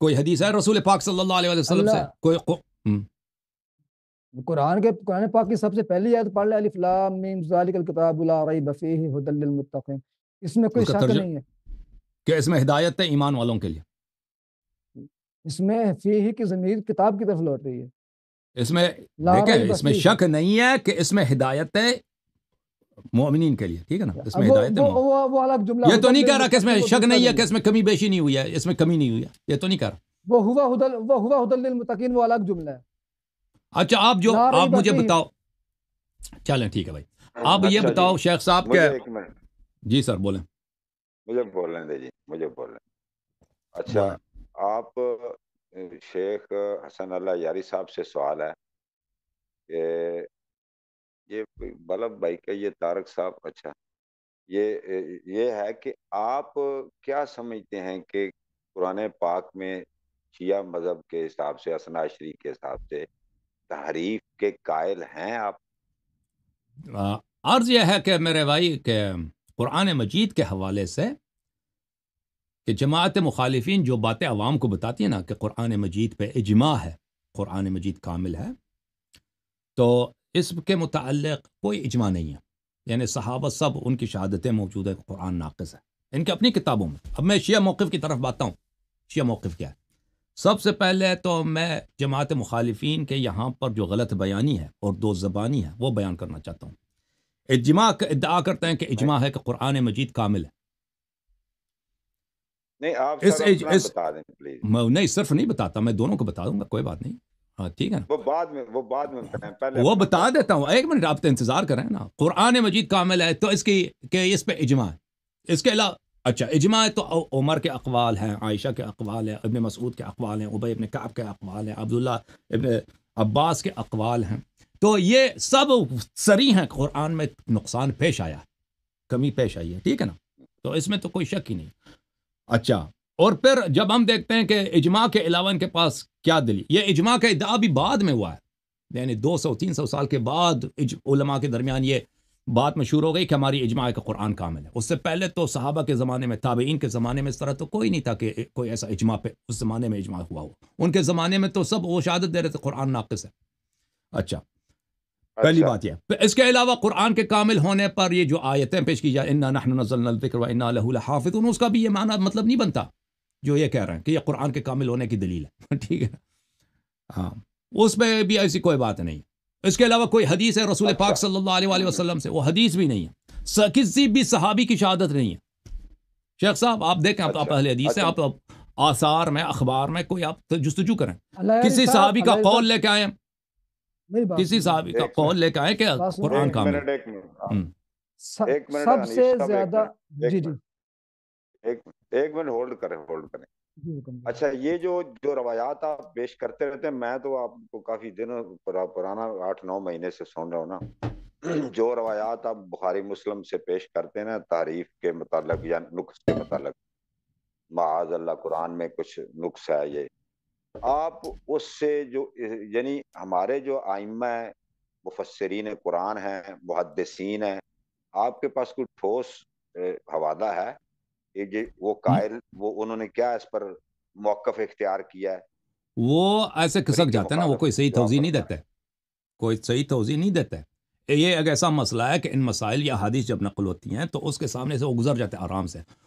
कोई हदीस है रसूल पाक सल्लल्लाहो अलैहि वसल्लम से कोई हम्म। कुरान के कुरान पाक की सबसे पहली आयत पढ़ ले अलिफ लाम मीम ज़ालिकल किताब ला रैब फीही हुदल लिल मुत्तकीन इसमें कोई शक नहीं है कि इसमें हिदायत है ईमान वालों के लिए इसमें फीह की जमीर किताब की तरफ लौट रही है इसमें देखें इसमें शक नहीं है कि इसमें हिदायत है मोमिन के लिए ठीक है ना इसमें हिदायत वो, ये तो नहीं कह रहा कि इसमें शक नहीं है कि इसमें कमी बेशी नहीं हुई है इसमें कमी नहीं हुई है ये तो नहीं कह रहा वो हुआ हुदल वो हुआ हुदल मुतकीन वो अलग जुमला है अच्छा आप जो आप मुझे बताओ चलें ठीक है भाई आप अच्छा ये बताओ शेख साहब के जी सर बोले मुझे रहे दे जी मुझे बोलने अच्छा आप शेख हसन अल्लाह यारी साहब से सवाल है कि ये बल्लभ मतलब भाई का ये तारक साहब अच्छा ये ये है कि आप क्या समझते हैं कि पुराने पाक में शिया मजहब के हिसाब से असनाशरी के हिसाब से तहरीफ के कायल हैं आप अर्ज यह है कि मेरे भाई के कुरान मजीद के हवाले से कि जमात मुखालिफिन जो बातें आवाम को बताती है ना कि कुरान मजीद पे इजमा है कुरान मजीद कामिल है तो इसम के मुतक कोई इजमा नहीं है यानी सहाबत सब उनकी शहादतें मौजूद है कुरान नाकस है इनके अपनी किताबों में अब मैं शिया मौक़ की तरफ बाता हूँ शिया मौक़ क्या है सबसे पहले तो मैं जमात मुखालफी के यहाँ पर जो गलत बयानी है और दो ज़बानी है वो बयान करना चाहता हूँ इजमा का इदा करते हैं कि इजमा है कि कुरान मजीद कामिल है नहीं आप इस, इस, इस, नहीं सिर्फ नहीं बताता मैं दोनों को बता दूंगा कोई बात नहीं हाँ ठीक है वो बाद में वो बाद में पहले वो बता देता हूँ एक मिनट आप तो इंतजार करें ना कुरान मजीद कामिल है तो इसकी के इस पे इजमा है इसके अलावा अच्छा इजमा है तो उमर के अकवाल हैं आयशा के अकवाल हैं इबन मसूद के अकवाल हैं उबई इबन काब के अकवाल हैं अब्दुल्ला इबन अब्बास के अकवाल हैं तो ये सब सरी हैं कुरान में नुकसान पेश आया कमी पेश आई है ठीक है ना तो इसमें तो कोई शक ही नहीं अच्छा और फिर जब हम देखते हैं कि इजमा के अलावा इनके पास क्या दलील ये इजमा का इदा भी बाद में हुआ है यानी दो सौ तीन सौ साल के बाद उलमा के दरमियान ये बात मशहूर हो गई कि हमारी इजमा का कुरान कामिल है उससे पहले तो सहाबा के ज़माने में ताबेन के ज़माने में इस तरह तो कोई नहीं था कि कोई ऐसा इजमा पे उस ज़माने में इजमा हुआ हो उनके ज़माने में तो सब वो शहादत दे रहे थे कुरान नाकस है अच्छा पहली अच्छा। बात यह इसके अलावा कुरान के कामिल होने पर ये जो आयतें पेश की जाए इन्ना नजल व इन्ना हाफिज उसका भी ये माना मतलब नहीं बनता जो ये कह रहे हैं कि ये कुरान के कामिल होने की दलील है *laughs* ठीक है हाँ उसमें भी ऐसी कोई बात नहीं इसके अलावा कोई हदीस है रसूल अच्छा। पाक सल्लल्लाहु अलैहि वसल्लम से वो हदीस भी नहीं है किसी भी सहाबी की शहादत नहीं है शेख साहब आप देखें आप, अच्छा।, अच्छा, आप अहले हदीस अच्छा, है आप, आसार में अखबार में कोई आप तो जस्तजू करें किसी सहाबी का कौल लेके आए किसी सहाबी का कौल लेके आए क्या कुरान का हम्म। सबसे ज्यादा जी जी एक एक मिनट होल्ड करें होल्ड करें अच्छा ये जो जो रवायात आप पेश करते रहते हैं मैं तो आपको काफी दिनों पुरा, पुराना आठ नौ महीने से सुन रहा हूँ ना *clears throat* जो रवायात आप बुखारी मुस्लिम से पेश करते हैं ना तारीफ के मतलब या नुक्स के मतलब महाज अल्लाह कुरान में कुछ नुक्स है ये आप उससे जो यानी हमारे जो आइमा है मुफसरीन कुरान है मुहदसिन है आपके पास कोई ठोस हवादा है ये वो कायल वो उन्होंने क्या इस पर मौकफ इख्तियार किया है वो ऐसे खिसक जाता है ना वो कोई सही तोजी नहीं देता है कोई सही तोजी नहीं देता है ये एक ऐसा मसला है कि इन मसाइल या हदीस जब नकल होती हैं तो उसके सामने से वो गुजर जाते हैं आराम से